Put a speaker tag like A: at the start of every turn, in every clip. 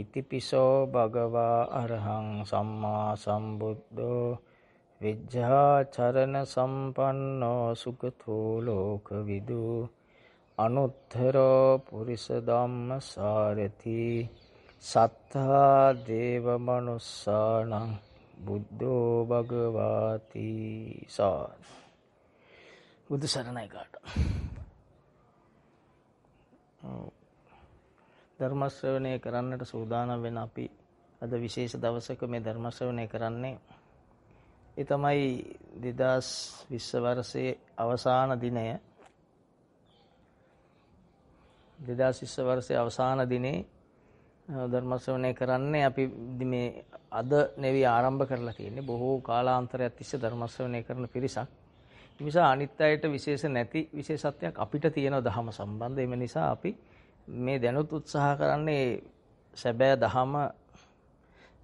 A: ඉතිපිසෝ භගවා අරහං සම්මා සම්බුද්ධෝ විජ්ජාචරණ සම්පන්නෝ සුගතෝ ලෝකවිදු අනුත්තරෝ පුරිස ධම්ම සාරති සත්තා දේව මනුස්සාණං බුද්ධෝ භගවාති සාදු බුදු සරණයි කාට ධර්මශ්‍රවණය කරන්නට සූදානම් වෙන අපි අද විශේෂ දවසක මේ ධර්මශ්‍රවණය කරන්නේ ඒ තමයි 2020 වර්ෂයේ අවසාන දිනය 2020 වර්ෂයේ අවසාන දිනේ ධර්මශ්‍රවණය කරන්නේ අපි මේ අද නෙවි ආරම්භ කරලා තියෙන්නේ බොහෝ කාලාන්තරයක් තිස්සේ ධර්මශ්‍රවණය කරන පිරිසක් නිසා අනිත් අයට විශේෂ නැති විශේෂත්වයක් අපිට තියෙනවා ධර්ම සම්බන්ධ. ඒ නිසා අපි මේ දැනුත් උත්සාහ කරන්නේ සැබෑ දහම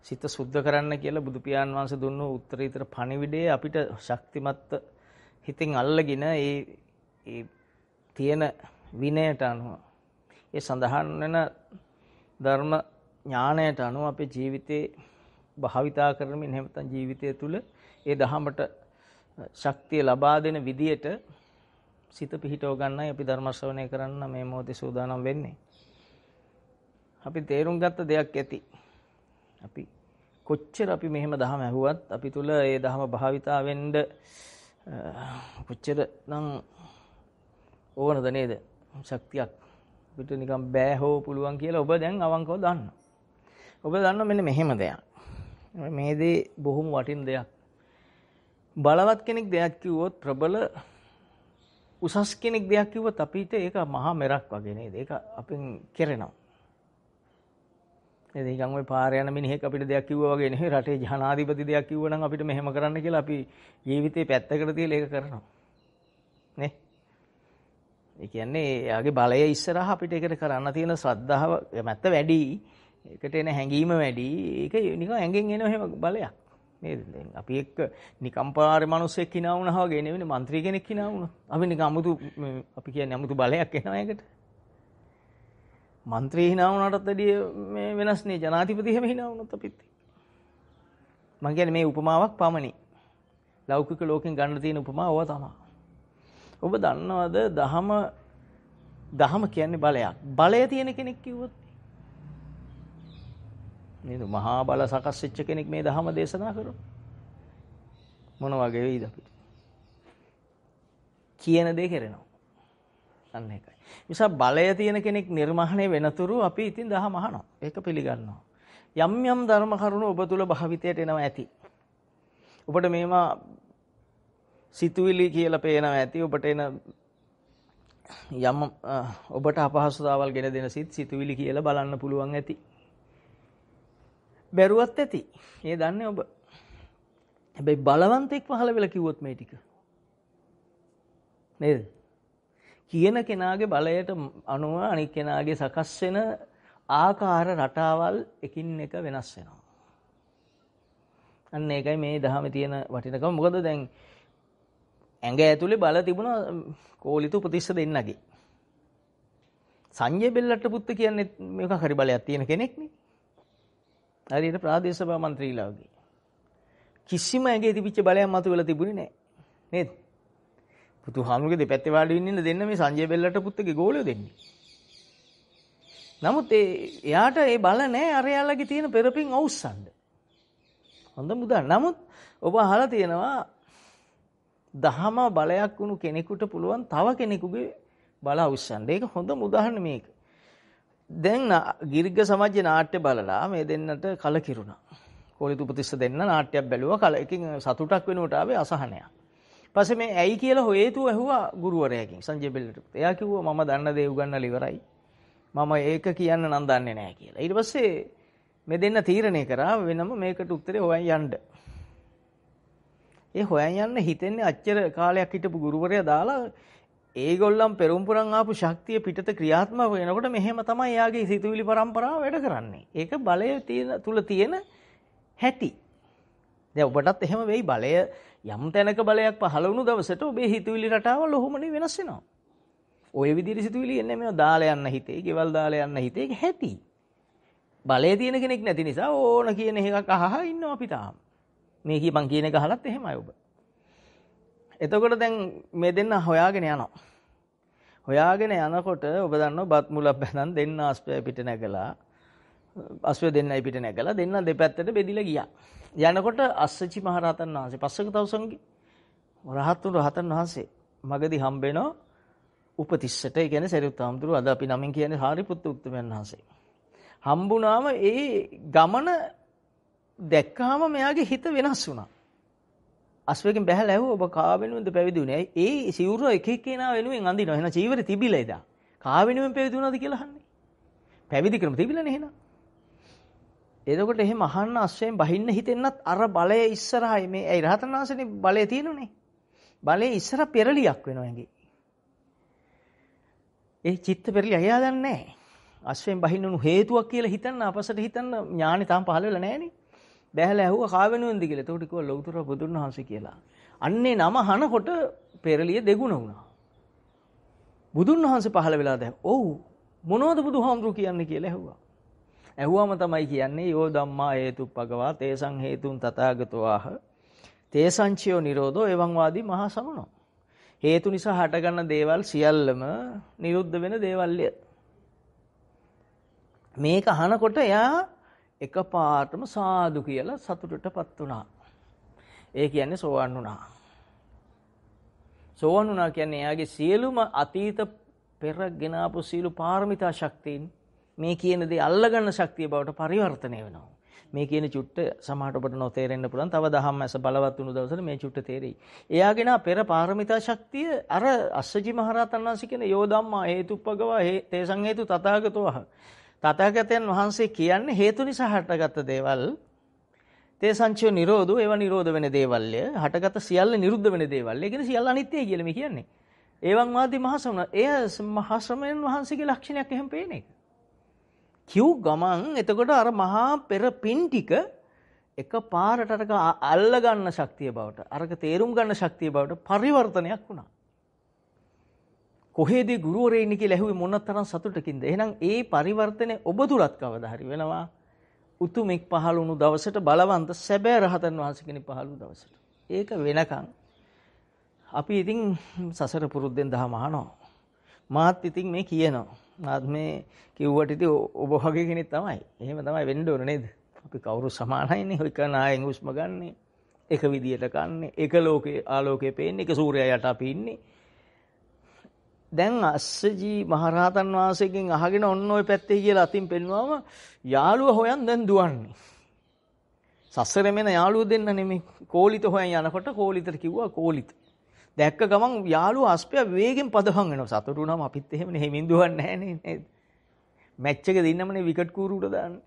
A: සිත සුද්ධ කරන්න කියලා බුදු පියාණන් වහන්සේ දුන්නු උත්තරීතර පණිවිඩයේ අපිට ශක්තිමත් හිතින් අල්ලගෙන ඒ ඒ තියෙන විනයට අනුව ඒ සඳහන් වෙන ධර්ම ඥාණයට අනුව අපේ ජීවිතේ භාවිතා කරමින් එහෙම ජීවිතය තුළ ඒ දහමට ශක්තිය ලබා දෙන විදියට සිත පිහිටව ගන්නයි අපි ධර්ම ශ්‍රවණය කරන්න මේ මොහොතේ සූදානම් වෙන්නේ. අපි තේරුම් ගත්ත දෙයක් ඇති. අපි කොච්චර අපි මෙහෙම දහම ඇහුවත් අපි තුල ඒ දහම භාවිතා වෙන්න කොච්චර නම් ඕනද නේද? ශක්තියක් අපිට නිකන් බෑ හෝ පුළුවන් කියලා ඔබ දැන් අවංකව දන්නවා. ඔබ දන්නවා මෙන්න මෙහෙම දෙයක්. මේ දේ බොහොම වටින දෙයක්. බලවත් කෙනෙක් දෙයක් කිව්වොත් ප්‍රබල උසස් කෙනෙක් දෙයක් කිව්වොත් අපිට ඒක මහා මෙරක් වගේ නේද? ඒක අපෙන් කෙරෙනවා. නේද? නිකන් ওই පාර යන මිනිහෙක් අපිට දෙයක් කිව්වා වගේ නෙවෙයි රටේ ජනාධිපති දෙයක් කිව්වා නම් අපිට මෙහෙම කරන්න කියලා අපි ජීවිතේ පැත්තකට තියලා ඒක කරනවා. නේ? ඒ කියන්නේ එයාගේ බලය ඉස්සරහ අපිට ඒකට කරන්න තියෙන ශ්‍රද්ධාව මැත්ත වැඩි. ඒකට එන හැඟීම වැඩි. ඒක නිකන් ඇඟෙන් එන එහෙම බලයක්. නේද? දැන් අපි එක්ක නිකම් පාරේ මිනිස්සෙක් hina වුණා වගේ නෙවෙයි മന്ത്രി කෙනෙක් hina වුණා. අපි නිකම් අමුතු අපි කියන්නේ අමුතු බලයක් එනවා ඒකට. മന്ത്രി hina වුණාටත් වැඩිය මේ වෙනස් නේ ජනාධිපති හැම hina වුණොත් අපිත්. මම කියන්නේ මේ උපමාවක් පමණි. ලෞකික ලෝකෙන් ගන්න තියෙන උපමාව ඕවා තමයි. ඔබ දන්නවද දහම දහම කියන්නේ බලයක්. බලය තියෙන කෙනෙක් කිව්වොත් නේද? මහා බල සකස් වෙච්ච කෙනෙක් මේ ධහම දේශනා කරනවා. මොන වගේ වෙයිද අපිට? කියන දේ කරනවා. අන්න ඒකයි. නිසා බලය තියෙන කෙනෙක් නිර්මාණය වෙනතුරු අපි ඉතින් දහම අහනවා. ඒක පිළිගන්නවා. යම් යම් ධර්ම කරුණු ඔබ තුල භාවිතයට එනවා ඇති. ඔබට මේවා සිතුවිලි කියලා පේනවා ඇති. ඔබට එන යම් ඔබට අපහසුතාවල් ගෙන දෙන සිත් සිතුවිලි කියලා බලන්න පුළුවන් ඇති. බැරුවත් ඇති. ඒ දන්නේ ඔබ. හැබැයි බලවන්තෙක් පහළ වෙලා කිව්වොත් මේ ටික. නේද? කියන කෙනාගේ බලයට අනුව අනික් කෙනාගේ සකස් වෙන ආකාර රටාවල් එකින් එක වෙනස් වෙනවා. අන්න ඒකයි මේ දහමේ තියෙන වටිනකම. මොකද දැන් ඇඟ ඇතුලේ බල තිබුණා කෝලිත උපතිස්ස දෙන්නගේ. සංජය බෙල්ලට පුත්තු කියන්නේ මේක හරි බලයක් තියෙන කෙනෙක් නේ. හරියට ප්‍රාදේශ සභා මන්ත්‍රීලා වගේ. කිසිම ඇගේ තිබිච්ච බලයක් මතුවලා තිබුණේ නැහැ. නේද? බුදුහාමුදුරගේ දෙපැත්තේ වාඩි වෙන්න දෙන්න මේ සංජය බෙල්ලට පුත්තගේ ගෝලියෝ දෙන්නේ. නමුත් ඒ එයාට ඒ බල නැහැ අරයාලගේ තියෙන පෙරපින් අවුස්සන්න. හොඳ මුදා. නමුත් ඔබ අහලා තියෙනවා දහම බලයක් වුණු කෙනෙකුට පුළුවන් තව කෙනෙකුගේ බල අවුස්සන්න. ඒක හොඳ උදාහරණ මේක. දැන් ගිරිග සමාජ්‍ය නාට්‍ය බලලා මේ දෙන්නට කලකිරුණා. කෝලිත උපතිස්ස දෙන්න නාට්‍යයක් බැලුවා කල එකකින් සතුටක් වෙනුවට ආවේ අසහනයක්. පස්සේ මේ ඇයි කියලා හේතුව ඇහුවා ගුරුවරයාගෙන් සංජය බෙල්ලට. එයා කිව්වා මම දන්න දේ උගන්නලා ඉවරයි. මම ඒක කියන්න නම් දන්නේ නැහැ කියලා. ඊට පස්සේ මේ දෙන්න තීරණය කරා වෙනම මේකට උත්තරේ හොයන් යන්න. ඒ හොයන් යන්න හිතෙන්නේ අච්චර කාලයක් හිටපු ගුරුවරයා දාලා ඒගොල්ලන් පෙරම්පුරන් ආපු ශක්තිය පිටත ක්‍රියාත්මක වෙනකොට මෙහෙම තමයි යාගේ සිතුවිලි પરම්පරාව වැඩ කරන්නේ. ඒක බලය තියෙන තුල තියෙන හැටි. දැන් ඔබටත් එහෙම වෙයි බලය යම් තැනක බලයක් පහළ වුණු දවසට ඔබේ හිතුවිලි රටාවල් ඔහොමනේ වෙනස් වෙනවා. ওই විදිහට සිතුවිලි එන්නේ මේව දාලා යන්න හිතේ, ගෙවල් දාලා යන්න හිතේ ඒක හැටි. බලය තියෙන කෙනෙක් නැති නිසා ඕන කියන එකක් අහහා ඉන්නවා අපි තාම. මේ කියපන් කියන එක අහලත් එහෙමයි ඔබ. එතකොට දැන් මේ දෙන්න හොයාගෙන යනවා. හොයාගෙන යනකොට ඔබ දන්නවා බත් මුලක් බඳන් දෙන්න ආස්පය පිට නැගලා අස්වැ දෙන්නයි පිට නැගලා දෙන්න දෙපැත්තට බෙදිලා ගියා. යනකොට අස්සචි මහරහතන් වහන්සේ පස්සක තවසන්ගේ රහතුන් රහතන් වහන්සේ මගදී හම්බෙනවා උපතිස්සට. ඒ කියන්නේ සරියුත් හාමුදුරුවෝ අද අපි නමින් කියන්නේ හාරිපුත්තු උත්තමයන් වහන්සේ. හම්බුනාම ඒ ගමන දැක්කාම මෙයාගේ හිත වෙනස් වුණා. අස්වැකෙන් බැහැලා ඇහුව ඔබ කා වෙනුවෙන්ද පැවිදි වුණේ? ඇයි ඒ සිවුර එක එක කෙනා වෙනුවෙන් අඳිනවා. එහෙනම් චීවරේ තිබිලා ඉදා. කා වෙනුවෙන් පැවිදි වුණාද කියලා අහන්නේ. පැවිදි ක්‍රම තිබිලානේ එහෙනම්. එතකොට එහෙම අහන්න අස්වැයෙන් බහින්න හිතෙන්නත් අර බලය ඉස්සරහයි මේ ඇයි රහතන් වහන්සේනේ බලය තියෙනුනේ. බලය ඉස්සර පෙරලියක් වෙනවා ඇඟේ. ඒ චිත්ත පෙරලිය අයියා දන්නේ නැහැ. අස්වැයෙන් බහින්නු හේතුවක් කියලා හිතන්න අපසට හිතන්න ඥානෙ තාම පහළ වෙලා නැහැනේ. බැහැලා ඇහුවා කා වෙනුවෙන්ද කියලා. එතකොට කිව්වා ලෞතර බුදුන් වහන්සේ කියලා. අන්නේ නම හනකොට පෙරළිය දෙගුණ වුණා. බුදුන් වහන්සේ පහළ වෙලා දැන් ඔව් මොනවද බුදුහාමුදුරු කියන්නේ කියලා ඇහුවා. ඇහුවාම තමයි කියන්නේ යෝ ධම්මා හේතු භගවා තේසං හේතුන් තථාගතෝ ආහ තේසංචයෝ නිරෝධෝ එවං වාදී මහා සමනෝ හේතු නිසා හටගන්න දේවල් සියල්ලම නිරුද්ධ වෙන දේවල්ය මේක අහනකොට එයා එකපාරටම සාදු කියලා සතුටටපත් වුණා. ඒ කියන්නේ සෝවන් වුණා. සෝවන් වුණා කියන්නේ එයාගේ සියලුම අතීත පෙරගෙන ආපු සියලු පාරමිතා ශක්තියින් මේ කියන දේ අල්ලගන්න ශක්තිය බවට පරිවර්තනය වෙනවා. මේ කියන චුට්ට සමහරට ඔබට නොතේරෙන්න පුළුවන්. තව දහම් ඇස බලවත් වුණු දවසට මේ චුට්ට තේරෙයි. එයාගෙන පෙර පාරමිතා ශක්තිය අර අස්සජි මහරහතන් වහන්සේ කියන යෝධම්මා හේතුප්පගවා තේසං හේතු තථාගතෝහ තථාගතයන් වහන්සේ කියන්නේ හේතු නිසා හටගත් දේවල් තේ සංචය නිරෝධෝ ඒවා නිරෝධ වෙන දේවල්ය හටගත් සියල්ල නිරුද්ධ වෙන දේවල්. ඒ කියන්නේ සියල්ල අනිත්‍යයි කියලා මේ කියන්නේ. ඒවන් වාදී මහසමන එය මහසමයන් වහන්සේගේ ලක්ෂණයක් එහෙම පේන එක. කිව් ගමන් එතකොට අර මහා පෙර පින් ටික එක පාරට අරක අල්ල ගන්න ශක්තිය බවට අරක තේරුම් ගන්න ශක්තිය බවට පරිවර්තනයක් වුණා. කොහේද ගුරුවරේ ඉන්නේ කියලා ඇහුවේ මොනතරම් සතුටකින්ද එහෙනම් ඒ පරිවර්තනය ඔබ තුලත් කවදා හරි වෙනවා උතුමෙක් පහළ වුණු දවසට බලවන්ත සැබෑ රහතන් වහන්සේ කෙනෙක් පහළ වුණු දවසට ඒක වෙනකන් අපි ඉතින් සසර පුරුද්දෙන් දහම අහනවා මාත් ඉතින් මේ කියනවා මාත් මේ කිව්වට ඉතින් ඔබ වගේ කෙනෙක් තමයි එහෙම තමයි වෙන්න ඕන නේද අපි කවුරු සමානයිනේ ඔය කන ආයෙන් හුස්ම ගන්නෙ එක විදියට කන්නේ එක ලෝකයේ ආලෝකයේ පේන්නේ එක සූර්යයා යට අපි ඉන්නේ දැන් අස්සජී මහරහතන් වහන්සේගෙන් අහගෙන ඔන්න ඔය පැත්තේ කියලා අතින් පෙන්වුවම යාළුව හොයන් දැන් දුවන්නේ. සසරේ මෙන යාළුව දෙන්න නෙමෙයි කෝලිත හොයන් යනකොට කෝලිතට කිව්වා කෝලිත. දැක්ක ගමන් යාළුව අස්පය වේගෙන් පදවම් වෙනවා. සතුටු වුණාම අපිත් එහෙමනේ හිමින් දුවන්නේ නැහැ නේද? මැච් එක දෙන්නමනේ විකට් කූරු උඩ දාන්නේ.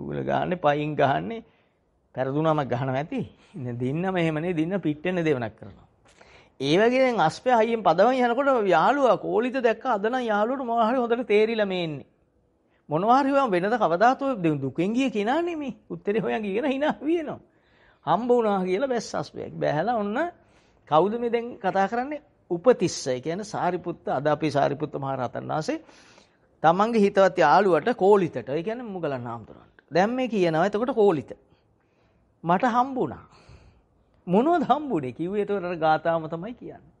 A: ඌල ගහන්නේ පයින් ගහන්නේ. පෙරදුනම ගහනවා ඇති. දෙන්නම එහෙමනේ දෙන්න පිට් වෙන දෙවණක් කරනවා. ඒ වගේ දැන් අස්පය හයියෙන් පදවන් යනකොට යාළුවා කෝලිත දැක්ක අද නම් යාළුවට මොනවා හරි හොඳට තේරිලා මේ ඉන්නේ. මොනවා හරි වම් වෙනද කවදාත් ඔය දුකෙන් ගිය කෙනා නෙමේ. උත්තරේ හොයන් ගියන hina වෙනවා. හම්බ වුණා කියලා බැස්ස අස්පයක්. බැහැලා ඔන්න කවුද මේ දැන් කතා කරන්නේ? උපතිස්ස. ඒ කියන්නේ සාරිපුත්ත අද අපේ සාරිපුත්ත මහ රහතන් වහන්සේ තමන්ගේ හිතවත් යාළුවට කෝලිතට. ඒ කියන්නේ මුගලන් හාමුදුරන්ට. දැන් මේ කියනවා. එතකොට කෝලිත. මට හම්බ වුණා. මොනවද හම්බුනේ කිව්වේ ඒතර ගාතාවම තමයි කියන්නේ.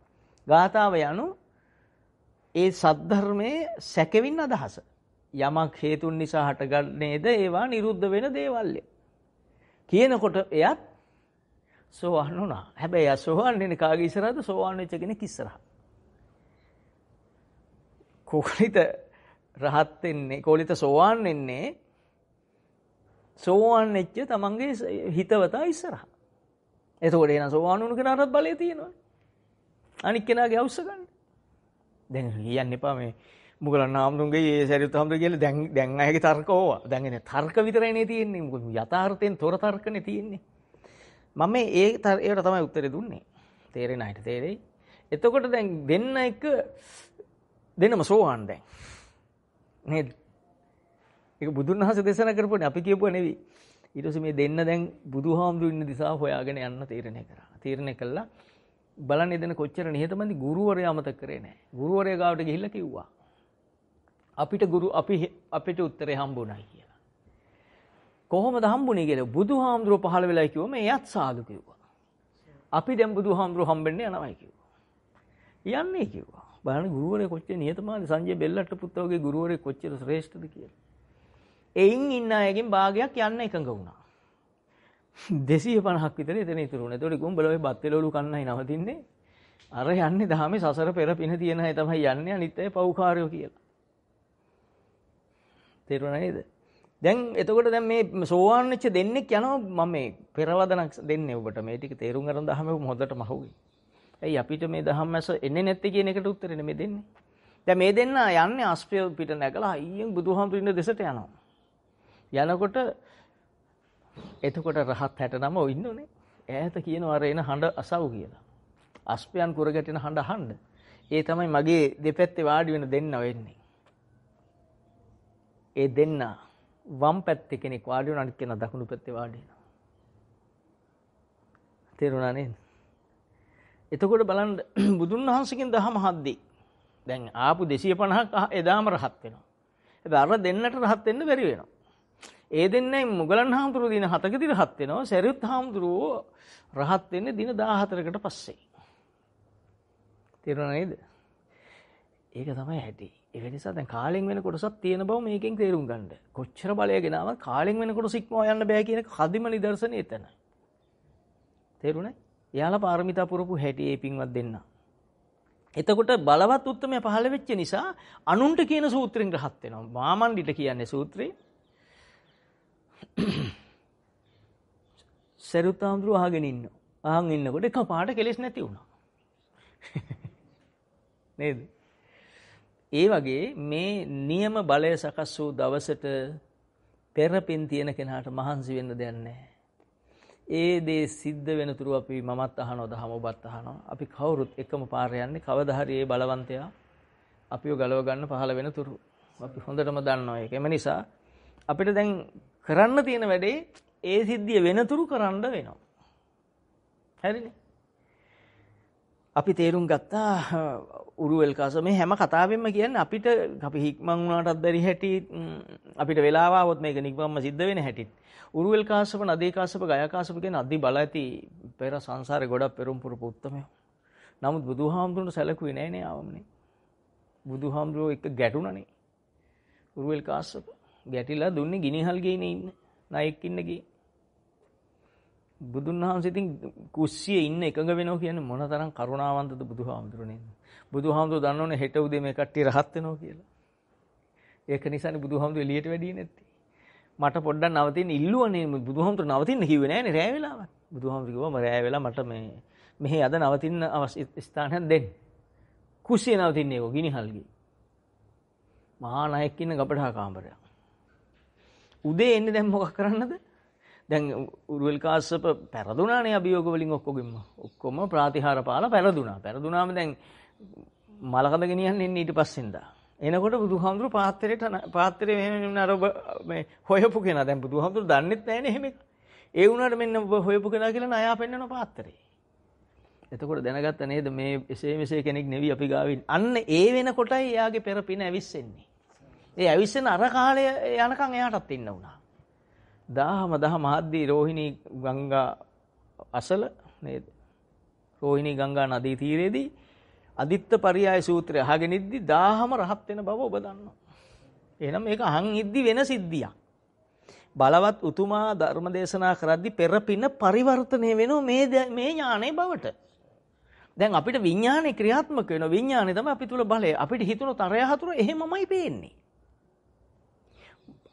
A: ගාතාව යනු ඒ සද්ධර්මයේ සැකෙවින් අදහස. යමක් හේතුන් නිසා හටගන්නේද ඒවා නිරුද්ධ වෙන දේවල් කියනකොට එයත් සෝවන් වුණා. හැබැයි අසෝවන් වෙන කාගේ ඉස්සරහද සෝවන් වෙච්ච කෙනෙක් ඉස්සරහා. කෝලිත රහත් වෙන්නේ කෝලිත සෝවන් වෙන්නේ සෝවන් වෙච්ච තමන්ගේ හිතවතා ඉස්සරහා. එතකොට එන සෝවානුණු කෙනාටත් බලය තියෙනවා. අනික් කෙනාගේ අවශ්‍ය ගන්න. දැන් කියන්න එපා මේ මුගලන් ආම්ඳුන්ගේ ඒ සරියුත් ආම්ඳු කියලා දැන් දැන් අයගේ තර්ක ඕවා. දැන් එනේ තර්ක විතරයිනේ තියෙන්නේ. මොකද යථාර්ථයෙන් තොර තර්කනේ තියෙන්නේ. මම මේ ඒ ඒකට තමයි උත්තරේ දුන්නේ. තේරෙන අයට තේරෙයි. එතකොට දැන් දෙන්න එක දෙන්නම සෝවාන් දැන්. නේද? ඒක බුදුන් වහන්සේ දේශනා කරපුවනේ අපි කියපුවා නෙවෙයි. ඊටස මේ දෙන්න දැන් බුදුහාමුදුරු ඉන්න දිසා හොයාගෙන යන්න තීරණය කරා. තීරණය කළා බලන්න එදෙන කොච්චර නිහතමන්දි ගුරුවරය අමතක කරේ නැහැ. ගුරුවරය ගාවට ගිහිල්ලා කිව්වා. අපිට ගුරු අපි අපිට උත්තරේ හම්බුණා කියලා. කොහොමද හම්බුනේ කියලා බුදුහාමුදුරුව පහළ වෙලා කිව්වම එයත් සාදු කිව්වා. අපි දැන් බුදුහාමුදුරුව හම්බෙන්න යනවායි කිව්වා. යන්නේ කිව්වා. බලන්න ගුරුවරය කොච්චර නිහතමානී සංජය බෙල්ලට්ට පුත්තා වගේ ගුරුවරය කොච්චර ශ්‍රේෂ්ඨද කියලා. එයින් ඉන්න අයගෙන් භාගයක් යන්න එකඟ වුණා. 250ක් විතර එතන ඉතුරු වුණා. ඒතකොට ගුම්බල ඔය බත් වලලු කන්නයි නවතින්නේ. අර යන්නේ ධාමේ සසර පෙර පින තියෙන අය තමයි යන්නේ අනිත් අය පව්කාරයෝ කියලා. තේරුණා නේද? දැන් එතකොට දැන් මේ සෝවාන් වෙච්ච දෙන්නෙක් යනවා මම මේ පෙරවදනක් දෙන්නේ ඔබට මේ ටික තේරුම් ගන්න දහම හොඳටම අහුවේ. ඇයි අපිට මේ දහම් මැස එන්නේ නැත්තේ කියන එකට උත්තරේ නෙමෙයි දෙන්නේ. දැන් මේ දෙන්නා යන්නේ අස්පිය පිට නැගලා අයියෙන් බුදුහාමුදුරින් දෙසට යනවා. යනකොට එතකොට රහත් 69 ඔය ඉන්නෝනේ. ඈත කියනවා අර එන හඬ අසව් කියලා. අස්පයන් කුරගැටෙන හඬ අහන්න. ඒ තමයි මගේ දෙපැත්තේ වාඩි වෙන දෙන්න වෙන්නේ. ඒ දෙන්න වම් පැත්තේ කෙනෙක් වාඩි වෙන අනිත් කෙනා දකුණු පැත්තේ වාඩි වෙනවා. තේරුණා නේද? එතකොට බලන්න බුදුන් වහන්සේගෙන් දහම හද්දී දැන් ආපු 250ක් එදාම රහත් වෙනවා. හැබැයි අර දෙන්නට රහත් වෙන්න බැරි වෙනවා. ඒ දෙන්නයි මුගලන් හාමුදුරුවෝ දින 7කදී රහත් වෙනවා. සරියුත් හාමුදුරුවෝ රහත් වෙන්නේ දින 14කට පස්සේ. තේරුණා නේද? ඒක තමයි හැටි. ඒක නිසා දැන් කාලෙන් වෙන කොටසක් තියෙන බව මේකෙන් තේරුම් ගන්න. කොච්චර බලය ගෙනාවත් කාලෙන් වෙන කොටස ඉක්මවා යන්න බෑ කියන කදිම නිදර්ශනය එතන. තේරුණා? එයාලා පාරමිතා පුරපු හැටි ඒ පින්වත් දෙන්න. එතකොට බලවත් උත්මය පහළ වෙච්ච නිසා අනුන්ට කියන සූත්‍රෙන් රහත් වෙනවා. මාමණ්ඩිට කියන්නේ සූත්‍රේ සරුත් හාමුදුරුව අහගෙන ඉන්න. අහන් ඉන්නකොට එක පාට කෙලෙස් නැති වුණා. නේද? ඒ වගේ මේ නියම බලය සකස් වූ දවසට පෙරපින් තියෙන කෙනාට මහන්සි වෙන්න දෙයක් නැහැ. ඒ දේ සිද්ධ වෙනතුරු අපි මමත් අහනවා දහම ඔබත් අහනවා. අපි කවුරුත් එකම පාර යන්නේ කවදා හරි ඒ බලවන්තයා අපිව ගලව ගන්න පහළ වෙනතුරු. අපි හොඳටම දන්නවා ඒක. ඒ නිසා අපිට දැන් කරන්න තියෙන වැඩේ ඒ සිද්ධිය වෙනතුරු කරන්න වෙනවා. හරිනේ. අපි තේරුම් ගත්තා උරුවෙල් කාස මේ හැම කතාවෙම කියන්නේ අපිට අපි හික්මන් වුණාටත් බැරි හැටි අපිට වෙලාව આવොත් මේක නිකම්ම සිද්ධ වෙන හැටිත් උරුවෙල් කාසප නදී කාසප ගයා කාසප කියන අදි බල ඇති පෙර සංසාරේ ගොඩක් පෙරම් පුරුපු උත්තමයෝ. නමුත් බුදුහාමුදුරන්ට සැලකුවේ නැහැ නේ ආවමනේ. බුදුහාමුදුරෝ එක ගැටුණනේ. උරුවෙල් කාසප ගැටිලා දුන්නේ ගිනිහල් ගේන ඉන්න නයෙක් ඉන්න ගියේ. බුදුන් වහන්සේ ඉතින් කුස්සියේ ඉන්න එකඟ වෙනවා කියන්නේ මොනතරම් කරුණාවන්තද බුදුහාමුදුරනේ. බුදුහාමුදුර දන්නෝනේ හෙට උදේ මේ කට්ටිය රහත් වෙනවා කියලා. ඒක නිසානේ බුදුහාමුදුර එළියට වැඩියේ නැත්තේ. මට පොඩ්ඩක් නවතින්න ඉල්ලුවනේ බුදුහාමුදුර නවතින්න කිව්වේ නෑනේ රෑ වෙලාවත්. බුදුහාමුදුර කිව්වා මම රෑ වෙලා මට මේ මෙහි අද නවතින්න අවශ්‍ය ස්ථානයක් දෙන්න. කුස්සියේ නවතින්නේ ඒක ගිනිහල්ගේ. මහා නායක ඉන්න ගබඩා කාමරයක්. උදේ එන්නේ දැන් මොකක් කරන්නද? දැන් උරුවල් කාශ්‍යප පෙරදුනානේ අභියෝග වලින් ඔක්කොගෙම. ඔක්කොම ප්‍රාතිහාර පාලා පෙරදුනා. පෙරදුනාම දැන් මලකඳ ගෙනියන්න එන්නේ ඊට පස්සෙන්ද. එනකොට බුදුහාමුදුරු පාත්‍රයට පාත්‍රයේ මෙහෙම නෙවෙන අර මේ හොයපු කෙනා දැන් බුදුහාමුදුරු දන්නෙත් නැහැනේ එහෙම එක. ඒ වුණාට මෙන්න හොයපු කෙනා කියලා නයා පෙන්වන පාත්‍රේ. එතකොට දැනගත්ත නේද මේ එසේ මෙසේ කෙනෙක් නෙවි අපි ගාවින්. අන්න ඒ වෙනකොටයි එයාගේ පෙරපින ඇවිස්සෙන්නේ. ඒ ඇවිස්සෙන අර කාලය යනකම් එයාටත් ඉන්න වුණා. දාහම දහ මහද්දී රෝහිණී ගංගා අසල නේද? රෝහිණී ගංගා නදී තීරයේදී අදිත්ත පරියාය සූත්‍රය අහගෙන ඉද්දි දාහම රහත් වෙන බව ඔබ දන්නවා. එහෙනම් මේක අහන් ඉද්දි වෙන සිද්ධියක්. බලවත් උතුමා ධර්ම දේශනා කරද්දී පෙර පින පරිවර්තනය වෙනවා මේ මේ ඥානයේ බවට. දැන් අපිට විඥානේ ක්‍රියාත්මක වෙන විඥානේ තමයි අපි තුල බලය. අපිට හිතුණු තරය හතුරු එහෙමමයි පේන්නේ.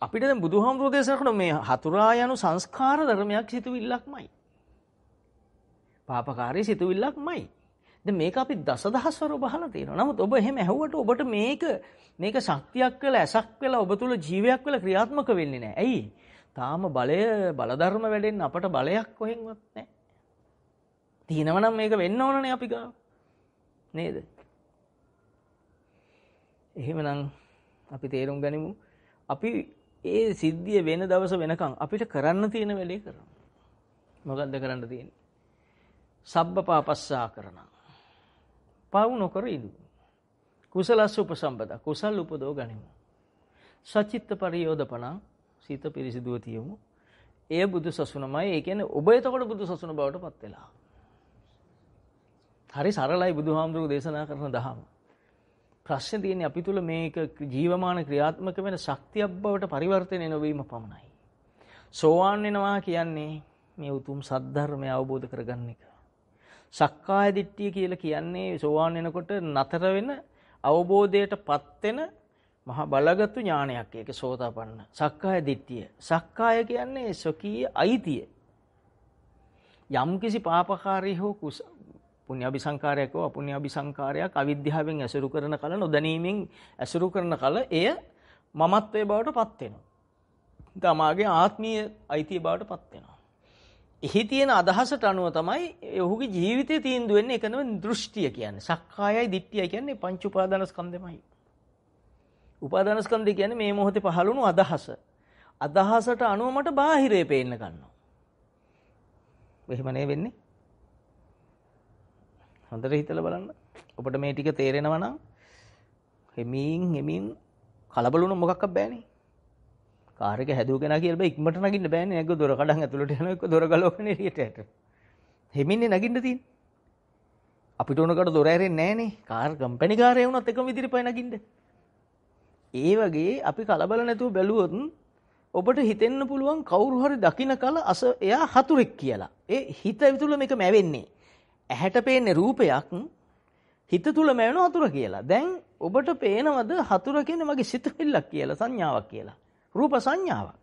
A: අපිට දැන් බුදුහාමුදුරෝ දේශනා කරන මේ හතුරා යනු සංස්කාර ධර්මයක් සිතුවිල්ලක්මයි. පාපකාරී සිතුවිල්ලක්මයි. දැන් මේක අපි දසදහස්වර බහලා තියෙනවා. නමුත් ඔබ එහෙම ඇහුවට ඔබට මේක මේක ශක්තියක් වෙලා ඇසක් වෙලා ඔබ තුල ජීවයක් වෙලා ක්‍රියාත්මක වෙන්නේ නැහැ. ඇයි? තාම බලය බලධර්ම වැඩෙන්න අපට බලයක් කොහෙන්වත් නැහැ. තියෙනවනම් මේක වෙන්න ඕනනේ අපි ගාව. නේද? එහෙමනම් අපි තේරුම් ගනිමු. අපි ඒ සිද්ධිය වෙන දවස වෙනකම් අපිට කරන්න තියෙන වැඩේ කරනවා. මොකද්ද කරන්න තියෙන්නේ? සබ්බපාපස්සා කරනවා. පව් නොකර ඉදු. කුසලස්ස උපසම්පද කුසල් උපදෝ ගනිමු. සචිත්ත පරියෝධපණ සිත පිරිසිදුව තියමු. එය බුදු සසුනමයි. ඒ කියන්නේ ඔබ එතකොට බුදු සසුන බවට පත් වෙලා. හරි සරලයි බුදුහාමුදුරුවෝ දේශනා කරන දහම. ප්‍රශ්න තියෙන්නේ අපි තුල මේක ජීවමාන ක්‍රියාත්මක වෙන ශක්තියක් බවට පරිවර්තනය නොවීම පමණයි. සෝවාන් වෙනවා කියන්නේ මේ උතුම් සද්ධර්මය අවබෝධ කරගන්න එක. සක්කාය දිට්ඨිය කියලා කියන්නේ සෝවාන් වෙනකොට නතර වෙන අවබෝධයටපත් වෙන මහා බලගත් ඥානයක් ඒක සෝතාපන්න. සක්කාය දිට්ඨිය. සක්කාය කියන්නේ සොකී අයිතිය. යම්කිසි පාපකාරී හෝ පුණ්‍ය අபிසංකාරයක් හෝ අපුණ්‍ය අபிසංකාරයක් අවිද්‍යාවෙන් ඇසුරු කරන කල නොදැනීමෙන් ඇසුරු කරන කල එය මමත්වයේ බවට පත් වෙනවා. තමාගේ ආත්මීය අයිතිය බවට පත් වෙනවා. එහි තියෙන අදහසට අනුව තමයි ඔහුගේ ජීවිතේ තීන්දුව වෙන්නේ එකනම දෘෂ්ටිය කියන්නේ. සක්කායයි දිට්ඨියයි කියන්නේ පංච උපාදානස්කන්ධෙමයි. උපාදානස්කන්ධය කියන්නේ මේ මොහොතේ පහළුණු අදහස. අදහසට අනුව මට බාහිරේ පේන්න ගන්නවා. එහෙම නේ වෙන්නේ. හොඳට හිතලා බලන්න. ඔබට මේ ටික තේරෙනවා නම් හෙමින් හෙමින් කලබල වුණ මොකක්වත් බෑනේ. කාර් එක හැදුවගෙන කියලා බෑ ඉක්මනට නගින්න බෑනේ. නැග්ග දොර කඩන් ඇතුළට යනවා එක්ක දොර ගලවගෙන එළියට යට. හෙමින්නේ නගින්න තියෙන්නේ. අපිට උනකට දොර ඇරෙන්නේ නැහනේ. කාර් කම්පැනි කාර්යය වුණත් එකම විදිහට පය නගින්න. ඒ වගේ අපි කලබල නැතුව බැලුවොත් ඔබට හිතෙන්න පුළුවන් කවුරු හරි දකින්න කල අස එයා හතුරෙක් කියලා. ඒ හිත ඇතුළ මේක මැවෙන්නේ. ඇහැට පේන රූපයක් හිත තුලම වෙන හතුර කියලා. දැන් ඔබට පේනවද හතුර කියන්නේ මගේ සිතුවිල්ලක් කියලා සංඥාවක් කියලා. රූප සංඥාවක්.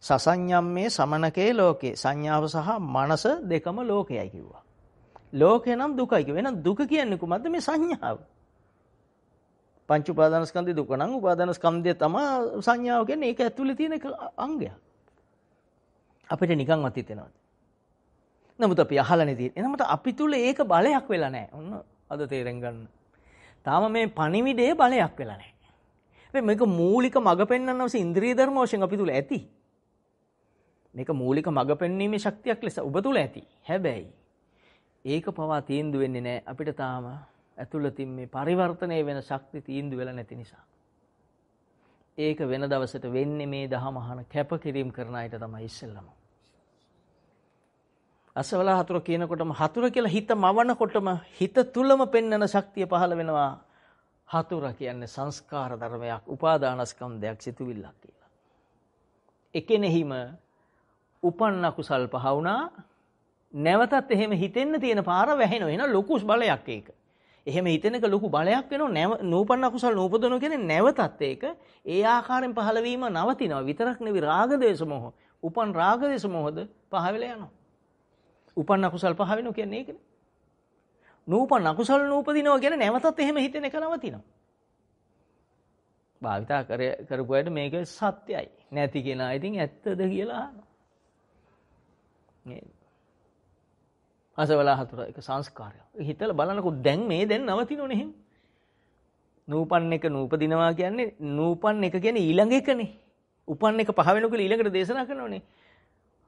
A: සසඤ්ඤම්මේ සමනකේ ලෝකේ සංඥාව සහ මනස දෙකම ලෝකයයි කිව්වා. ලෝකේ නම් දුකයි කිව්වා. එහෙනම් දුක කියන්නේ කොහොමද මේ සංඥාව? පංච උපාදානස්කන්ධේ දුක නම් උපාදානස්කන්ධය තමයි සංඥාව කියන්නේ ඒක ඇතුලේ තියෙන අංගයක්. අපිට නිකන්වත් හිතෙනවද? නමුත් අපි අහලා නැති. එනමුත් අපි තුල ඒක බලයක් වෙලා නැහැ. ඔන්න අද තේරෙන් ගන්න. තාම මේ පණිවිඩයේ බලයක් වෙලා නැහැ. මේක මූලික මඟ පෙන්වන්න අවශ්‍ය ඉන්ද්‍රිය ධර්ම වශයෙන් අපි තුල ඇති. මේක මූලික මඟ පෙන්වීමේ ශක්තියක් ලෙස ඔබ තුල ඇති. හැබැයි ඒක පවා තීන්දුව වෙන්නේ නැහැ අපිට තාම ඇතුළතින් මේ පරිවර්තනය වෙන ශක්ති තීන්දුව වෙලා නැති නිසා. ඒක වෙන දවසට වෙන්නේ මේ දහම අහන කැපකිරීම කරන අයට තමයි ඉස්සෙල්ලම. අසවලා හතුර කියනකොටම හතුර කියලා හිත මවනකොටම හිත තුලම පෙන්වන ශක්තිය පහළ වෙනවා. හතුර කියන්නේ සංස්කාර ධර්මයක්, උපාදානස්කන්ධයක්, සිතුවිල්ලක් කියලා. එකෙනෙහිම උපන්න කුසල් පහ වුණා. නැවතත් එහෙම හිතෙන්න තියෙන පාර වැහෙනවා. එහෙනම් ලොකු බලයක් ඒක. එහෙම හිතෙනක ලොකු බලයක් වෙනවා. නූපන්න කුසල් නූපදනෝ කියන්නේ නැවතත් ඒක ඒ ආකාරයෙන් පහළ වීම නවතිනවා. විතරක් නෙවෙයි රාග දේශ මොහ. උපන් රාග දේශ මොහද පහ වෙලා යනවා. උපන් අකුසල් පහ වෙනවා කියන්නේ ඒකනේ. නූපන් අකුසල් නූපදිනවා කියන්නේ නැවතත් එහෙම හිතෙන එක නවතිනවා. භාවිතා කර කරපු අයට මේක සත්‍යයි. නැති කෙනා ඉතින් ඇත්තද කියලා අහනවා. නේද? අසවලා හතර එක සංස්කාරය. හිතලා බලනකො දැන් මේ දැන් නවතිනවනේ එහෙම. නූපන් එක නූපදිනවා කියන්නේ නූපන් එක කියන්නේ ඊළඟ එකනේ. උපන් එක පහ වෙනකොට ඊළඟට දේශනා කරනවනේ.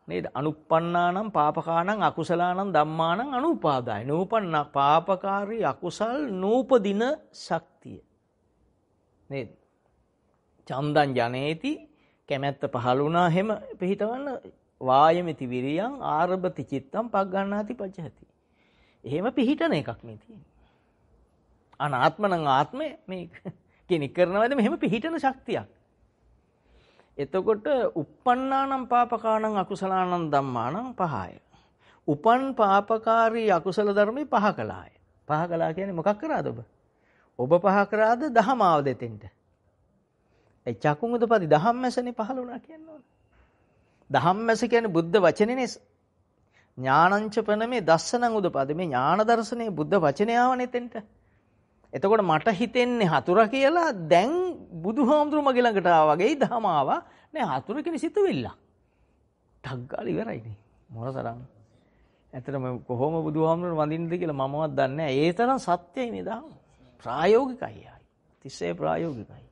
A: නේද? අනුප්පන්නානම් පාපකානම් අකුසලානම් ධම්මානම් අනුපාදාය. නූපන්න පාපකාරී අකුසල් නූපදින ශක්තිය. නේද? චන්දං ජනේති කැමැත්ත පහළ වුණා හැම පිහිටවන්න වායමති විරියං ආරබති චිත්තම් පග්ගණ්ණාති පජහති. එහෙම පිහිටන එකක් මේ තියෙන්නේ. අනාත්මනම් ආත්මය මේ කෙනෙක් කරනවද මෙහෙම පිහිටන ශක්තියක්. එතකොට uppannānam pāpakāṇaṁ akusalaṇaṁ dhammāṇaṁ පහය. උපන් පාපකාරී අකුසල ධර්මී පහ කළාය. පහ කළා කියන්නේ මොකක් කරාද ඔබ? ඔබ පහ කරාද දහම ආව දෙතෙන්ට. ඒ චකුන් උදපති දහම්මැසනේ පහල වුණා කියන්නේ. දහම්මැස කියන්නේ බුද්ධ වචනේනේ. ඥානංච පනමේ දස්සනං උදපති මේ ඥාන දර්ශනේ බුද්ධ වචනේ ආවනේ තෙන්ට. එතකොට මට හිතෙන්නේ හතුර කියලා දැන් බුදුහාමුදුරු මගේ ළඟට ආවගේ ධම ආවා නෑ හතුර කියන සිතුවිල්ල. ඩග්ගාල ඉවරයිනේ. මොනතරම්. ඇත්තටම කොහොම බුදුහාමුදුරු වඳින්නද කියලා මමවත් දන්නේ නෑ. ඒ තරම් සත්‍යයි මේ ධම. ප්‍රායෝගිකයි. තිස්සේ ප්‍රායෝගිකයි.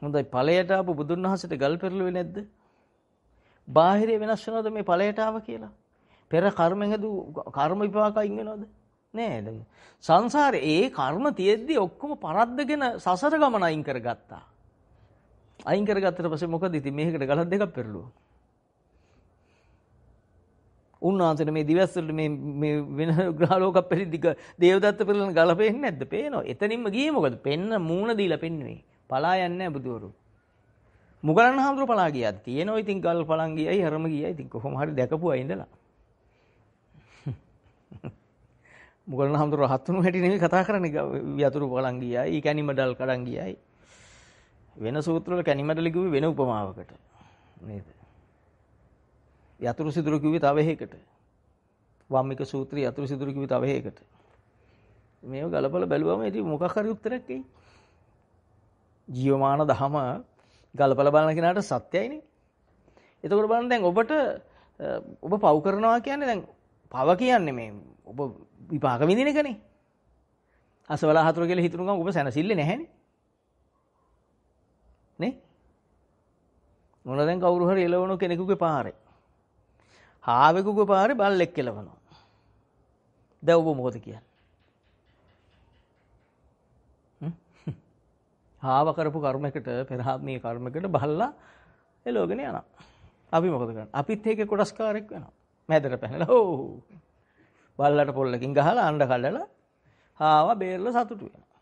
A: හොඳයි ඵලයට ආපු බුදුන් වහන්සේට ගල් පෙරළුවේ නැද්ද? බාහිරේ වෙනස් වෙනවද මේ ඵලයට ආව කියලා? පෙර කර්මෙන් හදු කර්ම විපාකයින් වෙනවද? නේද? සංසාරේ ඒ කර්ම තියෙද්දි ඔක්කොම පරද්දගෙන සසර ගමන අයින් කරගත්තා. අයින් කරගත්තට පස්සේ මොකද ඉතින් මේකට ගලක් දෙකක් පෙරළුවා. උන්වහන්සේට මේ දිවස් වල මේ මේ වෙන ග්‍රහලෝක පරිදි දේවදත්ත පෙරළන ගල පේන්නේ නැද්ද? පේනවා. එතනින්ම ගියේ මොකද? පෙන්න මූණ දීලා පෙන්නුවේ. පලා යන්නේ නැහැ බුදුවරු. මුගලන් හාමුදුරුවෝ පලා ගියා. තියෙනවා ඉතින් ගල් පලන් ගියයි, හැරම ගියයි. ඉතින් කොහොම හරි දැකපුවා ඉඳලා. මුගලන් හඳුර රහත් වුණු හැටි නෙමෙයි කතා කරන්නේ යතුරු පලන් ගියයි කැනිමඩල් කඩන් ගියයි වෙන සූත්‍ර වල කැනිමඩල් කිව්වේ වෙන උපමාවකට නේද යතුරු සිදුරු කිව්වේ තව එකකට වම්මික සූත්‍රය යතුරු සිදුරු කිව්වේ තව එකකට මේව ගලපලා බැලුවම ඉතින් මොකක් හරි උත්තරයක් එයි ජීවමාන දහම ගලපලා බලන කෙනාට සත්‍යයිනේ එතකොට බලන්න දැන් ඔබට ඔබ පව් කරනවා කියන්නේ දැන් පව කියන්නේ මේ ඔබ විපාක විඳින එකනේ. අසවලා හතුරු කියලා හිතන ගමන් ඔබ සැනසෙන්නේ නැහැනේ. නේ? මොන දැන් කවුරු හරි එලවන කෙනෙකුගේ පාරේ. හාවෙකුගේ පාරේ බල්ලෙක් එලවනවා. දැන් ඔබ මොකද කියන්නේ? හාව කරපු කර්මයකට පෙරාත්මී කර්මයකට බල්ලා එලෝගෙන යනවා. අපි මොකද කරන්නේ? අපිත් ඒකේ කොටස්කාරයක් වෙනවා. මැදට පැනලා ඕ බල්ලට පොල්ලකින් ගහලා අඬ කඩලා හාව බේරලා සතුටු වෙනවා.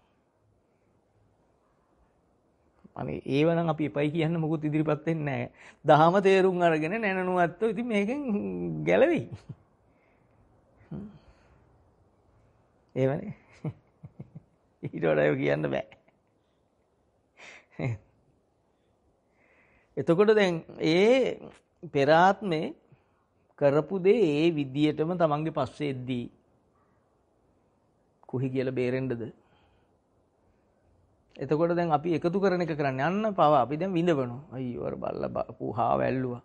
A: අනේ ඒවනම් අපි එපයි කියන්න මොකුත් ඉදිරිපත් වෙන්නේ නැහැ. දහම තේරුම් අරගෙන නැනනුවත්තු ඉතින් මේකෙන් ගැලවෙයි. ඒවනේ. ඊට වඩා කියන්න බෑ. එතකොට දැන් ඒ පෙරාත්මේ කරපු දේ ඒ විදියටම තමන්ගේ පස්සේ එද්දී කුහි කියලා බේරෙන්නද එතකොට දැන් අපි එකතු කරන එක කරන්නේ අන්න පව අපි දැන් විඳවනවා අයියෝ අර බල්ලා පුහා වැල්ලුවා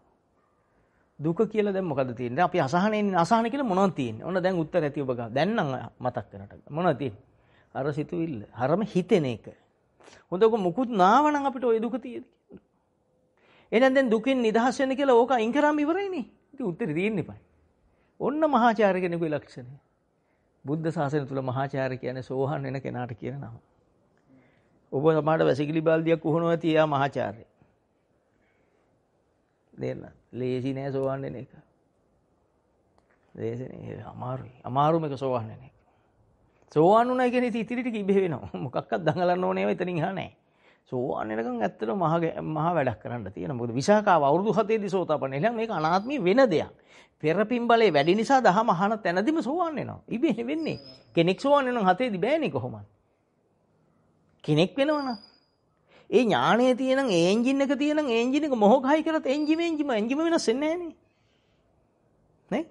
A: දුක කියලා දැන් මොකද තියෙන්නේ අපි අසහනේ අසහන කියලා මොනවද තියෙන්නේ ඔන්න දැන් උත්තර ඇති ඔබ ගන්න දැන් නම් මතක් කරට මොනවද තියෙන්නේ අර සිතුවිල්ල හරම හිතෙන එක හොඳ ඔක මුකුත් නාවනම් අපිට ওই දුක තියෙද කියලා එහෙනම් දැන් දුකෙන් නිදහස් වෙන්න කියලා ඕක අයින් කරාම ඉවරයිනේ ප්‍රශ්නෙට උත්තරේ දෙන්න එපා. ඔන්න මහාචාර්ය කෙනෙකුගේ ලක්ෂණය. බුද්ධ ශාසනය තුල මහාචාර්ය කියන්නේ සෝහන් වෙන කෙනාට කියන නම. ඔබ සමහරට වැසිකිලි බල්දියක් උහුණනවා ඇති එයා මහාචාර්ය. දෙන්න. ලේසි නෑ සෝහන් වෙන එක. ලේසි නෑ අමාරුයි. අමාරුම එක සෝහන් වෙන එක. සෝහන් වුණා කියන්නේ ඉතින් ඉතිරි ටික ඉබේ වෙනවා. මොකක්වත් දඟලන්න ඕනේ ඒවා එතනින් අහා නෑ. සෝවාන්යටකම් ඇත්තට මහ මහ වැඩක් කරන්න තියෙන. මොකද විසහකාව අවුරුදු 7 දී සෝතාපන්න. එහෙනම් මේක අනාත්මී වෙන දෙයක්. පෙරපින් බලේ වැඩි නිසා දහම අහන තැනදිම සෝවාන් වෙනවා. ඉබේ වෙන්නේ. කෙනෙක් සෝවාන් වෙනනම් 7 දී බෑනේ කොහොමද? කෙනෙක් වෙනවනම් ඒ ඥාණය තියෙනම් ඒ එන්ජින් එක තියෙනම් ඒ එන්ජින් එක මොහොගහයි කරත් එන්ජිම එන්ජිම එන්ජිම වෙනස් වෙන්නේ නැහනේ. නේ?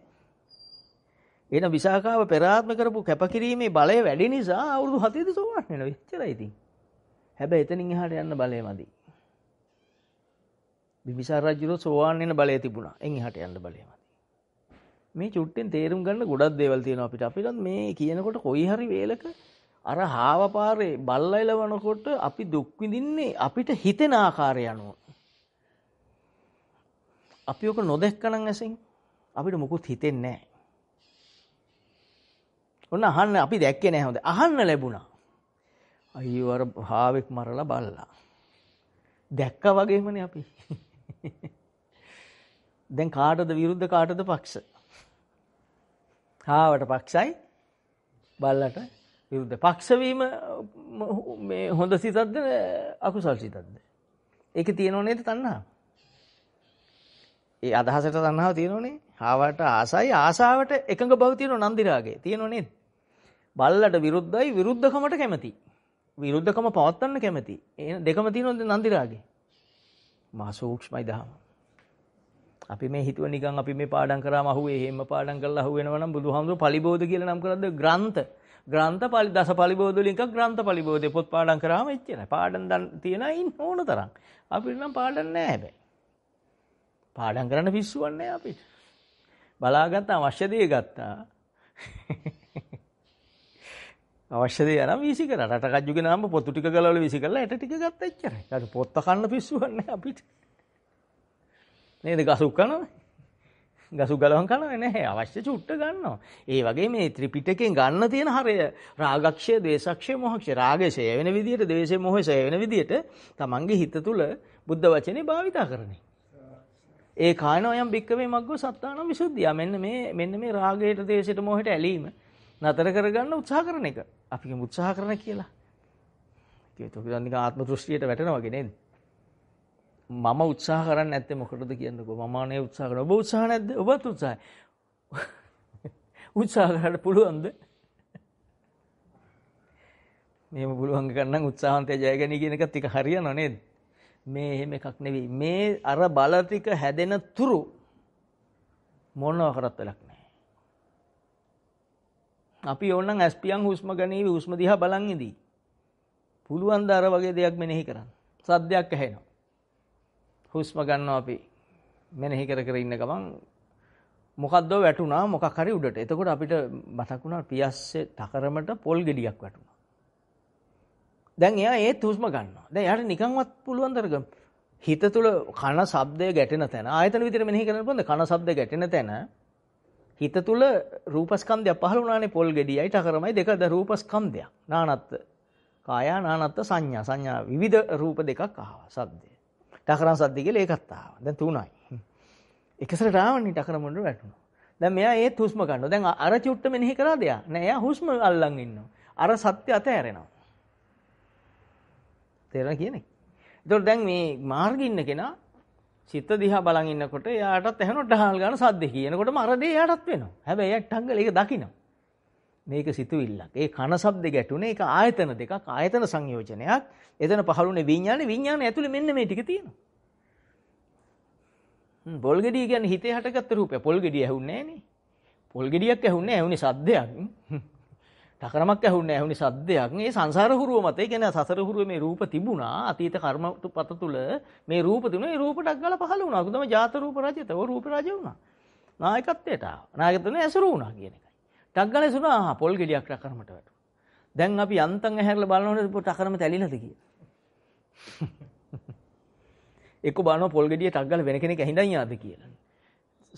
A: එහෙනම් විසාකාව පෙරාත්ම කරපු කැපකිරීමේ බලය වැඩි නිසා අවුරුදු 7 දී සෝවාන් වෙනවා. එච්චරයි ඉතින්. හැබැ එතනින් එහාට යන්න බලය මදි. බිබිසාර රජුර සෝවාන් වෙන බලය තිබුණා. එන් එහාට යන්න බලය මදි. මේ චුට්ටෙන් තේරුම් ගන්න ගොඩක් දේවල් තියෙනවා අපිට. අපිටත් මේ කියනකොට කොයි හරි වේලක අර හාවපාරේ බල්ලයි ලවනකොට අපි දුක් විඳින්නේ අපිට හිතෙන ආකාරය අනුව. අපි ඔක නොදැක්කනම් ඇසෙන් අපිට මොකුත් හිතෙන්නේ නැහැ. ඔන්න අහන්න අපි දැක්කේ නැහැ හොඳ. අහන්න ලැබුණා. අයියෝ අර භාවෙක් මරලා බලලා. දැක්කා වගේමනේ අපි. දැන් කාටද විරුද්ධ කාටද පක්ෂ? කාවට පක්ෂයි බල්ලට විරුද්ධ පක්ෂ වීම මේ හොඳ සිතක්ද අකුසල් සිතක්ද? ඒක තියෙනව නේද තණ්හාව? ඒ අදහසට තණ්හාව තියෙනවනේ. හාවට ආසයි ආසාවට එකඟ බව තියෙනව නන්දිරාගේ. තියෙනව නේද? බල්ලට විරුද්ධයි විරුද්ධකමට කැමති. විරුද්ධකම පවත්වන්න කැමති. එහෙනම් දෙකම තියෙනවද නන්දිරාගේ? මා සූක්ෂමයි දහම. අපි මේ හිතුව නිකන් අපි මේ පාඩම් කරාම අහුවේ එහෙම පාඩම් කරලා අහුවෙනවා නම් බුදුහාමුදුරු පලිබෝධ කියලා නම් කරද්ද ග්‍රන්ථ ග්‍රන්ථ පලි දස පලිබෝධ වලින් එකක් ග්‍රන්ථ පලිබෝධ පොත් පාඩම් කරාම එච්චරයි. පාඩම් දන් තියන අය ඕන තරම්. අපිට නම් පාඩම් නෑ හැබැයි. පාඩම් කරන්න පිස්සුවක් නෑ අපිට. බලාගත්ත අවශ්‍ය දේ ගත්තා. අවශ්‍ය දේ නම් වීසි කරා. රට කජුගේ නම් පොතු ටික ගලවල වීසි කරලා ඇට ටික ගත්ත එච්චරයි. ඊට පොත්ත කන්න පිස්සුවන්නේ අපිට. නේද ගසු කනවා. ගසු ගලවන් කනවා නැහැ. අවශ්‍ය චුට්ට ගන්නවා. ඒ වගේ මේ ත්‍රිපිටකයෙන් ගන්න තියෙන හරය රාගක්ෂය, ද්වේෂක්ෂය, මොහක්ෂය. රාගය ෂය වෙන විදියට, ද්වේෂය, මොහය ෂය වෙන විදියට තමන්ගේ හිත තුල බුද්ධ වචනේ භාවිතා කරන්නේ. ඒ කායන යම් බික්කවේ මග්ගෝ සත්තානම් විසුද්ධිය. මෙන්න මේ මෙන්න මේ රාගයට, ද්වේෂයට, මොහයට ඇලීම නතර කරගන්න උත්සාහ කරන එක. අපි කියමු උත්සාහ කරන කියලා. ඒක නිකන් ආත්ම දෘෂ්ටියට වැටෙනවා වගේ නේද? මම උත්සාහ කරන්නේ නැත්තේ මොකටද කියන්නකෝ. මම අනේ උත්සාහ කරනවා. ඔබ උත්සාහ නැද්ද? ඔබත් උත්සාහයි. උත්සාහ කරන්න පුළුවන්ද? මේම පුළුවන් ගන්න උත්සාහන්තය ජය ගැනීම කියන එක ටික හරියනව නේද? මේ එහෙම එකක් නෙවෙයි. මේ අර බල ටික හැදෙන තුරු මොනවා කරත් වෙලක් අපි ඕනනම් ඇස්පියන් හුස්ම ගනීවි හුස්ම දිහා බලන් ඉදී. පුළුවන් ද අර වගේ දෙයක් මෙනෙහි කරන්න. සද්දයක් ඇහෙනවා. හුස්ම ගන්නවා අපි මෙනෙහි කර කර ඉන්න ගමන් මොකද්ද වැටුණා මොකක් හරි උඩට. එතකොට අපිට මතක් වුණා පියස්සේ තකරමට පොල් ගෙඩියක් වැටුණා. දැන් එයා ඒත් හුස්ම ගන්නවා. දැන් එයාට නිකන්වත් පුළුවන් තරග හිත තුල කන ශබ්දය ගැටෙන තැන ආයතන විදිහට මෙනෙහි කරන්න පුළුවන්. කන ශබ්ද ගැටෙන තැන හිත තුල රූපස්කන්ධය පහළ වුණානේ පොල් ගෙඩියයි ටකරමයි දෙකද රූපස්කන්ධයක් නානත්ත් කායා නානත්ත් සංඥා සංඥා විවිධ රූප දෙකක් ආවා සද්දේ ටකරම් සද්ද කියලා ඒකත් ආවා දැන් තුනයි එකසරට ආවනේ ටකර මොනට වැටුණා දැන් මෙයා ඒත් හුස්ම ගන්නවා දැන් අර චුට්ට මෙනෙහි කරාද එයා නෑ එයා හුස්ම අල්ලන් ඉන්නවා අර සත්‍ය අතහැරෙනවා තේරෙන කියන්නේ එතකොට දැන් මේ මාර්ගෙ ඉන්න කෙනා චිත්ත දිහා බලන් ඉන්නකොට එයාටත් එහෙනම් ඩහල් ගන්න සද්ද කියනකොටම අර දේ එයාටත් වෙනවා. හැබැයි එයා ටංගල ඒක දකිනවා. මේක සිතුවිල්ලක්. ඒ කන ශබ්ද ගැටුනේ ඒක ආයතන දෙකක් ආයතන සංයෝජනයක්. එතන පහළුනේ විඥානේ විඥානේ ඇතුලේ මෙන්න මේ ටික තියෙනවා. පොල්ගෙඩිය කියන්නේ හිතේ හටගත්තු රූපය. පොල්ගෙඩිය ඇහුන්නේ නැහනේ. පොල්ගෙඩියක් ඇහුන්නේ ඇහුනේ සද්දයක්. ටකරමක් ඇහුන්නේ ඇහුනේ සද්දයක්. මේ සංසාර හුරුව මත, ඒ කියන්නේ සසර හුරුවේ මේ රූප තිබුණා. අතීත කර්මපත තුල මේ රූප තිබුණා. මේ රූපටක් ගාලා පහළ වුණා. කොහොමද ජාත රූප රජිත? ඔය රූප රජ වුණා. නායකත්වයට ආවා. නායකත්වනේ ඇසුරු වුණා කියන එකයි. ටක් ගාලා ඇසුරු ආහා පොල් ගෙඩියක් ටකරමට වැටුණා. දැන් අපි යන්තම් ඇහැරලා බලනකොට ටකරම තැලිලාද කියලා. එක්ක බලනවා පොල් ගෙඩිය ටක් ගාලා වෙන කෙනෙක් ඇහිඳන් යාද කියලා.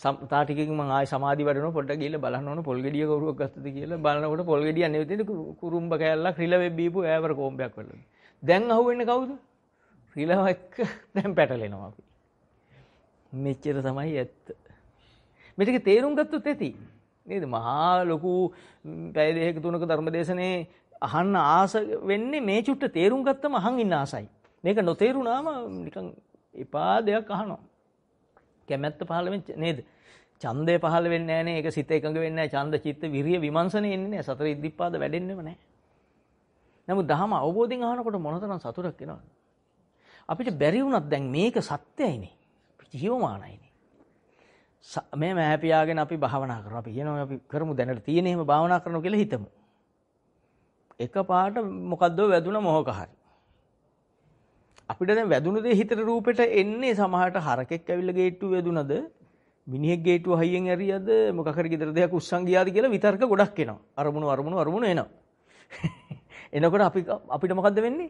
A: තා ටිකකින් මම ආයෙ සමාධි වැඩනවා පොඩ්ඩක් ගිහලා බලන්න ඕන පොල් ගෙඩිය කවුරුවක් ගත්තද කියලා බලනකොට පොල් ගෙඩිය නැවෙතින කුරුම්බ කෑල්ලක් රිල වෙබ් බීපු ඈවර කෝම්බයක් වල. දැන් අහුවෙන්නේ කවුද? රිලව එක්ක දැන් පැටලෙනවා අපි. මෙච්චර තමයි ඇත්ත. මෙටික තේරුම් ගත්තොත් ඇති. නේද? මහා ලොකු පැය දෙකක තුනක ධර්මදේශනේ අහන්න ආස වෙන්නේ මේ චුට්ට තේරුම් ගත්තම අහන් ඉන්න ආසයි. මේක නොතේරුණාම නිකන් එපා දෙයක් අහනවා. කැමැත්ත පහළ වෙන්නේ නේද? ඡන්දය පහළ වෙන්නේ නැහැ නේ. ඒක සිත එකඟ වෙන්නේ නැහැ. ඡන්ද චිත්ත විරිය විමර්ශන එන්නේ නැහැ. සතර ඉද්ධිපාද වැඩෙන්නෙම නැහැ. නමුත් දහම අවබෝධයෙන් අහනකොට මොනතරම් සතුටක් එනවද? අපිට බැරි වුණත් දැන් මේක සත්‍යයිනේ. ජීවමානයිනේ. මේ මෑපියාගෙන අපි භාවනා කරනවා. අපි කියනවා අපි කරමු දැනට තියෙන එහෙම භාවනා කරනවා කියලා හිතමු. එකපාරට මොකද්දෝ වැදුන මොහක හරි. අපිට දැන් වැදුණු දේ හිතට රූපෙට එන්නේ සමහරට හරකෙක් ඇවිල්ලා ගේට්ටුව වැදුනද මිනිහෙක් ගේට්ටුව හයියෙන් ඇරියද මොකක් හරි ගෙදර දෙයක් උස්සන් ගියාද කියලා විතර්ක ගොඩක් එනවා අරමුණු අරමුණු අරමුණු එනවා එනකොට අපි අපිට මොකද්ද වෙන්නේ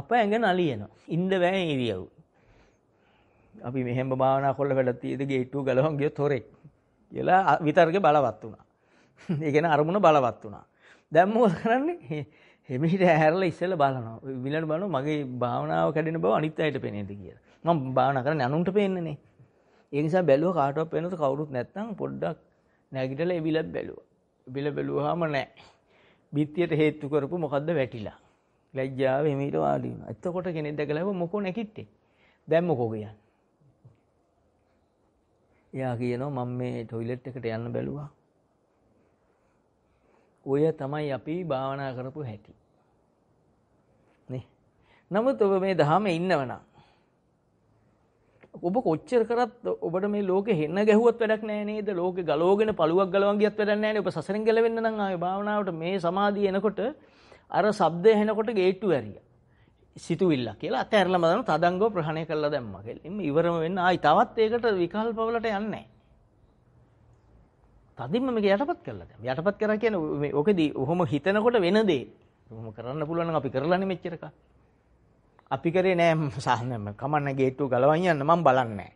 A: අප ඇඟ නලියනවා ඉන්න බෑ ඉරියව් අපි මෙහෙම භාවනා කරලා වැඩ තියෙද ගේට්ටුව ගලවන් ගියොත් හොරෙක් කියලා විතර්ක බලවත් වුණා ඒ කියන්නේ අරමුණ බලවත් වුණා දැන් මොකද කරන්නේ හෙමිට ඇහැරල ඉස්සල බලනවා විලට බලන මගේ භාවනාව කැඩෙන බව අනිත් අයට පෙනේද කියලා මම භාවනා කරන්නේ අනුන්ට පේන්නනේ ඒ නිසා බැලුව කාටවත් පේනොත් කවුරුත් නැත්නම් පොඩ්ඩක් නැගිටලා එබිල බැලුවා බිල බැලුවාම නැහැ බිත්තියට හේතු කරපු මොකද්ද වැටිලා ලැජ්ජාව හෙමිට වාඩි වුණා එතකොට කෙනෙක් දැකලා මොකෝ නැකිට්ටේ දැන් මොකෝ කියන්නේ එයා කියනවා මම මේ ටොයිලට් එකට යන්න බැලුවා ඔය තමයි අපි භාවනා කරපු හැටි. නමුත් ඔබ මේ දහම ඉන්නවනම් ඔබ කොච්චර කරත් ඔබට මේ ලෝකෙ හෙන්න ගැහුවත් වැඩක් නෑ නේද? ලෝකෙ ගලවගෙන පළුවක් ගලවන් ගියත් වැඩක් නෑ නේ. ඔබ සසරෙන් ගැලවෙන්න නම් ආයේ භාවනාවට මේ සමාධිය එනකොට අර ශබ්දය එනකොට ගේට්ටු ඇරියා. සිතුවිල්ල කියලා අතහැරලා මදන තදංගව ප්‍රහණය කළා දැම්මා කියලා. ඉවරම වෙන්න ආයි තවත් ඒකට විකල්පවලට යන්නේ තදින්ම මේක යටපත් කරලා දැන්. යටපත් කරා කියන්නේ ඕකෙදි ඔහොම හිතනකොට වෙන දේ. ඔහොම කරන්න පුළුවන් නම් අපි කරලානේ මෙච්චරක. අපි කරේ නෑ සාහනම කමන්න ගේට්ටුව ගලවන් යන්න මම බලන්නේ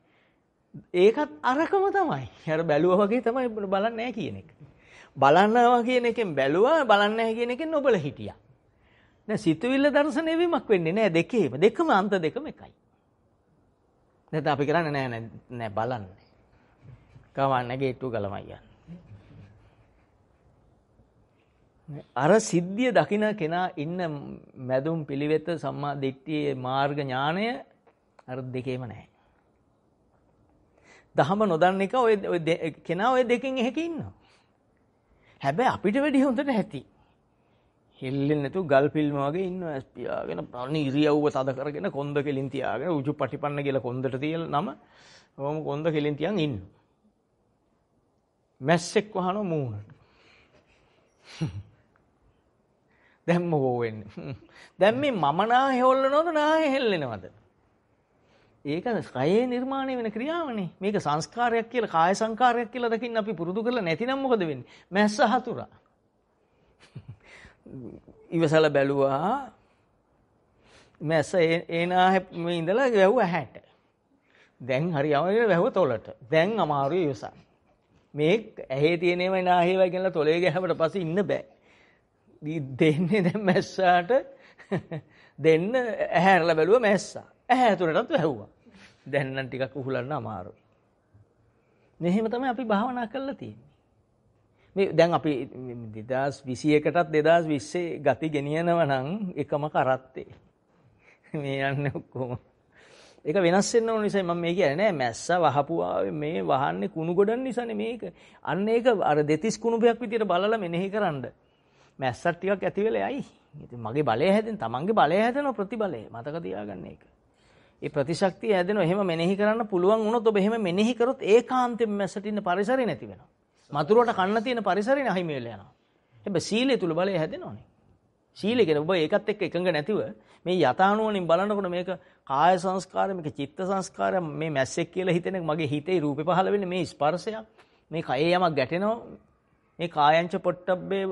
A: ඒකත් අරකම තමයි. අර බැලුවා වගේ තමයි බලන්නේ කියන එක. බලන්නවා කියන එකෙන් බැලුවා බලන්නේ නැහැ කියන එකෙන් ඔබල හිටියා. දැන් සිතුවිල්ල දර්ශනය වීමක් වෙන්නේ නෑ දෙකේම. දෙකම අන්ත දෙකම එකයි. නැත්නම් අපි කරන්නේ නෑ නෑ බලන්නේ. කමන්න ගේට්ටුව ගලවන් යන්න. අර සිද්ධිය දකින කෙනා ඉන්න මැදුම් පිළිවෙත සම්මා දිට්ඨියේ මාර්ග ඥානය අර දෙකේම නැහැ. දහම නොදන්න එක ඔය කෙනා ඔය දෙකෙන් එහෙක ඉන්නවා. හැබැයි අපිට වැඩි හොඳට ඇති. හෙල්ලෙන්නේ නැතුව ගල් පිල්ම වගේ ඉන්නවා ඇස් පියාගෙන පරණ ඉරියව්ව තද කරගෙන කොන්ද කෙලින් තියාගෙන උජු පටිපන්න කියලා කොන්දට තියලා නම ඔහොම කොන්ද කෙලින් තියන් ඉන්නවා. මැස්සෙක් වහන මූණට. දැම්ම බෝ වෙන්නේ. දැන් මේ මම නාය හෙල්ලනවද නාය හෙල්ලෙනවද? ඒක කයේ නිර්මාණය වෙන ක්‍රියාවනේ. මේක සංස්කාරයක් කියලා කාය සංකාරයක් කියලා දකින්න අපි පුරුදු කරලා නැතිනම් මොකද වෙන්නේ? මැස්ස හතුරා. ඉවසලා බැලුවා මැස්ස ඒ නාහේ ඉඳලා වැහුවා 60. දැන් හරි අමාරුයි වැහුව තොලට. දැන් අමාරුයි ඉවසන්න. මේ ඇහි තියෙනේම නාහේ වගේ කියලා තොලේ ගැහුවට පස්සේ ඉන්න බෑ. දෙන්නේ දැන් මැස්සාට දෙන්න ඇහැරලා බැලුව මැස්සා. ඇහැ ඇතුළටත් වැහුවා. දැන් නම් ටිකක් උහුලන්න අමාරුයි. මෙහෙම තමයි අපි භාවනා කරලා තියෙන්නේ. මේ දැන් අපි 2021කටත් 2020 ගති ගෙනියනවා නම් එකම කරත්තේ. මේ යන්නේ ඔක්කොම. ඒක වෙනස් වෙන්න ඕන නිසා මම මේ කියන්නේ නෑ මැස්ස වහපුවාවේ මේ වහන්නේ කුණු ගොඩන් නිසානේ මේක. අන්න ඒක අර දෙතිස් කුණුපයක් විදියට බලලා මෙනෙහි කරන්නේ. මැස්සක් ටිකක් ඇති වෙලා යයි. ඉතින් මගේ බලය හැදෙන, තමන්ගේ බලය හැදෙන ප්‍රතිබලය මතක තියාගන්න ඒක. ඒ ප්‍රතිශක්තිය හැදෙන එහෙම මෙනෙහි කරන්න පුළුවන් වුණොත් ඔබ එහෙම මෙනෙහි කරොත් ඒකාන්තයෙන් මැස්සට ඉන්න පරිසරය නැති වෙනවා. මතුරුවට කන්න තියෙන පරිසරය අහිමි වෙලා යනවා. හැබැයි සීලය තුල බලය හැදෙනවනේ. සීලය කියන්නේ ඔබ ඒකත් එක්ක එකඟ නැතිව මේ යථානුවණින් බලනකොට මේක කාය සංස්කාරය මේක චිත්ත සංස්කාරය මේ මැස්සෙක් කියලා හිතෙන මගේ හිතේ රූපේ පහළ වෙන්නේ මේ ස්පර්ශයක් මේ කයේ යමක් ගැටෙනවා මේ කායංච පොට්ටබ්බේ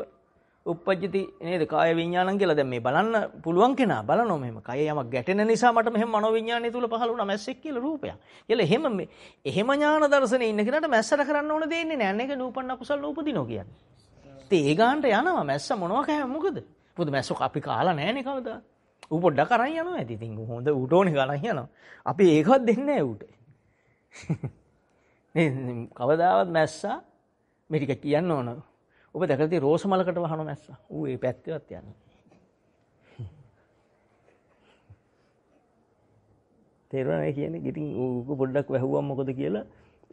A: උපජ්ජති නේද කාය විඥානං කියලා දැන් මේ බලන්න පුළුවන් කෙනා බලනෝ මෙහෙම කය යමක් ගැටෙන නිසා මට මෙහෙම මනෝ විඥානය තුල පහළ වුණා මැස්සෙක් කියලා රූපයක්. කියලා එහෙම මේ එහෙම ඥාන දර්ශනේ ඉන්න කෙනාට මැස්සට කරන්න ඕන දෙන්නේ නැහැ. අනේක නූපන්න අකුසල් නූපදිනෝ කියන්නේ. ඉතින් ඒ ගානට යනවා මැස්ස මොනවා කෑ මොකද? මොකද මැස්සෝ අපි කාලා නැහැ නේ කවදා. ඌ පොඩ්ඩක් අරන් යනවා ඇති. ඉතින් හොඳ ඌට ඕනේ ගලන් යනවා. අපි ඒකවත් දෙන්නේ නැහැ ඌට. නේද? කවදාවත් මැස්සා මේක කියන්න ඕන. ඔබ දැකලා තියෙ රෝස මලකට වහන මැස්ස. ඌ ඒ පැත්තේවත් යන්නේ. තේරුණා මේ කියන්නේ. ඉතින් ඌක පොඩ්ඩක් වැහුවම් මොකද කියලා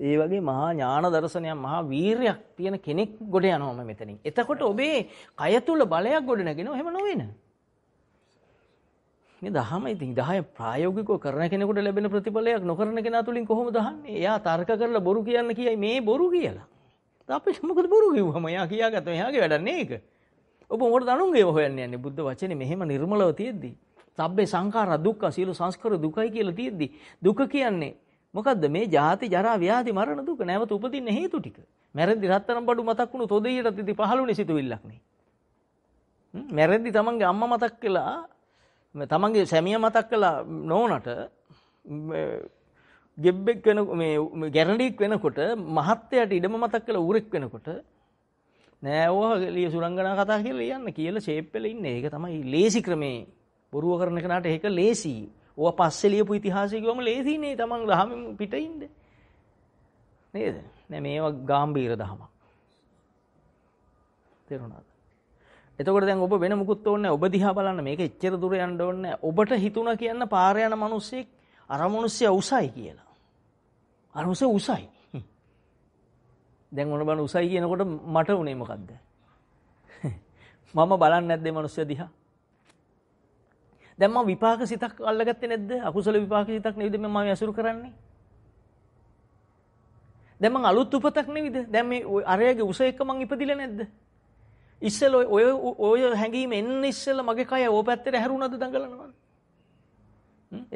A: ඒ වගේ මහා ඥාන දර්ශනයක් මහා වීරයක් තියෙන කෙනෙක් ගොඩ යනවා මම මෙතනින්. එතකොට ඔබේ කය තුල බලයක් ගොඩ නැගෙනව එහෙම නොවේන. මේ දහම ඉතින් 10 ප්‍රායෝගිකව කරන කෙනෙකුට ලැබෙන ප්‍රතිඵලයක් නොකරන කෙනා තුලින් කොහොමද අහන්නේ? එයා තර්ක කරලා බොරු කියන්න කියයි මේ බොරු කියලා. අපි මොකද බොරු කිව්වම යා කියාගත්ත එයාගේ වැඩක් නේ ඒක. ඔබ මොකටද අනුන්ගේව හොයන්නේ යන්නේ බුද්ධ වචනේ මෙහෙම නිර්මලව තියෙද්දි. සබ්බේ සංඛාර දුක්ඛ සියලු සංස්කාර දුකයි කියලා තියෙද්දි දුක කියන්නේ මොකද්ද මේ ජාති ජරා ව්‍යාධි මරණ දුක නැවත උපදින්න හේතු ටික. මැරෙද්දි රත්තරන් බඩු මතක් වුණු තොදෙයියට තිදි පහළුනේ සිතුවිල්ලක් නේ. මැරෙද්දි තමන්ගේ අම්මා මතක් කළා තමන්ගේ සැමියා මතක් කළා නෝනට ගෙබ්බෙක් වෙන මේ ගැරඬික් වෙනකොට මහත්යට ඉඩම මතක් කළ ඌරෙක් වෙනකොට නෑ ඕවා ලිය සුරංගනා කතා කියලා ලියන්න කියලා ෂේප් වෙලා ඉන්නේ. ඒක තමයි ලේසි ක්‍රමේ. බොරුව කරන කෙනාට ඒක ලේසි. ඕවා පස්සේ ලියපු ඉතිහාසය කිව්වම ලේසි නේ. Taman ගහමින් පිට ඉන්න. නේද? නෑ මේවා ගැඹීර දහමක්. තේරුණාද? එතකොට දැන් ඔබ වෙන මුකුත් ඕනේ ඔබ දිහා බලන්න මේක එච්චර දුර යන්න ඕනේ ඔබට හිතුණා කියන්න පාර යන මිනිස්සෙක් අර මොනුස්සය උසයි කියලා. අර මොනුස්සය උසයි. දැන් ඔන්න බලන්න උසයි කියනකොට මට උනේ මොකද්ද? මම බලන්නේ නැද්ද මේ මිනිස්සු දිහා? දැන් මම විපාක සිතක් අල්ලගත්තේ නැද්ද? අකුසල විපාක සිතක් නෙවිද මම ඇසුරු කරන්නේ? දැන් මං අලුත් උපතක් නෙවිද? දැන් මේ අරයාගේ උස එක මං ඉපදිලා නැද්ද? ඉස්සෙල් ඔය ඔය හැංගීම එන්න ඉස්සෙල්ලා මගේ කය ඕ පැත්තට හැරුණාද දඟලනවද?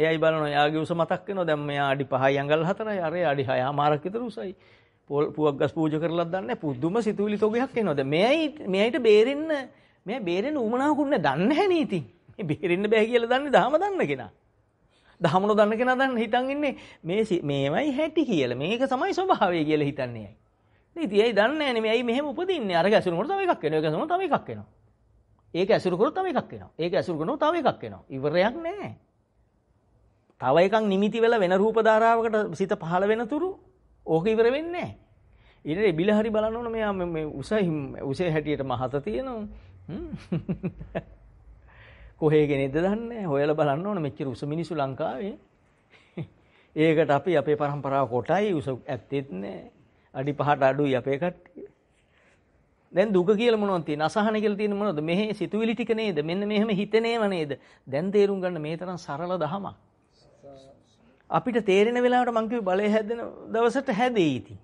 A: ඒයි බලන යාගේ උස මතක් වෙනවා දැන් මෙයා අඩි 5යි අඟල් 4යි අරේ අඩි 6 ආමාරක් විතර උසයි පුවක් ගස් පූජ කරලත් දන්නේ පුදුම සිතුවිලි තොගයක් එනවා දැන් මෙයයි මෙයයිට බේරෙන්න මෙයා බේරෙන්න උමනාවකුත් නෑ දන්නේ නැහැ නේ ඉතින් මේ බේරෙන්න බෑ කියලා දන්නේ දහම දන්න කෙනා දහමන දන්න කෙනා දන්න හිතන් ඉන්නේ මේ මේවයි හැටි කියලා මේක තමයි ස්වභාවය කියලා හිතන්නේ අයි නේ ඉතින් ඇයි දන්නේ නැහැ නේ ඇයි මෙහෙම උපදින්නේ අර ගැසුනකොට තව එකක් එනවා ඒක සම තව එකක් එනවා ඒක ඇසුරු කරොත් තව එකක් එනවා ඒක ඇසුරු කරනොත් තව එකක් එනවා ඉවරයක් නැහැ තව එකක් නිමිති වෙලා වෙන රූප ධාරාවකට සිත පහළ වෙනතුරු ඕක ඉවර වෙන්නේ නැහැ. ඊට එබිල හරි බලන්න ඕන මෙයා මේ උස උසේ හැටියට මහත තියෙනවා. කොහේ ගෙනෙද්ද දන්නේ හොයලා බලන්න ඕන මෙච්චර උස මිනිස්සු ලංකාවේ. ඒකට අපි අපේ પરම්පරාව කොටයි උස ඇත්තෙත් නැහැ. අඩි පහට අඩුයි අපේ කට්ටිය. දැන් දුක කියලා මොනවද තියෙන්නේ? අසහන කියලා තියෙන්නේ මොනවද? මෙහි සිතුවිලි ටික නේද? මෙන්න මෙහෙම හිතෙනේම නේද? දැන් තේරුම් ගන්න මේ තරම් සරල දහමක්. අපිට තේරෙන වෙලාවට මං කිව්වේ බලය හැදෙන දවසට හැදෙයි ඉතින්.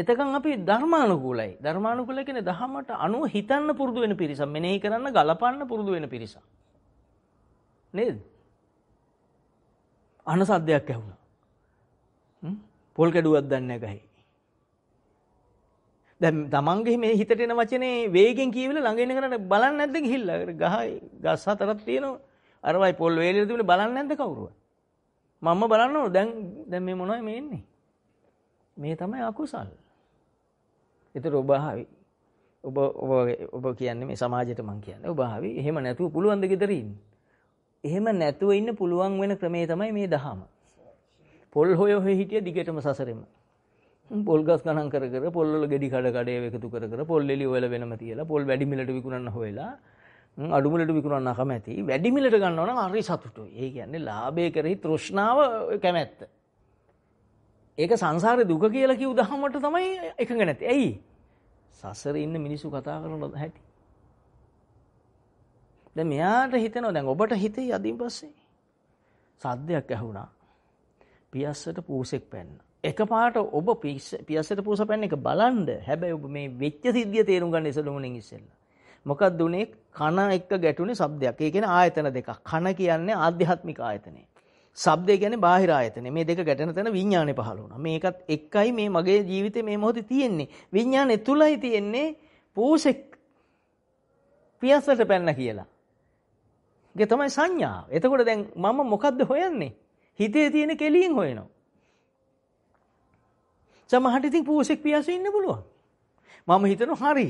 A: එතකන් අපි ධර්මානුකූලයි. ධර්මානුකූල කියන්නේ දහමට අනුව හිතන්න පුරුදු වෙන පිරිසක්, මෙනෙහි කරන්න ගලපන්න පුරුදු වෙන පිරිසක්. නේද? අහන සද්දයක් ඇහුණා. පොල් කැඩුවක් දන්නේ නැහැ දැන් තමන්ගේ මේ හිතට එන වචනේ වේගෙන් කියවිලා ළඟ ඉන්න කරන්නේ බලන්නේ නැද්ද ගිහිල්ලා ගහ ගස් හතරක් තියෙනවා අරවයි පොල් වේලෙ තිබුණේ බලන්නේ නැද්ද කවුරුවත් මම බලන්න දැන් දැ මේ මොනයි මේ එන්නේ මේ තමයි අකුසල් එත රොබාහවි ඔබ ඔබ කියන්නේ මේ සමාජයට මං කියන්න ඔබාවි එහෙම නැතුව පුළුවන්ද ගෙදරින් එහෙම නැතුව ඉන්න පුළුවන් වෙන ක්‍රමේ තමයි මේ දහම පොල් හොය හොය හිටිය දිගටම සසරෙම පොල් ගස් ගණන් කර පොල්ල ගෙඩි කඩ කඩේ එකතු කර පොල්ලෙලි ඔයල වෙනම තියලා පොල් වැඩිමිලට විකුණන්න හොලා අඩුමිලට විකුණන්න කැමැති වැඩිමිලට ගන්නවන අරි සතුටු ඒ කියන්නේ ලාබය කරෙහි තෘෂ්ණාව කැමැත්ත. ඒක සංසාරය දුක කියලා කිව් දහමට තමයි එකඟ නැති. ඇයි සසර ඉන්න මිනිසු කතා කරන හැටි. දැන් මෙයාට හිතෙනවා දැන් ඔබට හිතේ යදින් පස්සේ සද්දයක් ඇහුණා. පියස්සට පූසෙක් පැන්න. එකපාරට ඔබ පියස්සට පූස පැන්න එක බලන්න. හැබැයි ඔබ මේ වෙච්ච සිද්ධිය තේරුම් ගන්න ඉසලුමුණෙන් ඉස්සෙල්ලා. මොකක්ද උනේ කන එක්ක ගැටුනේ ශබ්දයක්. ඒ කියන්නේ ආයතන දෙකක්. කන කියන්නේ ආධ්‍යාත්මික ආයතනය. ශබ්දය කියන්නේ බාහිර ආයතනය. මේ දෙක ගැටෙන තැන විඥානය පහළ වුණා. මේකත් එකයි මේ මගේ ජීවිතේ මේ මොහොතේ තියෙන්නේ. විඥානය තුලයි තියෙන්නේ පූසෙක් පියසට පැන්න කියලා. ඒක තමයි සංඥාව. එතකොට දැන් මම මොකද්ද හොයන්නේ? හිතේ තියෙන කෙලියෙන් හොයනවා. සමහරට ඉතින් පූසෙක් පියාසෙ ඉන්න පුළුවන්. මම හිතනවා හරි.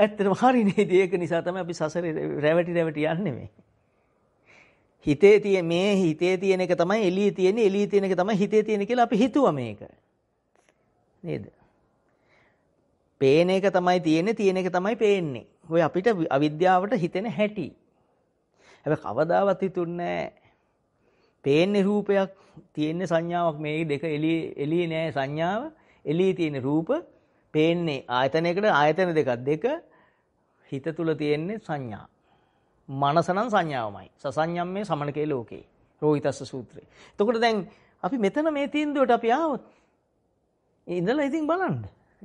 A: ඇත්තටම හරි නේද? ඒක නිසා තමයි අපි සසරේ රැවටි රැවටි යන්නේ මේ. හිතේ තියෙ මේ හිතේ තියෙන එක තමයි එළියේ තියෙන එළියේ තියෙන එක තමයි හිතේ තියෙන කියලා අපි හිතුවා මේක. නේද? පේන එක තමයි තියෙන්නේ තියෙන එක තමයි පේන්නේ. ඔය අපිට අවිද්‍යාවට හිතෙන හැටි. හැබැයි කවදාවත් හිතුන්නේ පේන්නේ රූපයක් තියෙන්නේ සංඥාවක් මේ දෙක එළියේ එළියේ නෑ සංඥාව එළියේ තියෙන රූප පේන්නේ ආයතනයකට ආයතන දෙකක් දෙක හිත තුල තියෙන්නේ සංඥා. මනස නම් සංඥාවමයි. සසඤ්ඤම්මේ සමනකේ ලෝකේ. රෝහිතස්ස සූත්‍රය. එතකොට දැන් අපි මෙතන මේ තීන්දුවට අපි ආවොත් ඉඳලා ඉතින් බලන්න.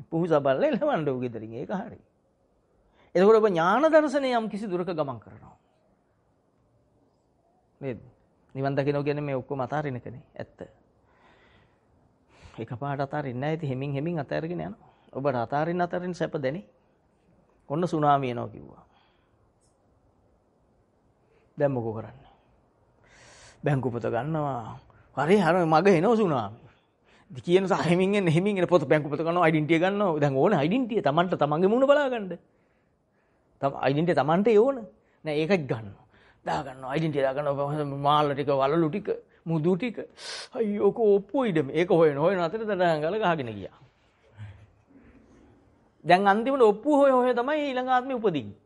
A: පුහුසබල්ල එළවන්න ඕක ඉදරින් ඒක හරි. එතකොට ඔබ ඥාන දර්ශනය යම් කිසි දුරක ගමන් කරනවා. නේද? නිවන් දකින්න කියන්නේ මේ ඔක්කොම අතාරිනකනේ. ඇත්ත. එකපාරට අතාරින්නේ නැහැ. ඉතින් හෙමින් හෙමින් අතාරගෙන යනවා. ඔබ අතාරින් අතරින් සැප දැනේ. ඔන්න සුනාමි එනවා කිව්වා. දැන් මොකෝ කරන්නේ? බැංකු පොත ගන්නවා. හරි හරි මග එනවා සුනාමි. කියන සහෙමින් එන හෙමින් එන පොත බැංකු පොත ගන්නවා ඩෙන්ටිය ගන්නවා. දැන් ඕන ඩෙන්ටිය Tamanට Tamanගේ මුණ බලා ගන්න. තම ඩෙන්ටිය Tamanට ඕන. නෑ ඒකත් ගන්නවා. දා ගන්නවා ඩෙන්ටිය දා ගන්නවා මාළ ටික වලලු ටික මුදු ටික අයියෝ කො ඔප්පු ඉඩම. ඒක හොයන හොයන අතර දඩංගල ගහගෙන ගියා. දැන් අන්තිමට ඔප්පු හොය හොය තමයි ඊළඟ ආත්මේ උපදින්නේ.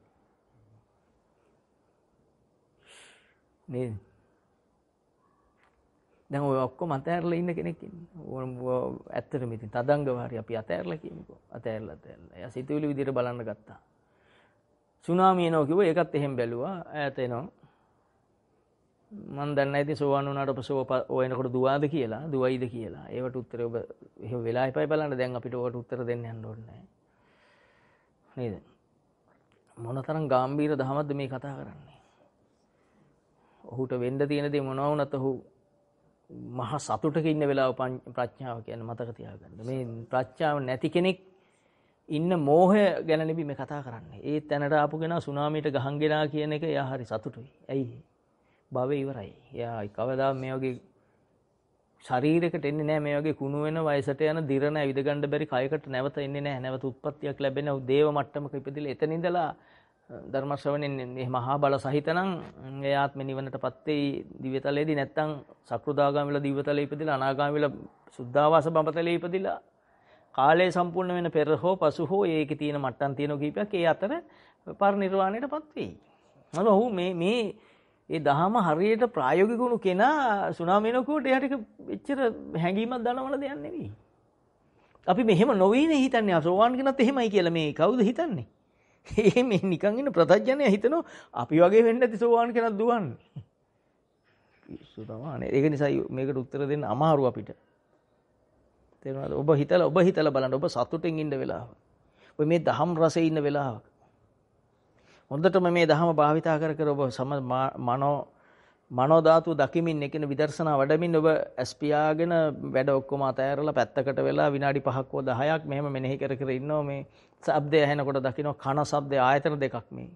A: නේද? දැන් ඔය ඔක්කොම අතහැරලා ඉන්න කෙනෙක් ඉන්නේ. ඇත්තටම ඉතින් තදංගව හරි අපි අතහැරලා කියමුකෝ. අතහැරලා අතහැරලා. එයා සිතුවිලි විදියට බලන්න ගත්තා. සුනාමි එනවා කිව්වා ඒකත් එහෙම බැලුවා. ඈත එනවා. මම දන්නේ ඉතින් සෝවන් වුණාට පස්සේ ඔය එනකොට දුවාද කියලා, දුවයිද කියලා. ඒවට උත්තරේ ඔබ එහෙම වෙලා ඉපයි බලන්න. දැන් අපිට ඔකට උත්තර දෙන්න යන්න ඕනේ නැහැ. නේද මොනතරම් ගාම්භීර දහමක්ද මේ කතා කරන්නේ ඔහුට වෙන්න තියෙන දේ මොනවා වුණත් ඔහු මහා සතුටක ඉන්න වෙලාව ප්‍රඥාව කියන්නේ මතක තියාගන්න. මේ ප්‍රඥාව නැති කෙනෙක් ඉන්න මෝහය ගැන නෙමෙයි මේ කතා කරන්නේ. ඒ තැනට ආපු කෙනා සුනාමියට ගහන් ගෙනා කියන එක එයා හරි සතුටුයි. ඇයි? භවය ඉවරයි. එයා කවදා මේ වගේ ශරීරයකට එන්නේ නැහැ මේ වගේ කුණු වෙන වයසට යන දිරණ ඇවිද ගන්න බැරි කයකට නැවත එන්නේ නැහැ නැවත උත්පත්තියක් ලැබෙන දේව මට්ටමක ඉපදිලා එතන ඉඳලා ධර්ම ශ්‍රවණයෙන් මේ මහා බල සහිතනම් ඒ ආත්ම නිවනටපත් වෙයි දිව්‍යතලයේදී නැත්තම් සක්‍රුදාගාමි වෙලා දිව්‍යතලයේ ඉපදිලා අනාගාමි වෙලා සුද්ධාවාස බඹතලයේ ඉපදිලා කාලය සම්පූර්ණ වෙන පෙර හෝ පසු හෝ ඒකේ තියෙන මට්ටම් තියෙන කීපයක් ඒ අතර පරිනිර්වාණයටපත් වෙයි. අර ඔහු මේ මේ ඒ දහම හරියට ප්‍රායෝගික වුණු කෙනා සුනාමිනකුවට එයාට එච්චර හැඟීමක් දනවන දෙයක් නෙවෙයි. අපි මෙහෙම නොවේනේ හිතන්නේ අසෝවාන් කෙනත් එහෙමයි කියලා මේ කවුද හිතන්නේ? ඒ මේ නිකන් ඉන්න ප්‍රත්‍යඥය හිතනවා අපි වගේ වෙන්න ඇති සෝවාන් කෙනක් දුවන්නේ. පිස්සු තමයි. ඒක නිසා මේකට උත්තර දෙන්න අමාරු අපිට. තේරුණාද? ඔබ හිතලා ඔබ හිතලා බලන්න ඔබ සතුටින් ඉන්න වෙලාව. ඔය මේ දහම් රසේ ඉන්න වෙලාවක හොඳටම මේ දහම භාවිතා කර කර ඔබ සම මනෝ මනෝ ධාතු දකිමින් එකින විදර්ශනා වඩමින් ඔබ ඇස් පියාගෙන වැඩ ඔක්කොම අතහැරලා පැත්තකට වෙලා විනාඩි 5ක් හෝ 10ක් මෙහෙම මෙනෙහි කර කර ඉන්නවා මේ ශබ්දය ඇහෙනකොට දකින්න කන ශබ්ද ආයතන දෙකක් මේ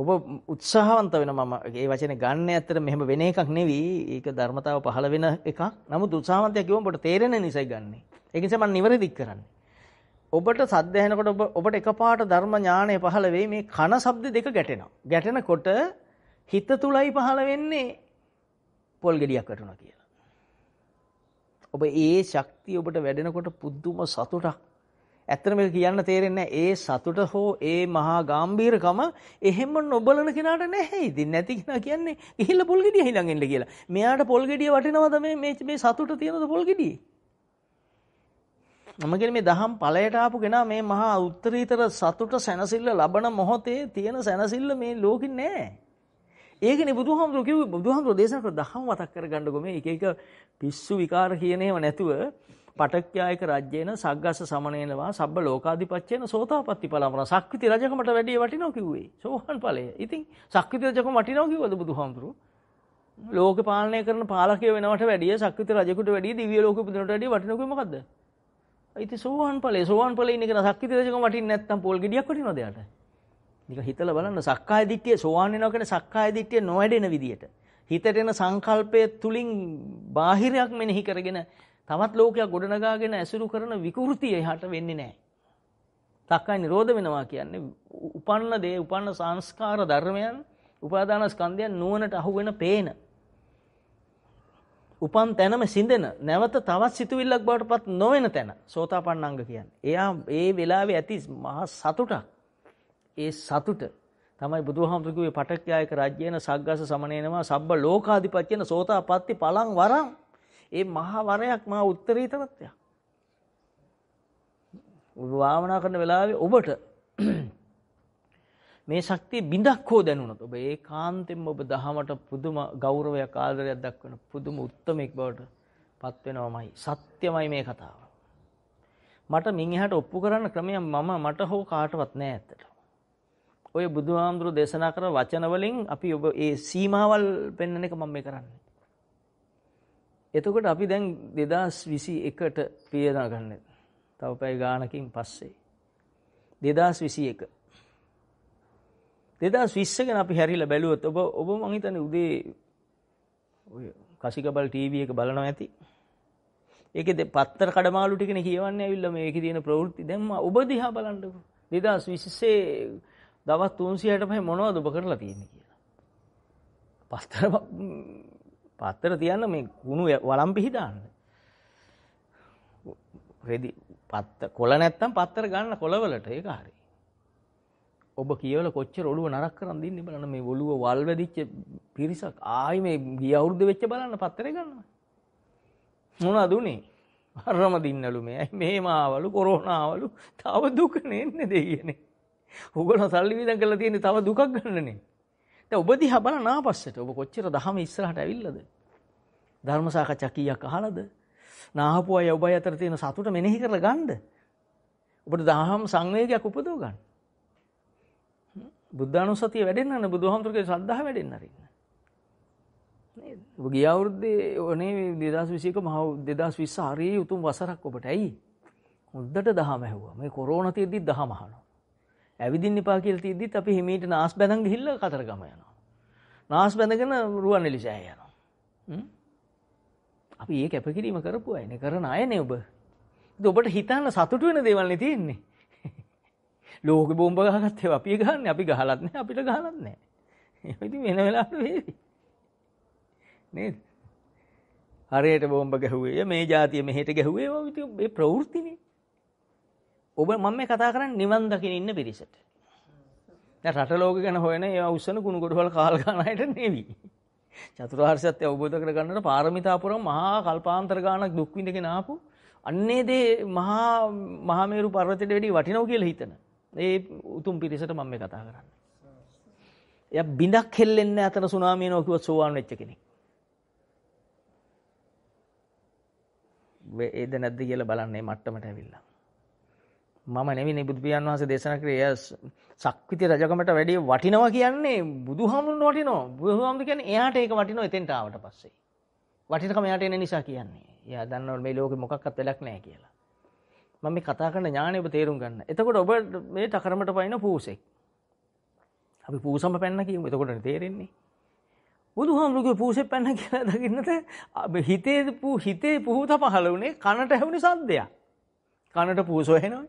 A: ඔබ උත්සාහවන්ත වෙන මම ඒ වචනේ ගන්න ඇත්තට මෙහෙම වෙන එකක් නෙවෙයි ඒක ධර්මතාව පහළ වෙන එකක් නමුත් උත්සාහවන්තයා කිව්වම ඔබට තේරෙන නිසයි ගන්නෙ ඒ නිසා මම නිවැරදි කරන්නේ ඔබට සද්ද ඇහෙනකොට ඔබ ඔබට එකපාරට ධර්ම ඥානය පහළ වෙයි මේ කන ශබ්ද දෙක ගැටෙනවා. ගැටෙනකොට හිත තුලයි පහළ වෙන්නේ පොල් ගෙඩියක් වැටුණා කියලා. ඔබ ඒ ශක්තිය ඔබට වැඩෙනකොට පුදුම සතුටක්. ඇත්තට මේක කියන්න තේරෙන්නේ ඒ සතුට හෝ ඒ මහා ගැඹීරකම එහෙම නොබලන කෙනාට නැහැ. ඉතින් නැති කෙනා කියන්නේ ගිහිල්ලා පොල් ගෙඩිය ඊළඟ එන්න කියලා. මෙයාට පොල් ගෙඩිය වටිනවද මේ මේ සතුට තියෙනද පොල් ගෙඩියේ? මම කියන්නේ මේ දහම් ඵලයට ආපු කෙනා මේ මහා උත්තරීතර සතුට සැනසෙල්ල ලබන මොහොතේ තියෙන සැනසෙල්ල මේ ලෝකෙ නෑ. ඒකනේ බුදුහාමුදුරු කිව්වේ බුදුහාමුදුරු දේශනා කර දහම් මතක් කරගන්නකො මේ එක එක පිස්සු විකාර කියන ඒවා නැතුව පටක්්‍යායක රජ්‍යයන සග්ගස සමනයනවා සබ ලෝකාධිපච්චයන සෝතාපත්ති පලාමන සක්විති රජකමට වැඩිය වටිනෝ කිව්වේ සෝහන් පලය ඉතින් සක්විති රජක මටිනෝ කිවද බුදුහාමුදුරු ලෝක පාලනය කරන පාලකය වෙනට වැඩිය සක්විත රජකුට වැඩි දිවිය ලෝක පුදනට වැඩි වටිනකමක්ද ඉතින් සෝවන් ඵලයේ සෝවන් ඵලයේ ඉන්න කෙනා සක්විති දේශකම වටින්නේ නැත්නම් පෝල් ගෙඩියක් වටිනවද යාට? නික හිතලා බලන්න සක්කාය දිට්ඨිය සෝවන් වෙනවා කියන්නේ සක්කාය දිට්ඨිය නොවැඩෙන විදියට. හිතට එන සංකල්පය තුලින් බාහිරයක් මෙනෙහි කරගෙන තවත් ලෝකයක් ගොඩනගාගෙන ඇසුරු කරන විකෘතිය එහාට වෙන්නේ නැහැ. සක්කාය නිරෝධ වෙනවා කියන්නේ උපන්න දේ උපන්න සංස්කාර ධර්මයන් උපාදාන ස්කන්ධයන් නුවණට අහු වෙන පේන උපන් තැනම සිඳෙන නැවත තවත් සිතුවිල්ලක් බවට පත් නොවෙන තැන සෝතාපන්නංග කියන්නේ. එයා ඒ වෙලාවේ ඇති මහා සතුටක්. ඒ සතුට තමයි බුදුහාමුදුරුවෝ පටක්්‍යායක රාජ්‍යයන සග්ගස සමනේනවා සබ්බ ලෝකාධිපත්‍යන සෝතාපට්ටි පලං වරං. ඒ මහා වරයක් මහා උත්තරීතරත්වයක්. වාමනා කරන වෙලාවේ ඔබට මේ ශක්තිය බිඳක් හෝ දැනුණොත් ඔබ ඒ කාන්තෙන්ම ඔබ දහමට පුදුම ගෞරවයක් ආදරයක් දක්වන පුදුම උත්තමෙක් බවට පත්වෙනවමයි. සත්‍යමයි මේ කතාව. මට මින් එහාට ඔප්පු කරන්න ක්‍රමයක් මම මට හෝ කාටවත් නෑ ඇත්තට. ඔය බුදුහාමුදුරු දේශනා කර වචනවලින් අපි ඔබ ඒ සීමාවල් පෙන්වන එක මම මේ කරන්නේ. එතකොට අපි දැන් 2021ට පියදා ගන්න. තව පැය ගානකින් පස්සේ 2021 2020 ගැන අපි හැරිලා බැලුවොත් ඔබ ඔබ මං හිතන්නේ උදේ ඔය කසිකබල් ටීවී එක බලනවා ඇති. ඒකේ පත්තර කඩමාළු ටිකනේ කියවන්නේ ඇවිල්ලා මේකේ තියෙන ප්‍රවෘත්ති. දැන් ඔබ දිහා බලන්නකෝ. 2020 දවස් 365 මොනවද ඔබ කරලා තියෙන්නේ කියලා. පත්තර පත්තර තියන්න මේ කුණු වලම්පිහි දාන්න. රෙදි පත්ත කොළ නැත්තම් පත්තර ගන්න කොළවලට ඒක හරි. ඔබ කියවල කොච්චර ඔළුව නරක් කරන් දින්නේ බලන්න මේ ඔළුව වල් වැදිච්ච පිරිසක් ආයි මේ ගිය අවුරුද්ද වෙච්ච බලන්න පත්තරේ ගන්නවා මොනවද උනේ අරම දින්නලු මේ මේම ආවලු කොරෝනා ආවලු තව දුක නෙන්නේ දෙයියනේ ඕගොල්ලෝ සල්ලි විඳන් කරලා තියෙන්නේ තව දුකක් ගන්නනේ දැන් ඔබ දිහා බලන ආපස්සට ඔබ කොච්චර දහම ඉස්සරහට ඇවිල්ලාද ධර්ම සාකච්ඡා කීයක් අහලාද නාහපු අය ඔබ අතර තියෙන සතුට මෙනෙහි කරලා ගන්නද ඔබට දහම් සංවේගයක් උපදව ගන්න බුද්ධානුස්සතිය වැඩෙන්න නේ බුදුහාමුදුරගේ ශ්‍රද්ධාව වැඩෙන්න අරින්න. නේද? ඔබ ගිය අවුරුද්දේ ඔනේ 2021 මහ 2020 හරිය උතුම් වසරක් ඔබට. ඇයි? හොද්දට දහම ඇහුවා. මේ කොරෝනා තියෙද්දි දහම අහනවා. ඇවිදින්න එපා කියලා තියෙද්දිත් අපි හිමීට නාස් බැඳන් ගිහිල්ලා කතරගම යනවා. නාස් බැඳගෙන රුවන්වැලි සෑය යනවා. අපි ඒ කැපකිරීම කරපු අයනේ කරන අයනේ ඔබ. ඉතින් ඔබට හිතන්න සතුටු වෙන දේවල් නේ තියෙන්නේ. ලෝක බෝම්බ ගහගත්තේ අපි ගහන්නේ අපි ගහලත් නැහැ අපිට ගහලත් නැහැ. ඒක ඉතින් වෙන වෙලාවට වේවි. නේද? හරයට බෝම්බ ගැහුවේ මේ જાතිය මෙහෙට ගැහුවේ ඔය ඉතින් මේ ප්‍රවෘත්තිනේ. ඔබ මම මේ කතා කරන්නේ නිවන් දකින්න ඉන්න පිරිසට. දැන් රට ලෝක ගැන හොයන ඒවා උස්සන කුණු කොටවල කාල් ගන්න අයට නෙවි. චතුරාර්ය සත්‍ය අවබෝධ කරගන්නට පාරමිතා පුරම් මහා කල්පාන්තර ගානක් දුක් විඳගෙන ආපු අන්නේ දේ මහා මහමේරු පර්වතයට වැඩි වටිනව කියලා හිතන ඒ උතුම් පිරිසට මම මේ කතා කරන්නේ. එයා බිඳක් හෙල්ලෙන්නේ අතන සුනාමිය නෝ කිව්වොත් සෝවාන් වෙච්ච කෙනෙක්. ඒද නැද්ද කියලා බලන්නේ මට්ටමට ඇවිල්ලා. මම නෙවෙයි බුදු පියාණන් වහන්සේ දේශනා කරේ එයා සක්විති රජකමට වැඩිය වටිනවා කියන්නේ බුදුහාමුදුරන් වටිනවා. බුදුහාමුදුර කියන්නේ එයාට ඒක වටිනවා එතෙන්ට ආවට පස්සේ. වටිනකම එයාට එන නිසා කියන්නේ. එයා දන්නවලු මේ ලෝකෙ මොකක්වත් වෙලක් නැහැ කියලා. මම මේ කතා කරන ඥානය ඔබ තේරුම් ගන්න. එතකොට ඔබ මේ ටකරමට පයින්න පූසෙක්. අපි පූසම පැන්න කියමු. එතකොටනේ තේරෙන්නේ. බුදුහාමුදුරුවෝ පූසෙ පැන්න කියලා දකින්නට හිතේ පූ හිතේ පුහුත පහළ වුණේ කනට ඇහුණේ සද්දයක්. කනට පූසෝ එනවනේ.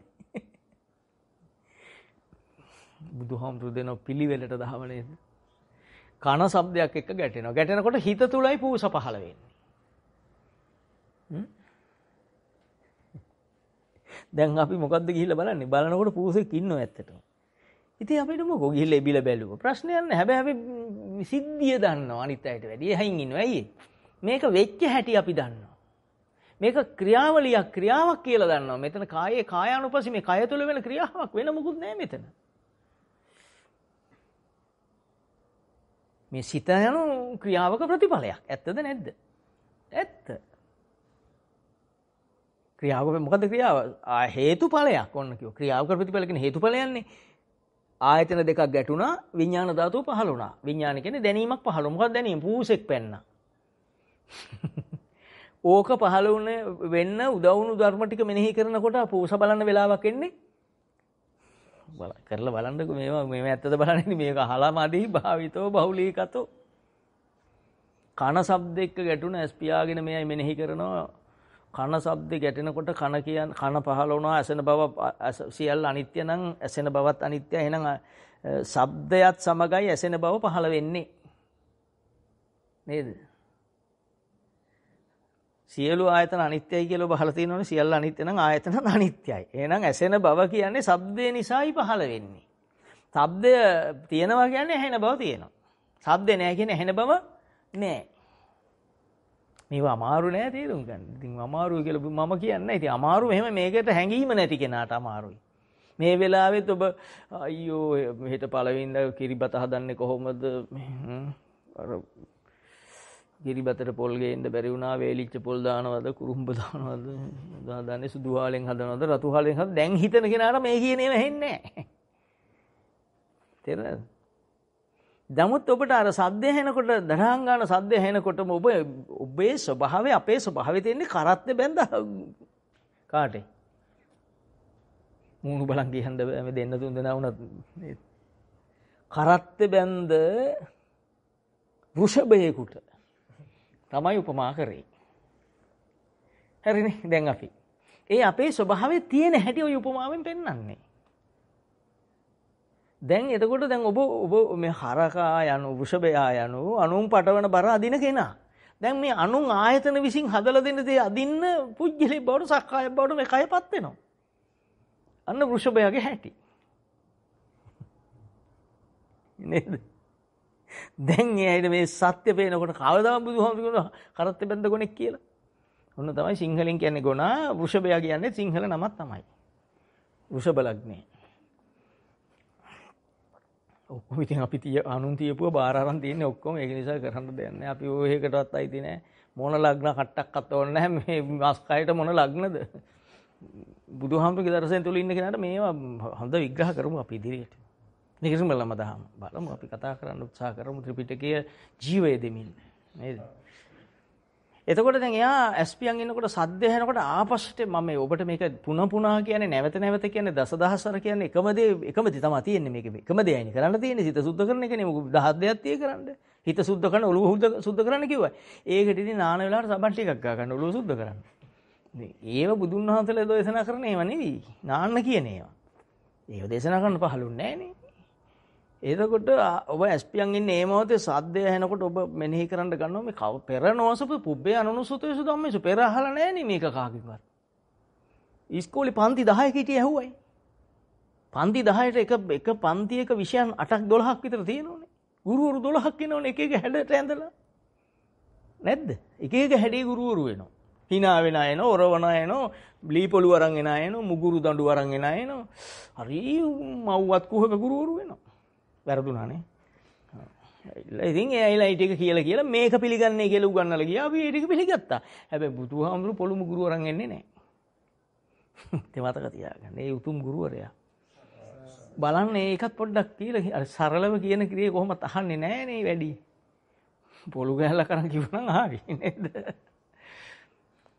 A: බුදුහාමුදුරුවෝ දෙන පිළිවෙලට දහම නේද? කන શબ્දයක් එක්ක ගැටෙනවා. ගැටෙනකොට හිත තුලයි පූස පහළ වෙන්නේ. දැන් අපි මොකක්ද ගිහිල්ලා බලන්නේ බලනකොට පූසෙක් ඉන්නවා ඇත්තටම ඉතින් අපිට මොකෝ ගිහිල්ලා එබිලා බැලුවා ප්‍රශ්නයක් නැහැ හැබැයි අපි සිද්ධිය දන්නවා අනිත් අයට වැඩිය හැයින් ඉන්නවා ඇයි මේක වෙච්ච හැටි අපි දන්නවා මේක ක්‍රියාවලියක් ක්‍රියාවක් කියලා දන්නවා මෙතන කායේ කායානුපසී මේ කය තුළ වෙන ක්‍රියාවක් වෙන මොකුත් නැහැ මෙතන මේ සිත යන ක්‍රියාවක ප්‍රතිඵලයක් ඇත්තද නැද්ද ඇත්ත ක්‍රියාව මොකද ක්‍රියාව හේතුඵලයක් ඔන්න කිව්වා. ක්‍රියාව කර ප්‍රතිඵල කියන හේතුඵලයන්නේ. ආයතන දෙකක් ගැටුණා විඥාන ධාතුව පහළ වුණා. විඥාන කියන්නේ දැනීමක් පහළ වුණා. මොකක්ද දැනීම? පූසෙක් පෙන්නා. ඕක පහළ වුණේ වෙන්න උදවුණු ධර්ම ටික මෙනෙහි කරනකොට පූස බලන්න වෙලාවක් එන්නේ. බල කරලා බලන්නකෝ මේවා මේව ඇත්තද බලන්නේ මේක අහලා මදි භාවිතෝ බහුලීකතෝ කන ශබ්ද එක්ක ගැටුණ ඇස් පියාගෙන මෙයයි මෙනෙහි කරනවා කන ශබ්ද ගැටෙනකොට කන කියන් කන පහළ වුණා ඇසෙන බව සියල්ල අනිත්‍ය නම් ඇසෙන බවත් අනිත්‍ය එහෙනම් ශබ්දයත් සමගයි ඇසෙන බව පහළ වෙන්නේ නේද සියලු ආයතන අනිත්‍යයි කියලා පහළ තියෙනවනේ සියල්ල අනිත්‍ය නම් ආයතන අනිත්‍යයි එහෙනම් ඇසෙන බව කියන්නේ ශබ්දේ නිසායි පහළ වෙන්නේ ශබ්දය තියෙනවා කියන්නේ ඇහෙන බව තියෙනවා ශබ්ද නැහැ කියන්නේ ඇහෙන බව නැහැ මේවා අමාරු නෑ තේරුම් ගන්න. ඉතින් අමාරුයි කියලා මම කියන්නේ. ඉතින් අමාරු එහෙම මේකට හැංගීම නැති කෙනාට අමාරුයි. මේ වෙලාවෙත් ඔබ අයියෝ හෙට පළවෙනිද කිරිබත හදන්නේ කොහොමද? අර කිරිබතට පොල් ගේන්න බැරි වුණා වේලිච්ච පොල් දානවද කුරුම්බ දානවද දාන්නේ සුදු හාලෙන් හදනවද රතු හාලෙන් හද දැන් හිතන කෙනාට මේ කියන ඒවා හෙන්නේ නැහැ. තේරෙනවද? නමුත් ඔබට අර සද්දය හෙනකොට දඩහන් ගන්න සද්දය හෙනකොටම ඔබ ඔබේ ස්වභාවය අපේ ස්වභාවය තියෙන්නේ කරත්තේ බැඳ කාටේ මූණු බලන් ගියහන්ද මේ දෙන්න තුන් දෙනා වුණත් කරත්තේ බැඳ වෘෂභයෙකුට තමයි උපමා කරේ හරිනේ දැන් අපි ඒ අපේ ස්වභාවය තියෙන හැටි ওই උපමාවෙන් පෙන්වන්නේ දැන් එතකොට දැන් ඔබ ඔබ මේ හරකා යනු වෘෂභයා යනු අනුන් පටවන බර අදින කෙනා. දැන් මේ අනුන් ආයතන විසින් හදලා දෙන දේ අදින්න පුජ්‍යලි බවට සක්කාය බවට මේ කයපත් වෙනවා. අන්න වෘෂභයාගේ හැටි. නේද? දැන් එයාට මේ සත්‍ය පේනකොට කවදාම බුදුහාමුදුරුවෝ කරත් බැඳ ගොනෙක් කියලා. ඔන්න තමයි සිංහලෙන් කියන්නේ ගොනා වෘෂභයා කියන්නේ සිංහල නමක් තමයි. වෘෂභ ලග්නේ. ඔක්කොම ඉතින් අපි තිය අනුන් තියපුව බාර අරන් තියෙන්නේ ඔක්කොම ඒක නිසා කරන්න දෙයක් නැහැ. අපි ඔය එකටවත් අයිති නැහැ. මොන ලග්න කට්ටක්වත් ඕනේ නැහැ. මේ මස් කයට මොන ලග්නද? බුදුහාමුදුරගේ දර්ශනය තුල ඉන්න කෙනාට මේවා හොඳ විග්‍රහ කරමු අපි ඉදිරියට. නිකරුමලම දහම බලමු අපි කතා කරන්න උත්සාහ කරමු ත්‍රිපිටකය ජීවය දෙමින්. නේද? එතකොට දැන් එයා ඇස්පියන් ඉන්නකොට සද්ද ඇහෙනකොට ආපස්සට මම ඔබට මේක පුන පුනා කියන්නේ නැවත නැවත කියන්නේ දසදහස්වර කියන්නේ එකම දේ එකම දේ තමයි තියෙන්නේ මේක එකම දෙයයිනේ කරන්න තියෙන්නේ සිත සුද්ධ කරන එකනේ මොකද දහස් දෙයක් තිය කරන්න හිත සුද්ධ කරන ඔළුව සුද්ධ කරන්න කිව්වා ඒකට ඉතින් නාන වෙලාවට සබන් ටිකක් ගා ගන්න ඔළුව සුද්ධ කරන්න ඒව බුදුන් වහන්සේලා දේශනා කරන ඒවා නෙවෙයි නාන්න කියන ඒවා ඒව දේශනා කරන්න පහළුන්නේ නැහනේ එතකොට ඔබ ඇස්පියන් ඉන්න ඒ මොහොතේ සද්දය ඇහෙනකොට ඔබ මෙනෙහි කරන්න ගන්නවා මේ කව පෙර නොසපු පුබ්බේ අනුනුසුතේසු ධම්මේසු පෙර අහලා නැහෙනි මේක කාගෙවත්. ඉස්කෝලේ පන්ති 10ක හිටියේ ඇහුවයි. පන්ති 10ට එක එක පන්තියක විෂයන් 8ක් 12ක් විතර තියෙනෝනේ. ගුරුවරු 12ක් ඉන්නෝනේ එක එක හැඩට ඇඳලා. නැද්ද? එක එක හැඩේ ගුරුවරු වෙනවා. hina වෙන අය එනවා, ඔරවන අය එනවා, බ්ලීපොළු අරන් එන අය එනවා, මුගුරු දඬු අරන් එන අය එනවා. හරි මව්වත් කුහක ගුරුවරු වෙනවා. වැරදුනානේ. ඉතින් එයිලා ඊට එක කියලා කියලා මේක පිළිගන්නේ කියලා උගන්වලා ගියා. අපි ඒක පිළිගත්තා. හැබැයි බුදුහාමුදුරු පොළුමු ගුරුවරන් එන්නේ නැහැ. ඒ මතක තියාගන්න. ඒ උතුම් ගුරුවරයා. බලන්න ඒකත් පොඩ්ඩක් කියලා අර සරලව කියන ක්‍රියේ කොහොමත් අහන්නේ නැහැ නේ වැඩි. පොළු ගැහලා කරන් කිව්වනම් හරි නේද?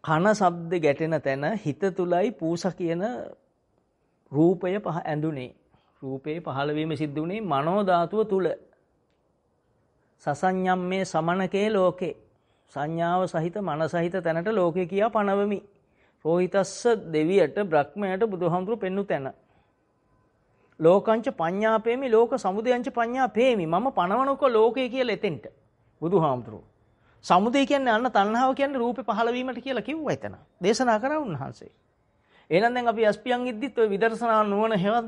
A: කන ශබ්ද ගැටෙන තැන හිත තුලයි පූසා කියන රූපය ඇඳුනේ. රූපේ පහළවීම සිද්ධ වුණේ මනෝ ධාතුව තුල. සසඤ්ඤම් මේ සමනකේ ලෝකේ සංඥාව සහිත මන සහිත තැනට ලෝකේ කියා පනවමි. රෝහිතස්ස දෙවියට බ්‍රහ්මයට බුදුහාමුදුරු පෙන්වු තැන. ලෝකංච පඤ්ඤාපේමි ලෝක සමුදයංච පඤ්ඤාපේමි මම පනවනකො ලෝකේ කියලා එතෙන්ට බුදුහාමුදුරු. සමුදය කියන්නේ අන්න තණ්හාව කියන්නේ රූපේ පහළවීමට කියලා කිව්වා එතන. දේශනා කරා උන්වහන්සේ. එහෙනම් දැන් අපි අස්පියන් ඉද්දිත් ওই විදර්ශනා නුවණ හෙවත්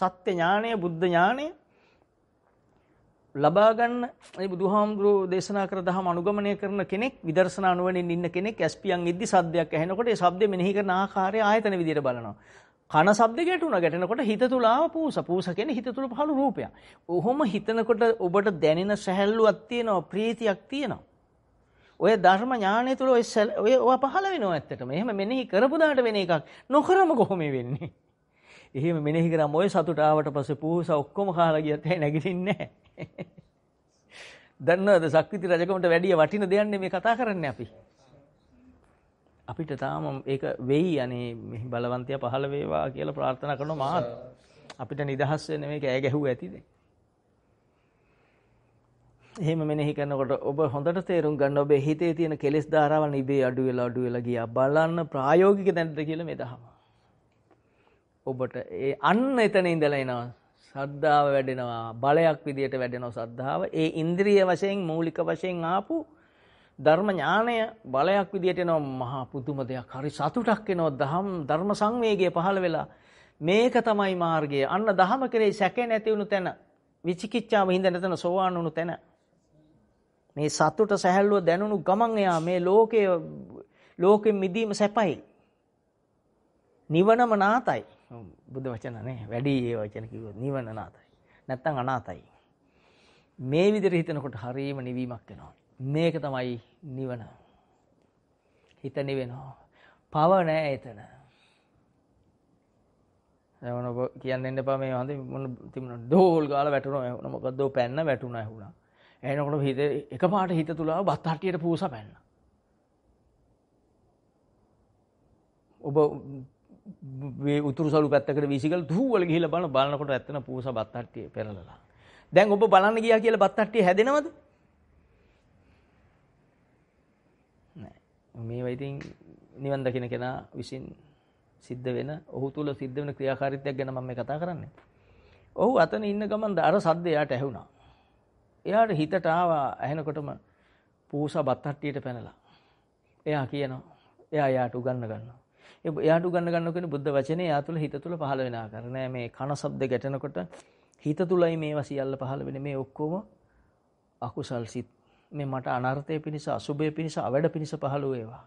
A: සත්‍ය ඥානය බුද්ධ ඥානය ලබා ගන්න මේ බුදුහාමුදුරෝ දේශනා කර දහම අනුගමනය කරන කෙනෙක් විදර්ශනා නුවණින් ඉන්න කෙනෙක් ඇස්පියන් ඉද්දි සද්දයක් ඇහෙනකොට ඒ ශබ්දෙ මෙනෙහි කරන ආකාරය ආයතන විදියට බලනවා. කන ශබ්ද ගැටුණා ගැටෙනකොට හිත තුල ආව පූස පූස කියන්නේ හිත තුල පහළ රූපයක්. ඔහොම හිතනකොට ඔබට දැනෙන සැහැල්ලුවක් තියෙනවා ප්‍රීතියක් තියෙනවා. ඔය ධර්ම ඥානය තුල ඔය ඔය පහළ වෙනවා ඇත්තටම. එහෙම මෙනෙහි කරපු දාට වෙන එකක් නොකරම කොහොම වෙන්නේ? එහෙම මෙනෙහි කරාම ඔය සතුට ආවට පස්සේ පූස ඔක්කොම කාලා ගියත් ඇයි නැගිටින්නේ නැහැ. දන්නවද සක්විති රජකමට වැඩිය වටින දෙයන්නේ මේ කතා කරන්නේ අපි. අපිට තාම ඒක වෙයි අනේ මේ බලවන්තයා පහළ වේවා කියලා ප්‍රාර්ථනා කරනවා මාත්. අපිට නිදහස් වෙන්න මේක ඇය ගැහුව ඇතිද? එහෙම මෙනෙහි කරනකොට ඔබ හොඳට තේරුම් ගන්න ඔබේ හිතේ තියෙන කෙලෙස් ධාරාවන් ඉබේ අඩු වෙලා අඩු වෙලා ගියා. බලන්න ප්‍රායෝගික දැනට කියලා මේ දහම. ඔබට ඒ අන්න එතන ඉඳලා එනවා සද්ධාව වැඩෙනවා බලයක් විදියට වැඩෙනවා සද්ධාව ඒ ඉන්ද්‍රිය වශයෙන් මූලික වශයෙන් ආපු ධර්ම ඥානය බලයක් විදියට එනවා මහා පුදුම දෙයක් හරි සතුටක් එනවා දහම් ධර්ම සංවේගය පහළ වෙලා මේක තමයි මාර්ගය අන්න දහම කෙරේ සැකේ නැති වුණු තැන විචිකිච්ඡාව හින්දා නැතන සෝවාන් වුණු තැන මේ සතුට සැහැල්ලුව දැනුණු ගමන් එයා මේ ලෝකයේ ලෝකෙ මිදීම සැපයි නිවනම නාතයි බුද්ධ වචන නේ වැඩි ඒ වචන කිව්වොත් නිවන නාතයි. නැත්තම් අනාතයි. මේ විදිහට හිතනකොට හරීම නිවීමක් වෙනවා. මේක තමයි නිවන. හිත නිවෙනවා. පව නෑ එතන. එවන ඔබ කියන්න එන්න එපා මේ හඳ මොන තිබුණා ඩෝල් ගාලා වැටුණා එවන මොකද්ද පැන්න වැටුණා එහුණා. එනකොට හිත එකපාරට හිත තුලාව බත් හට්ටියට පූසා පැන්න. ඔබ උතුරු සළු පැත්තකට වීසිකල දුහුවල ගිහිල්ලා බලන බලනකොට ඇත්තන පූසා බත් හට්ටිය පෙරලලා. දැන් ඔබ බලන්න ගියා කියලා බත් හට්ටිය හැදෙනවද? නෑ. මේවා ඉතින් නිවන් දකින්න කෙනා විසින් සිද්ධ වෙන ඔහු තුල සිද්ධ වෙන ක්‍රියාකාරීත්වයක් ගැන මම මේ කතා කරන්නේ. ඔහු අතන ඉන්න ගමන් අර සද්ද එයාට ඇහුණා. එයාට හිතට ආවා ඇහෙනකොටම පූසා බත් හට්ටියට පැනලා. එයා කියනවා. එයා යාට උගන්න ගන්නවා. එයාට උගන්න ගන්න කියන බුද්ධ වචනේ එයා තුළ හිත තුළ පහළ වෙන ආකාර නෑ මේ කන ශබ්ද ගැටෙනකොට හිත තුළයි මේවා සියල්ල පහළ වෙන්නේ මේ ඔක්කොම අකුසල් සිත් මේ මට අනර්ථය පිණිස අසුභය පිණිස අවැඩ පිණිස පහළ වේවා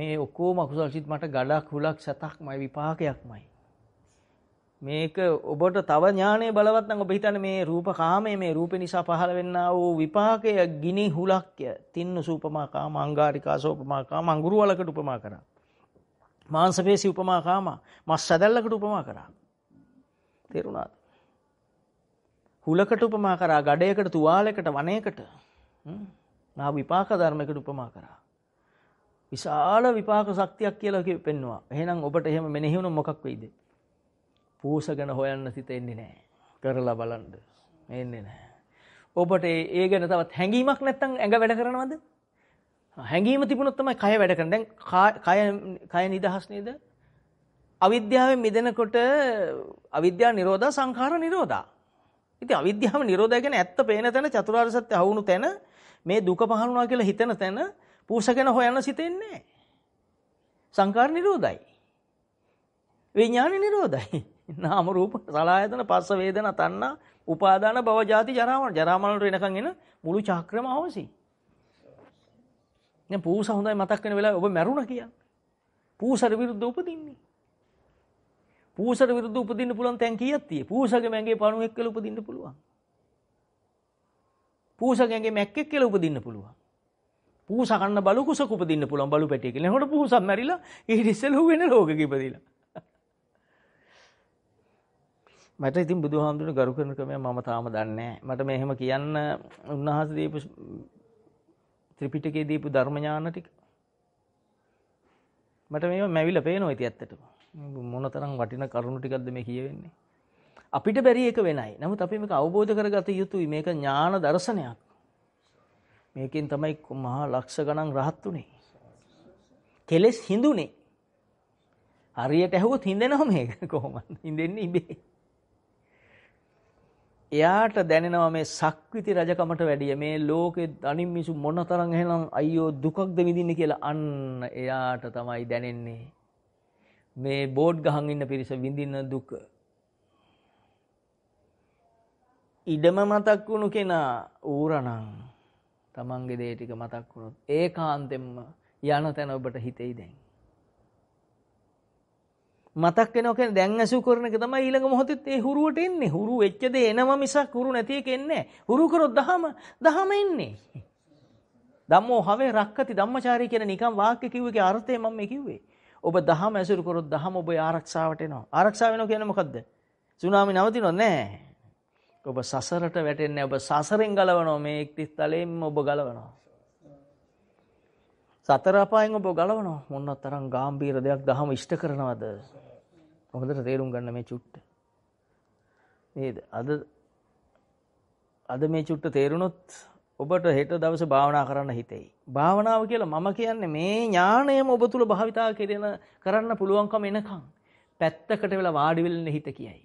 A: මේ ඔක්කොම අකුසල් සිත් මට ගඩක් හුලක් සතක්මයි විපාකයක්මයි මේක ඔබට තව ඥානය බලවත් නම් ඔබ හිතන්නේ මේ රූප කාමයේ මේ රූපේ නිසා පහළ වෙන්නා වූ විපාකය ගිනි හුලක්ය තින්න සූපමා කාම අංගාරිකා සෝපමා කාම අඟුරු වලකට උපමා කරා මාංශපේශි උපමා කාමා මස් සැදැල්ලකට උපමා කරා. තේරුණාද? හුලකට උපමා කරා, ගඩේකට, තුවාලයකට, වනයකට. නා විපාක ධර්මයකට උපමා කරා. විශාල විපාක ශක්තියක් කියලා පෙන්නවා. එහෙනම් ඔබට එහෙම මෙනෙහි වුණොත් මොකක් වෙයිද? පෝසගෙන හොයන්න සිත එන්නේ නැහැ. කරලා බලන්න. එන්නේ නැහැ. ඔබට ඒ ගැන තවත් හැඟීමක් නැත්නම් ඇඟ වැඩ කරනවද? හැඟීම තිබුණොත් තමයි කය වැඩ කරන්නේ. දැන් කය කය නිදහස් නේද? අවිද්‍යාවෙන් මිදෙනකොට අවිද්‍යාව නිරෝධා සංඛාර නිරෝධා. ඉතින් අවිද්‍යාව නිරෝධය කියන්නේ ඇත්ත පේන තැන චතුරාර්ය සත්‍ය අහුණු තැන මේ දුක පහළුණා කියලා හිතන තැන පූසගෙන හොයන්න සිතෙන්නේ සංඛාර නිරෝධයි. විඥාන නිරෝධයි. නාම රූප සලආයතන පස්ස වේදනා තණ්හා උපාදාන භව ජාති ජරාමරණ ජරාමරණ වෙනකන් එන මුළු චක්‍රම අවසී. දැන් පූස හොඳයි මතක් වෙන වෙලාවේ ඔබ මැරුණා කියන්නේ. පූසට විරුද්ධ උපදින්නේ. පූසට විරුද්ධ උපදින්න පුළුවන් තැන් කීයක් තියෙයි? පූසගේ මැගේ පණුවෙක් කියලා උපදින්න පුළුවන්. පූසගේ මැක්කෙක් කියලා උපදින්න පුළුවන්. පූස කන්න බලු කුසක උපදින්න පුළුවන් බලු පැටියෙක් කියලා. එතකොට පූසක් මැරිලා ඊට ඉස්සෙල්ලා වෙන ලෝකෙක ඉපදිලා. මට ඉතින් බුදුහාමුදුරනේ ගරු කරන ක්‍රමය මම තාම දන්නේ නැහැ. මට මේ එහෙම කියන්න උන්වහන්සේ දීපු ත්‍රිපිටකයේ දීපු ධර්ම ඥාන ටික මට මේව මැවිලා පේනවා ඉතින් ඇත්තටම මොනතරම් වටින කරුණු ටිකක්ද මේ කියවෙන්නේ අපිට බැරි එක වෙනයි නමුත් අපි මේක අවබෝධ කරගත යුතුයි මේක ඥාන දර්ශනයක් මේකෙන් තමයි මහා ලක්ෂ ගණන් රහත් උනේ කෙලෙස් හිඳුනේ හරියට ඇහුවොත් හිඳෙනව මේක කොහොමද හිඳෙන්නේ ඉබේ එයාට දැනෙනවා මේ සක්විති රජකමට වැඩිය මේ ලෝකෙ අනිම් මිසු මොන තරම් එහෙනම් අයියෝ දුකක්ද විඳින්නේ කියලා අන්න එයාට තමයි දැනෙන්නේ මේ බෝඩ් ගහන් ඉන්න පිරිස විඳින දුක ඉඩම මතක් වුණු කෙනා ඌරණං තමන්ගේ දේ ටික මතක් වුණොත් ඒකාන්තෙන්ම යන තැන ඔබට හිතෙයි දැන් මතක් වෙනවා කියන්නේ දැන් ඇසු කරන එක තමයි ඊළඟ මොහොතෙත් ඒ හුරුවට එන්නේ. හුරු වෙච්ච දේ එනවා මිසක් හුරු නැති එක එන්නේ නැහැ. හුරු කරොත් දහම දහම එන්නේ. ධම්මෝ හවේ රක්කති ධම්මචාරී කියන නිකම් වාක්‍ය කිව්වකේ අර්ථය මම මේ කිව්වේ. ඔබ දහම ඇසුරු කරොත් දහම ඔබ ආරක්ෂාවට එනවා. ආරක්ෂාව වෙනවා කියන්නේ මොකද්ද? සුනාමි නවතිනව නෑ. ඔබ සසරට වැටෙන්නේ ඔබ සසරෙන් ගලවනවා මේ එක්තිස් තලයෙන් ඔබ ගලවනවා. සතර අපායෙන් ඔබ ගලවනවා. මොන තරම් ගැඹීර දෙයක් දහම ඉෂ්ට කරනවද? හොඳට තේරුම් ගන්න මේ චුට්ට නේද අද අද මේ චුට්ට තේරුණොත් ඔබට හෙට දවස භාවනා කරන්න හිතෙයි. භාවනාව කියලා මම කියන්නේ මේ ඥාණයම ඔබ තුල භාවිතා කරන කරන්න පුළුවන්කම එනකන් පැත්තකට වෙලා වාඩි වෙන්න හිත කියයි.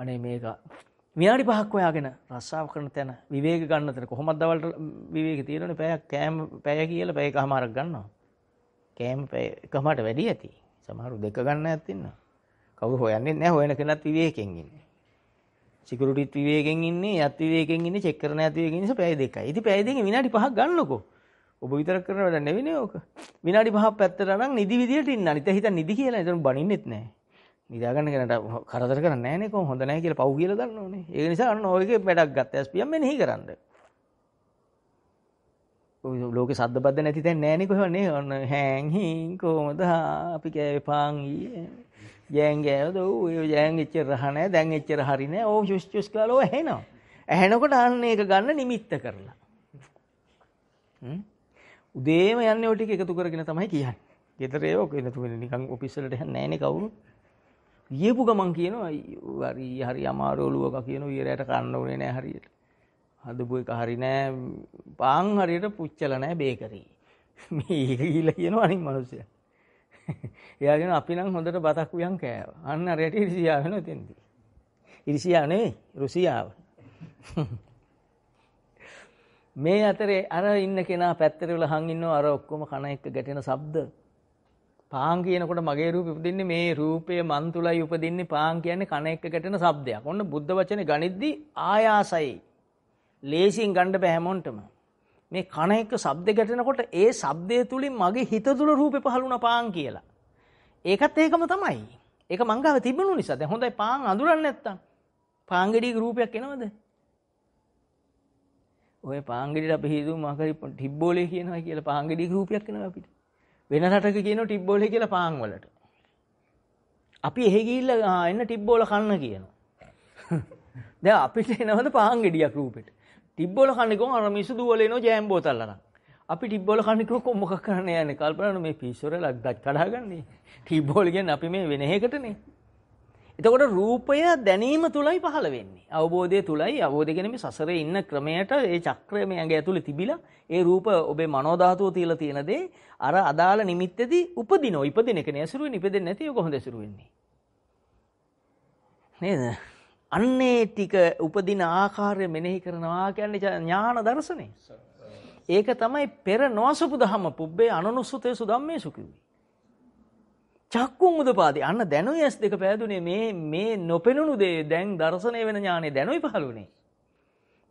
A: අනේ මේක විනාඩි පහක් හොයාගෙන රස්සාව කරන තැන විවේක ගන්න තැන කොහොමද දවල්ට විවේක තියෙනවනේ පැයක් කෑම පැය කියලා පැයකමාරක් ගන්නවා. කෑම පැය එකමාරට වැඩි ඇති. සමහරු දෙක ගන්න අයත් ඉන්නවා. කවුරු හොයන්නේ නැහැ හොයන කෙනත් විවේකයෙන් ඉන්නේ. සිකියුරිටිත් විවේකයෙන් ඉන්නේ, යත් විවේකයෙන් ඉන්නේ, චෙක් කරන යත් විවේකයෙන් ඉන්නේ පැය දෙකයි. ඉතින් පැය දෙකේ විනාඩි 5ක් ගන්නකෝ. ඔබ විතරක් කරන වැඩ නෙවෙයිනේ ඕක. විනාඩි 5ක් පැත්තට නම් නිදි විදියට ඉන්න. අනිත හිත නිදි කියලා නේද බනින්නෙත් නැහැ. නිදා ගන්න කෙනාට කරදර කරන්නේ නැහැ නේ කොහොම හොඳ නැහැ කියලා පව් කියලා ගන්නෝනේ. ඒ නිසා අන්න ඔයගේ වැඩක් ගත්ත SPM මෙනෙහි කරන්නේ. ලෝකේ සද්දබද්ද නැති තැන නෑනේ කොහොමනේ ඔන්න හෑන් හින් කොහොමද අපි කෑවේ පාන් ඊයේ යෑන් ගෑවද ඔව් ඒ යෑන් එච්චර රහ නෑ දැන් එච්චර හරි නෑ ඕ චුස් චුස් කාලෝ ඇහෙනවා ඇහෙනකොට අන්න ඒක ගන්න නිමිත්ත කරලා උදේම යන්නේ ඔය ටික එකතු කරගෙන තමයි කියන්නේ. ගෙදර ඒක එකතු වෙන නිකන් ඔෆිස් වලට යන්නේ නැහනේ කවුරුත්. ගියපු ගමන් කියනවා හරි හරි අමාරු ඔළුවක කියනවා ඊරයට කන්න උනේ නැහැ හරියට. හදපු එක හරි නෑ පාන් හරියට පුච්චල නෑ බේකරි. මේ ඊගිලා කියන අනිත් මිනිස්සු. එයා කියන අපි නම් හොඳට බතක් වියන් කෑවා. අන්න අරයට ඉරිසියා වෙනවා එතෙන්දී. ඉරිසියා නෙවෙයි රුසියාව. මේ අතරේ අර ඉන්න කෙනා පැත්තට වෙලා හන් ඉන්නවා අර ඔක්කොම කන එක්ක ගැටෙන ශබ්ද. පාන් කියනකොට මගේ රූපෙ උපදින්නේ මේ රූපය මන් තුලයි උපදින්නේ පාන් කියන්නේ කන එක්ක ගැටෙන ශබ්දයක්. ඔන්න බුද්ධ වචනේ ගණිද්දී ආයාසයි ලේසින් ගණ්ඩ බැහැමොන්ටම. මේ කන එක්ක සබ්ද ගැටෙනකොට ඒ සබ්දය තුළින් මගේ හිත තුළ රූපෙ පහළුණ පාන් කියලා. ඒකත් ඒකම තමයි. ඒක මංගාව තිබුණු නිසා දැන් හොඳයි පාන් අඳුරන්නේ නැත්තම් පාන්ගෙඩියක රූපයක් එනවද? ඔය පාන්ගෙඩියට අපි හිතුව මාකරි ටිබ්බෝලේ කියනවා කියලා පාන්ගෙඩියක රූපයක් එනවා අපිට. වෙන රටක කියනවා ටිබ්බෝලේ කියලා පාන් වලට. අපි එහෙ ගිහිල්ලා එන්න ටිබ්බෝල කන්න කියනවා. දැන් අපිට එනවද පාන්ගෙඩියක් රූපෙට? ටිබ්බෝල කන්නේ කොහොම අර මිසු දුවල එනෝ ජෑම් බෝතල් අරන්. අපි ටිබ්බෝල කන්නේ කොහොම මොකක් කරන්න යන්නේ කල්පනා කරන මේ පිස්සොර ලග්ගත් කඩාගන්නේ. ටිබ්බෝල කියන්නේ අපි මේ වෙන එකටනේ. එතකොට රූපය දැනීම තුලයි පහළ වෙන්නේ. අවබෝධය තුලයි අවබෝධය කියන්නේ සසරේ ඉන්න ක්‍රමයට ඒ චක්‍රය මේ ඇඟ ඇතුලේ තිබිලා ඒ රූප ඔබේ මනෝ ධාතුව තියලා තියෙන දේ අර අදාළ නිමිත්තේදී උපදිනෝ. ඉපදින එක නේ ඇසුරු වෙන්නේ. ඉපදෙන්නේ නැති ඒක කොහොමද ඇසුරු වෙන්නේ? නේද? අන්නේ ටික උපදින ආකාරය මෙනෙහි කරනවා කියන්නේ ඥාන දර්ශනේ. ඒක තමයි පෙර නොසපු දහම පුබ්බේ අනනුසුතේසු ධම්මේසු කිව්වේ. චක්කුම් උදපාදී අන්න දැනුයි ඇස් දෙක පෑදුනේ මේ මේ නොපෙනුණු දේ දැන් දර්ශනය වෙන ඥානෙ දැනුයි පහළුනේ.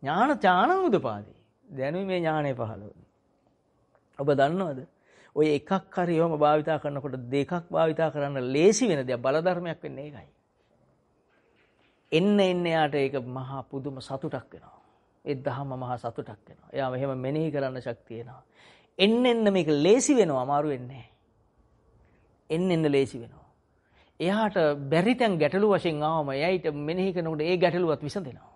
A: ඥාන ඥාන උදපාදී. දැනුයි මේ ඥානෙ පහළුනේ. ඔබ දන්නවද? ඔය එකක් හරි යොම භාවිතා කරනකොට දෙකක් භාවිතා කරන්න ලේසි වෙන දෙයක් බල ධර්මයක් වෙන්නේ ඒකයි. එන්න එන්න යාට ඒක මහා පුදුම සතුටක් වෙනවා. ඒ දහම මහා සතුටක් වෙනවා. එයා මෙහෙම මෙනෙහි කරන්න ශක්තිය එනවා. එන්න එන්න මේක ලේසි වෙනවා අමාරු වෙන්නේ එන්න එන්න ලේසි වෙනවා. එයාට බැරිතන් ගැටලු වශයෙන් ආවම එයයිට මෙනෙහි කරනකොට ඒ ගැටලුවත් විසඳෙනවා.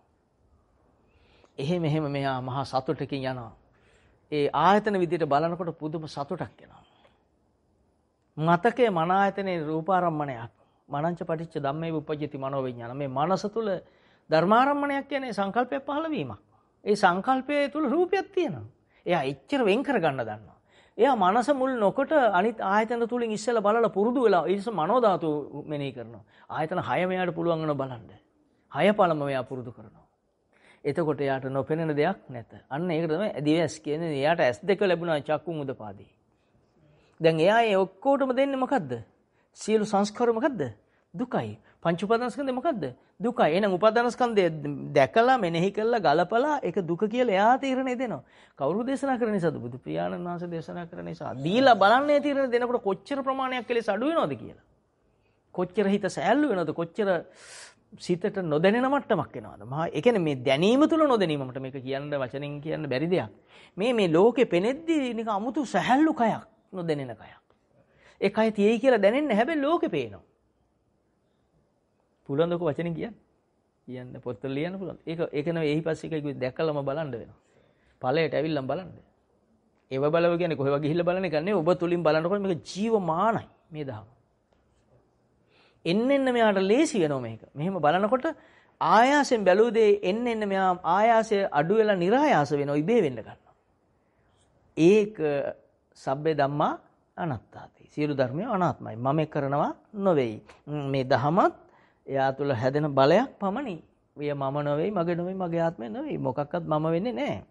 A: එහෙම එහෙම මෙයා මහා සතුටකින් යනවා. ඒ ආයතන විදිහට බලනකොට පුදුම සතුටක් එනවා. මතකයේ මන ආයතනයේ රූපාරම්මණයක්. මනංච පටිච්ච ධම්මේ උපජ්ජති මනෝවිඥාන මේ මනස තුල ධර්මාරම්මණයක් කියන්නේ සංකල්පයක් පහළවීමක්. ඒ සංකල්පය තුල රූපයක් තියෙනවා. එයා එච්චර වෙන් කරගන්න දන්නවා. එයා මනස මුල් නොකොට අනිත් ආයතන තුලින් ඉස්සෙල්ලා බලලා පුරුදු වෙලා ඊටස මනෝ ධාතු මෙනෙහි කරනවා. ආයතන 6 මෙයාට පුළුවන් වෙන බලන්න. 6 පළම මෙයා පුරුදු කරනවා. එතකොට එයාට නොපෙනෙන දෙයක් නැත. අන්න ඒක තමයි දිවස් කියන්නේ එයාට S2 ලැබුණා චක්කු මුදපාදී. දැන් එයා ඒ ඔක්කොටම දෙන්නේ මොකද්ද? සියලු සංස්කාර මොකද්ද? දුකයි. පංච උපාදානස්කන්ධය මොකද්ද? දුකයි. එහෙනම් උපාදානස්කන්ධය දැකලා මෙනෙහි කළා ගලපලා ඒක දුක කියලා එයා තීරණය දෙනවා. කවුරු දේශනා කරන නිසාද? බුදු පියාණන් වහන්සේ දේශනා කරන නිසා. දීලා බලන්නේ තීරණය දෙනකොට කොච්චර ප්‍රමාණයක් කෙලෙස අඩු වෙනවද කියලා. කොච්චර හිත සෑල්ලු වෙනවද? කොච්චර සිතට නොදැනෙන මට්ටමක් එනවාද? මහා ඒ කියන්නේ මේ දැනීම තුල නොදැනීම මට මේක කියන්න වචනෙන් කියන්න බැරි දෙයක්. මේ මේ ලෝකෙ පෙනෙද්දි නික අමුතු සැහැල්ලු කයක් නොදැනෙන කයක්. එකයි තියෙයි කියලා දැනෙන්නේ හැබැයි ලෝකේ පේනවා. පුළුවන් දක වචනේ කියන්න. කියන්න පොත්වල ලියන්න පුළුවන්. ඒක ඒක නෙවෙයි එහි පස්සේ එකයි දැකලාම බලන්න වෙනවා. ඵලයට ඇවිල්ලාම බලන්න. ඒව බලව කියන්නේ කොහෙව ගිහිල්ලා බලන එක නෙවෙයි ඔබ තුලින් බලනකොට මේක ජීවමානයි මේ දහම. එන්න එන්න මෙයාට ලේසි වෙනවා මේක. මෙහෙම බලනකොට ආයාසෙන් බැලූ දේ එන්න එන්න මෙයා ආයාසය අඩු වෙලා નિરાයාස වෙනවා ඉබේ වෙන්න ගන්නවා. ඒක සබ්බේ ධම්මා අනත්තාති. සියලු ධර්මය අනාත්මයි. මම කරනවා නොවෙයි. මේ දහමත් එයා තුළ හැදෙන බලයක් පමණි. විය මම නොවෙයි, මගේ නොවෙයි, මගේ ආත්මය නොවෙයි. මොකක්වත් මම වෙන්නේ නැහැ.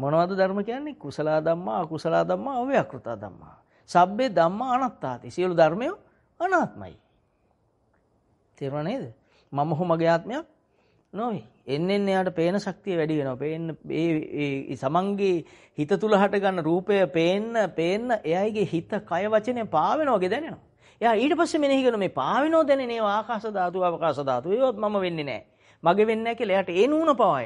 A: මොනවද ධර්ම කියන්නේ? කුසල ධම්මා, අකුසල ධම්මා, අව්‍යාකෘත ධම්මා. සබ්බේ ධම්මා අනත්තාති. සියලු ධර්මය අනාත්මයි. තේරුණා නේද? මම හෝ මගේ ආත්මයක් නොවේ. එන්නෙන් එයාට පේන ශක්තිය වැඩි වෙනවා. පේන්න ඒ සමන්ගේ හිත තුල හට ගන්න රූපය පේන්න පේන්න එයාගේ හිත කය වචනේ පාවෙනවගේ දැනෙනවා. එයා ඊට පස්සේ මෙනෙහි කරන මේ පාවෙනව දැනෙන ඒවා ආකාශ ධාතු අවකාශ ධාතු ඒවත් මම වෙන්නේ නැහැ. මගේ වෙන්නේ නැහැ කියලා එයාට ඒ නුණ පවා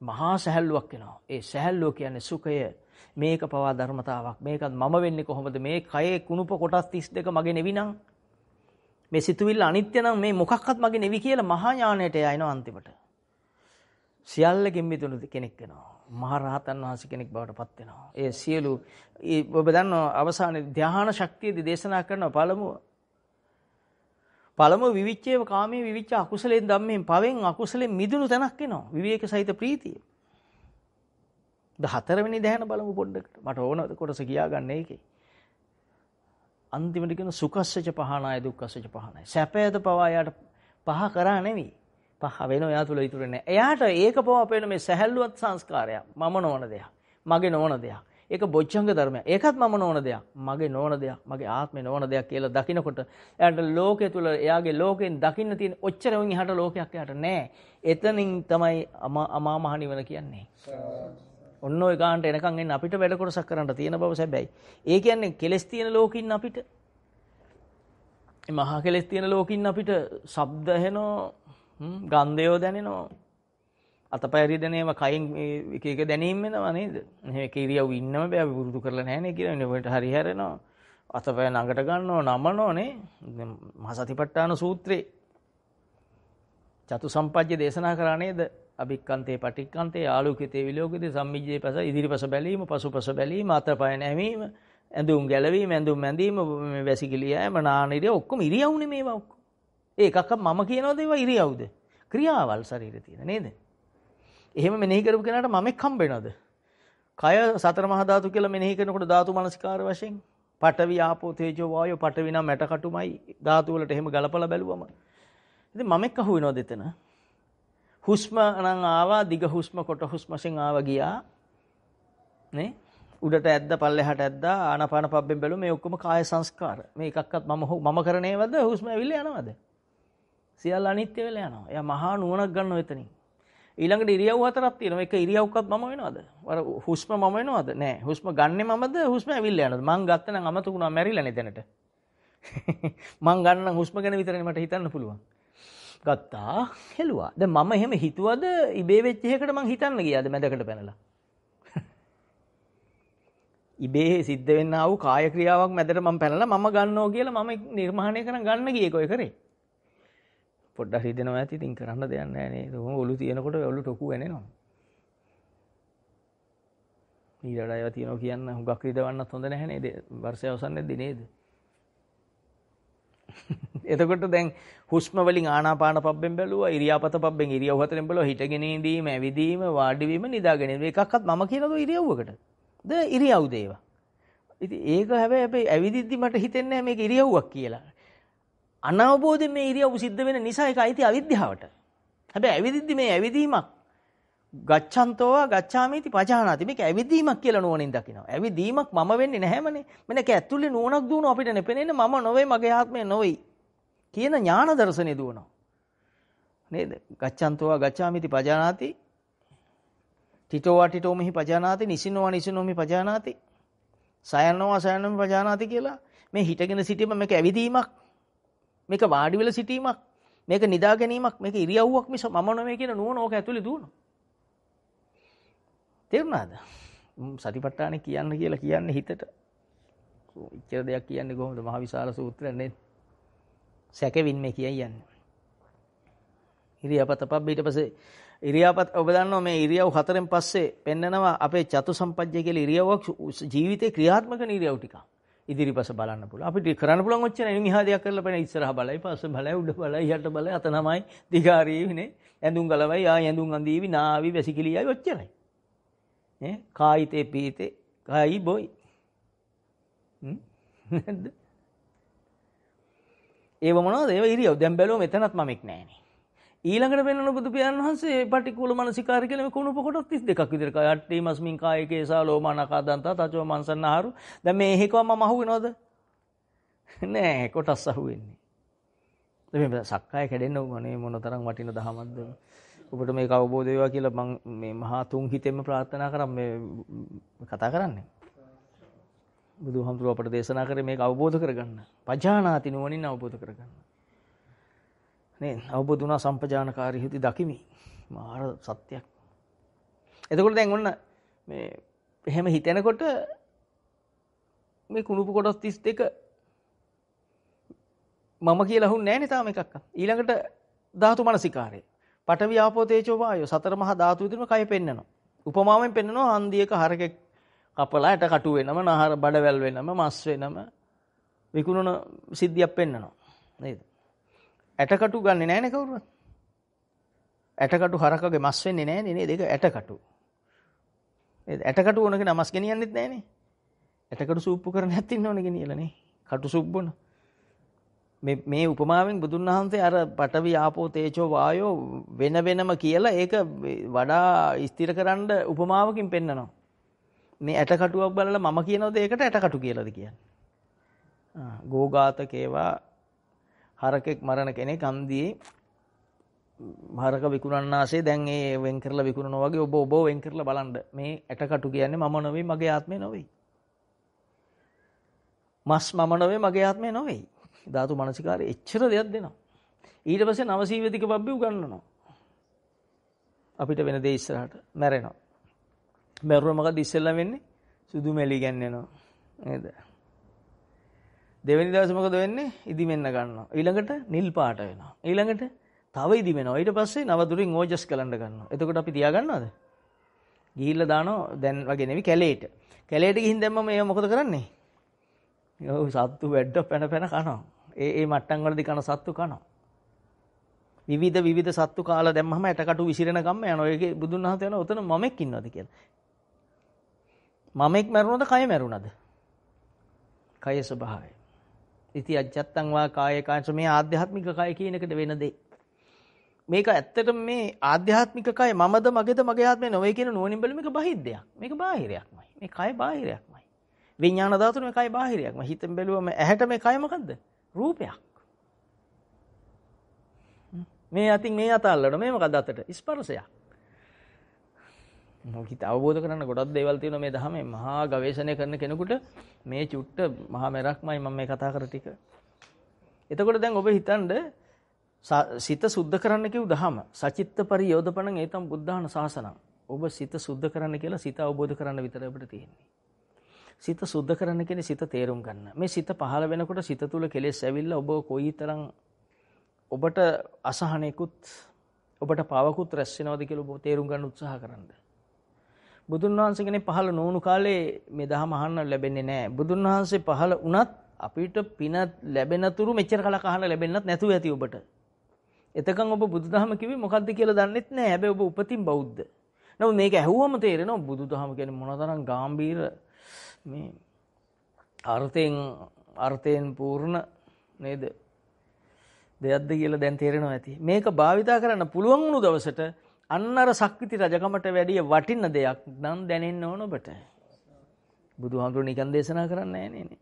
A: මහා සැහැල්ලුවක් එනවා. ඒ සැහැල්ලුව කියන්නේ සුඛය. මේක පවා ධර්මතාවක්. මේකත් මම වෙන්නේ කොහොමද? මේ කයේ කුණුප කොටස් 32 මගේ නෙවිනම් මේ සිතුවිල්ල අනිත්‍ය නම් මේ මොකක්වත් මගේ නෙවි කියලා මහා ඥාණයට යනවා අන්තිමට. සියල්ලකින් මිදුණු කෙනෙක් වෙනවා. මහා රහතන් වහන්සේ කෙනෙක් බවට පත් වෙනවා. ඒ සියලු ඔබ දන්නවා අවසානයේ ධ්‍යාන ශක්තියදී දේශනා කරන පළමුව පළමුව විවිච්ඡේව කාමයේ විවිච්ඡ අකුසලෙන් ධම්මෙන් පවෙන් අකුසලෙන් මිදුණු තැනක් එනවා. විවේක සහිත ප්‍රීතිය. 14 වෙනි ධ්‍යාන බලමු පොඩ්ඩකට. මට ඕන කොටස කියා ගන්න ඒකේ. අන්තිමට කියන සුකස්සච පහනාය දුක්ඛස්සච පහනාය. සැපයද පවා එයාට පහ කරා නෙවෙයි. පහ වෙන එයා තුල ඉතුරු නැහැ. එයාට ඒක පවා අපේන මේ සැහැල්ලුවත් සංස්කාරයක්. මම නොවන දෙයක්. මගේ නොවන දෙයක්. ඒක බොජ්ජංග ධර්මයක්. ඒකත් මම නොවන දෙයක්. මගේ නොවන දෙයක්. මගේ ආත්මේ නොවන දෙයක් කියලා දකිනකොට එයාට ලෝකයේ තුල එයාගේ ලෝකෙන් දකින්න තියෙන ඔච්චරම එහාට ලෝකයක් එයාට නැහැ. එතනින් තමයි අමා මහ නිවන කියන්නේ. ඔන්න ඔය ගානට එනකන් එන්න අපිට වැඩ කොටසක් කරන්න තියෙන බව සැබෑයි. ඒ කියන්නේ කෙලස් තියෙන ලෝකින් අපිට මහා කෙලස් තියෙන ලෝකින් අපිට ශබ්ද ඇහෙනවා, ගන්ධයෝ දැනෙනවා. අතපය රිදෙනේම කයින් එක එක දැනීම් වෙනවා නේද? එහෙම එක ඉරියව් ඉන්නම බෑ අපි පුරුදු කරලා නැහැ නේ කියලා නෙවෙයිට හරි හැරෙනවා. අතපය නගට ගන්නවා, නමනවා නේ. මහසතිපට්ඨාන සූත්‍රේ චතු සම්පජ්ජ දේශනා කරා නේද? අභික්කන්තේ පටික්කන්තේ ආලෝකිතේ විලෝකිතේ සම්මිජ්ජේ පස ඉදිරිපස බැලීම පසුපස බැලීම අතපය නැමීම ඇඳුම් ගැලවීම ඇඳුම් ඇඳීම වැසිකිලියෑම නානිරිය ඔක්කොම ඉරියව්නේ මේවා ඔක්කොම. ඒකක මම කියනවාද ඒවා ඉරියව්ද? ක්‍රියාවල් ශරීරේ තියෙන නේද? එහෙම මෙනෙහි කරපු කෙනාට මමෙක් හම්බ වෙනවද? කය සතර මහා ධාතු කියලා මෙනෙහි කරනකොට ධාතු මනසිකාර වශයෙන් පඨවි ආපෝ තේජෝ වායෝ පඨවි නම් මැටකටුමයි ධාතු වලට එහෙම ගලපලා බැලුවම. ඉතින් මමෙක් අහු වෙනවද එතන? හුස්ම නම් ආවා දිග හුස්ම කොට හුස්ම වශයෙන් ආව ගියා නේ උඩට ඇද්ද පල්ලෙහාට ඇද්දා ආනාපාන පබ්බෙන් බැලුව මේ ඔක්කොම කාය සංස්කාර මේ එකක්වත් මම මම කරණේවද හුස්ම ඇවිල්ලා යනවද සියල්ල අනිත්‍ය වෙලා යනවා එයා මහා නුවණක් ගන්නව එතනින් ඊළඟට ඉරියව් හතරක් තියෙනවා එක ඉරියව්කත් මම වෙනවද අර හුස්ම මම වෙනවද නෑ හුස්ම ගන්නෙ මමද හුස්ම ඇවිල්ලා යනවද මං ගත්ත නම් අමතකුණා මැරිලා නේ දැනට මං ගන්න හුස්ම ගැන විතරනේ මට හිතන්න පුළුවන් ගත්තා හෙළුවා. දැන් මම එහෙම හිතුවද ඉබේ වෙච්ච එකකට මං හිතන්න ගියාද මැදකට පැනලා. ඉබේ සිද්ධ වෙන්න ආව කාය ක්‍රියාවක් මැදට මං පැනලා මම ගන්නෝ කියලා මම නිර්මාණය කරන් ගන්න ගියේක ඔය කරේ. පොඩ්ඩක් හිතෙනවා ඇති ඉතින් කරන්න දෙයක් නැහැ නේද. කොහොම ඔලු තියෙනකොට ඔලු ටොකු වෙනෙනවා. ඊළඟ අයව තියනවා කියන්න හුඟක් රිදවන්නත් හොඳ නැහැ නේද? වර්ෂය අවසන් නැද්ද නේද? එතකොට දැන් හුස්ම වලින් ආනාපාන පබ්බෙන් බැලුවා ඉරියාපත පබ්බෙන් ඉරියව් හතරෙන් බැලුවා හිටගෙන ඉඳීම ඇවිදීම වාඩි වීම නිදාගෙන ඉඳීම එකක්වත් මම කියන දෝ ඉරියව්වකටද ඉරියව් දේවා ඉතින් ඒක හැබැයි අපි ඇවිදිද්දි මට හිතෙන්නේ මේක ඉරියව්වක් කියලා අනවබෝධයෙන් මේ ඉරියව් සිද්ධ වෙන නිසා ඒක අයිති අවිද්‍යාවට හැබැයි ඇවිදිද්දි මේ ඇවිදීමක් ගච්ඡන්තෝවා ගච්ඡාමේති පජානාති මේක ඇවිදීමක් කියලා නුවණින් දකිනවා ඇවිදීමක් මම වෙන්නේ නැහැමනේ මේක ඇතුලේ නුවණක් දුවන අපිට නෙපෙන්නේ මම නොවේ මගේ ආත්මය නොවේ කියන ඥාන දර්ශනේ දුවනවා නේද ගච්ඡන්තෝවා ගච්ඡාමේති පජානාති ටිටෝවා ටිටෝමෙහි පජානාති නිසිනෝවා නිසිනෝමෙහි පජානාති සයනෝවා සයනෝමෙහි පජානාති කියලා මේ හිටගෙන සිටීම මේක ඇවිදීමක් මේක වාඩි වෙලා සිටීමක් මේක නිදා ගැනීමක් මේක ඉරියව්වක් මිස මම නොවේ කියන නුවණ ඕක ඇතුලේ දුවනවා තේරුණාද? සතිපට්ඨාන කියන්න කියලා කියන්නේ හිතට. ඉච්චර දෙයක් කියන්නේ කොහොමද? මහ විශාල සූත්‍රය නේද? සැකෙවින් මේ කියන්නේ. ඉරියාපත පබ්බ ඊට පස්සේ ඉරියාපත ඔබ දන්නවා මේ ඉරියව් හතරෙන් පස්සේ පෙන්නනවා අපේ චතු සම්පජ්ජය කියලා ඉරියව්වක් ජීවිතේ ක්‍රියාත්මක ඉරියව් ටික. ඉදිරිපස බලන්න පුළුවන්. අපිට කරන්න පුළුවන් ඔච්චර නෙවෙයි ඉහා දෙයක් කරලා බලන්න ඉස්සරහ බලයි පස්ස බලයි උඩ බලයි යට බලයි අත නමයි දිගාරීවිනේ ඇඳුම් ගලවයි ආ ඇඳුම් අඳීවි නාවි වැසිකිලියයි ඔච්චරයි. කායිතේ පීතේ කායි බොයි නැද්ද ඒව මොනවද ඒව ඉරියව් දැන් බැලුවම එතනත් මමෙක් නෑනේ ඊළඟට වෙනන බුදු පියාණන් වහන්සේ පටික්කුල මනසිකාරය කියලා මේ කුණුප කොටස් 32ක් විතර කය අට්ටි මස්මින් කායකේ සාලෝමානකා දන්තා තචෝ මන්සන්නහරු දැන් මේ හේකව මම අහුවෙනවද නෑ කොටස් අහුවෙන්නේ දැන් මේ සක්කාය කැඩෙන්න ඕනේ මොනතරම් වටින දහමක්ද ඔබට මේ අවබෝධ වේවා කියලා මම මේ මහා තුන් හිතෙන්ම ප්‍රාර්ථනා කරා මේ කතා කරන්නේ. බුදුහාමුදුරුව අපට දේශනා කරේ මේක අවබෝධ කරගන්න. පජානාති නුවණින් අවබෝධ කරගන්න. නේ අවබෝධ වුණා සම්පජානකාරී හිති දකිමි. මාර සත්‍යයක්. එතකොට දැන් ඔන්න මේ එහෙම හිතෙනකොට මේ කුණුපු කොටස් 32 මම කියලා හුන්නේ නැහැ නේ තාම එකක්වත්. ඊළඟට ධාතු මනසිකාරේ පඨවි ආපෝ තේජෝ වායෝ සතර මහා ධාතු විදිහම කය පෙන්නනවා. උපමාවෙන් පෙන්නනවා හන්දියක හරකෙක් කපලා ඇට කටු වෙනම නහර බඩවැල් වෙනම මස් වෙනම විකුණන සිද්ධියක් පෙන්නනවා. නේද? ඇට කටු ගන්නෙ නෑනේ කවුරුවත්. ඇට කටු හරකගේ මස් වෙන්නේ නෑනේ නේද? ඒක ඇට කටු. නේද? ඇට කටු ඕනකේ නමස් ගෙනියන්නෙත් නෑනේ. ඇට කටු සූප්පු කරන ඇත්තින්න ඕනේ ගෙනියලා නේ. කටු සූප්පුන. මේ මේ උපමාවෙන් බුදුන් වහන්සේ අර පඨවි ආපෝ තේජෝ වායෝ වෙන වෙනම කියලා ඒක වඩා ස්ථිරකරන උපමාවකින් පෙන්නනවා. මේ ඇටකටුවක් බලලා මම කියනවද ඒකට ඇටකටු කියලාද කියන්නේ? ගෝඝාතකේවා හරකෙක් මරණ කෙනෙක් අන්දියේ හරක විකුණන්නාසේ දැන් ඒ වෙන් කරලා විකුණනවා වගේ ඔබ ඔබ වෙන් කරලා බලන්න මේ ඇටකටු කියන්නේ මම නොවේ මගේ ආත්මය නොවේ මස් මම නොවේ මගේ ආත්මය නොවේ ධාතු මනසිකාරය එච්චර දෙයක් දෙනවා. ඊට පස්සේ නවසීවතික පබ්බි උගන්වනවා. අපිට වෙන දේ ඉස්සරහට මැරෙනවා. මැරුණා මොකද ඉස්සෙල්ලා වෙන්නේ? සුදු මැලි ගන්නනවා. නේද? දෙවෙනි දවසේ මොකද වෙන්නේ? ඉදිමෙන්න ගන්නවා. ඊළඟට නිල් පාට වෙනවා. ඊළඟට තව ඉදිමෙනවා. ඊට පස්සේ නවදුරින් ඕජස් කලන්න ගන්නවා. එතකොට අපි තියා ගන්නවද? ගිහිල්ලා දානවා දැන් වගේ නෙවෙයි කැලේට. කැලේට ගිහින් දැම්මම මේව මොකද කරන්නේ? ඔව් සත්තු වැඩ පැන පැන කනවා. ඒ ඒ මට්ටම් වලදී කන සත්තු කනවා. විවිධ විවිධ සත්තු කාලා දැම්මම ඇටකටු විසිරෙන ගම්ම යනවා. ඒකේ බුදුන් වහන්සේ යනවා උතන මමෙක් ඉන්නවද කියලා. මමෙක් මැරුණොද කය මැරුණද? කය ස්වභාවය. ඉති අජත්තං වා කාය කාංශ මේ ආධ්‍යාත්මික කය කියන එකට වෙන දෙයි. මේක ඇත්තටම මේ ආධ්‍යාත්මික කය මමද මගේද මගේ ආත්මය නෙවෙයි කියන නුවණින් බැලුවම මේක බාහිරයක්. මේක බාහිරයක්මයි. මේ කය බාහිරයක්මයි. විඥාන ධාතුනේ කය බාහිරයක්මයි. හිතෙන් බැලුවම ඇහැට මේ කය මොකද්ද? රූපයක්. මේ අතින් මේ අත අල්ලන මේ මොකද අතට? ස්පර්ශයක්. මොකිට අවබෝධ කරන්න ගොඩක් දේවල් තියෙනවා මේ ධහමේ මහා ගවේෂණය කරන කෙනෙකුට මේ චුට්ට මහා මෙරක්මයි මම මේ කතා කර ටික. එතකොට දැන් ඔබ හිතනද සිත සුද්ධ කරන්න කිව් දහම සචිත්ත පරියෝධපණං ඒතම් බුද්ධාන ශාසනං. ඔබ සිත සුද්ධ කරන්න කියලා සිත අවබෝධ කරන්න විතරයි අපිට තියෙන්නේ. සිත සුද්ධ කරන්න කියන්නේ සිත තේරුම් ගන්න. මේ සිත පහළ වෙනකොට සිත තුල කෙලෙස් ඇවිල්ලා ඔබ කොයිතරම් ඔබට අසහනෙකුත් ඔබට පාවකුත් රැස් වෙනවද කියලා ඔබ තේරුම් ගන්න උත්සාහ කරන්න. බුදුන් වහන්සේ කෙනෙක් පහළ නොවුණු කාලේ මේ දහම අහන්න ලැබෙන්නේ නැහැ. බුදුන් වහන්සේ පහළ වුණත් අපිට පින ලැබෙනතුරු මෙච්චර කලක් අහන්න ලැබෙන්නත් නැතුව ඇති ඔබට. එතකන් ඔබ බුදුදහම කිව්වේ මොකද්ද කියලා දන්නෙත් නැහැ. හැබැයි ඔබ උපතින් බෞද්ධ. නමුත් මේක ඇහුවම තේරෙනවා බුදුදහම කියන්නේ මොනතරම් ගැඹීර මේ අර්ථයෙන් අර්ථයෙන් පූර්ණ නේද දෙයක්ද කියලා දැන් තේරෙනවා ඇති. මේක භාවිතා කරන්න පුළුවන් වුණු දවසට අන්න අර සක්විති රජකමට වැඩිය වටින දෙයක් නම් දැනෙන්න ඕන ඔබට. බුදුහාමුදුරුවෝ නිකන් දේශනා කරන්නේ නැහැ නේ.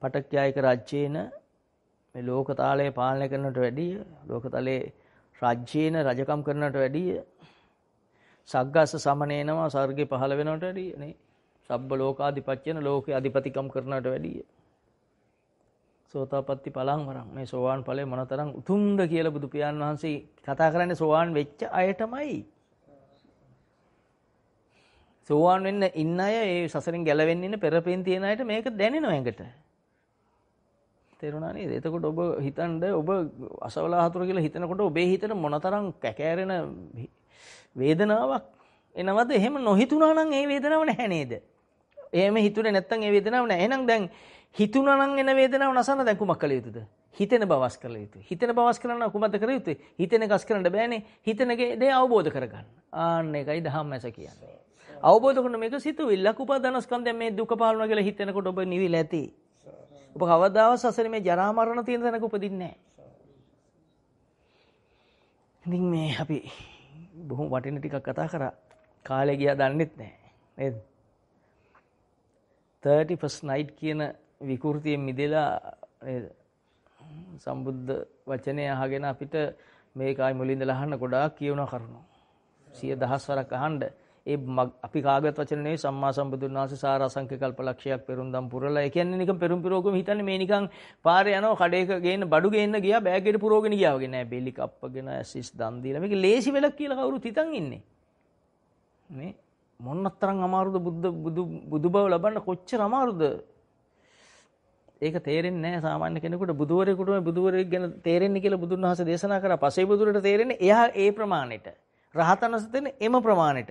A: පටක්්‍යායක රාජ්‍යේන මේ ලෝකතාලය පාලනය කරනට වැඩිය ලෝකතලයේ රාජ්‍යේන රජකම් කරනට වැඩිය සග්ගස්ස සමනේනවා ස්වර්ගේ පහළ වෙනවට වැඩිය නේ. සබ්බ ලෝකාධිපත්‍යන ලෝකේ අධිපතිකම් කරනට වැඩිය. සෝතාපට්ටි පලං වරම් මේ සෝවාන් ඵලය මොනතරම් උතුම්ද කියලා බුදු පියාණන් වහන්සේ කතා කරන්නේ සෝවාන් වෙච්ච අයටමයි. සෝවාන් වෙන්න ඉන්න අය ඒ සසරින් ගැලවෙන්න ඉන්න පෙරපෙන් තියෙන අයට මේක දැනෙනවා ඇඟට. තේරුණා නේද? එතකොට ඔබ හිතනද ඔබ අසවලා හතුර කියලා හිතනකොට ඔබේ හිතට මොනතරම් කැකෑරෙන වේදනාවක් එනවද? එහෙම නොහිතුණා නම් ඒ වේදනාව නැහැ නේද? එහෙම හිතුනේ නැත්තම් ඒ වේදනාව නෑ. එහෙනම් දැන් හිතුණා නම් එන වේදනාව නසන්න දැන් කුමක් කළ යුතුද? හිතෙන බවස් කළ යුතුයි. හිතෙන බවස් කරන්න කුමද කර යුතුයි? හිතෙන එකස් කරන්න බෑනේ. හිතනගේ දේ අවබෝධ කරගන්න. ආන්න එකයි දහම් ඇස කියන්නේ. අවබෝධ කරන මේක සිතුවිල්ලක් උපාදානස්කන්ධයෙන් මේ දුක පාලනවා කියලා හිතෙනකොට ඔබ නිවිල ඇති. ඔබ කවදාවත් සසරේ මේ ජරා මරණ තියෙන තැනක උපදින්නේ නැහැ. ඉතින් මේ අපි බොහොම වටින ටිකක් කතා කරා. කාලේ ගියා දන්නෙත් නැහැ. නේද? 30 first night කියන විකෘතියෙන් මිදෙලා නේද සම්බුද්ධ වචනය අහගෙන අපිට මේකයි මුලින්ද ලහන්න ගොඩාක් කියවන කරුණු. සිය දහස් වරක් අහන්ඩ ඒ අපි කාගත් වචනේ සම්මා සම්බුදුන් වහන්සේ සාර අසංඛ්‍ය කල්පලක්ෂයක් පෙරුම්දම් පුරලා ඒ කියන්නේ නිකන් පෙරුම් පිරෝගම හිතන්නේ මේ නිකන් පාරේ යනවා කඩේක ගේන්න බඩු ගේන්න ගියා බෑග් එකට පුරෝගෙන ගියා වගේ නෑ බෙලි කප්පගෙන ඇසිස් දන් දීලා මේක ලේසි වෙලක් කියලා කවුරුත් හිතන් ඉන්නේ මේ මොන්නතරම් අමාරුද බුද්ධ බුදු බව ලබන්න කොච්චර අමාරුද? ඒක තේරෙන්නේ නැහැ සාමාන්‍ය කෙනෙකුට බුදුවරයෙකුට මේ බුදුවරයෙක් ගැන තේරෙන්නේ කියලා බුදුන් වහන්සේ දේශනා කරා. පසේ බුදුරට තේරෙන්නේ එයා ඒ ප්‍රමාණයට. රහතන් වහන්සේ එම ප්‍රමාණයට.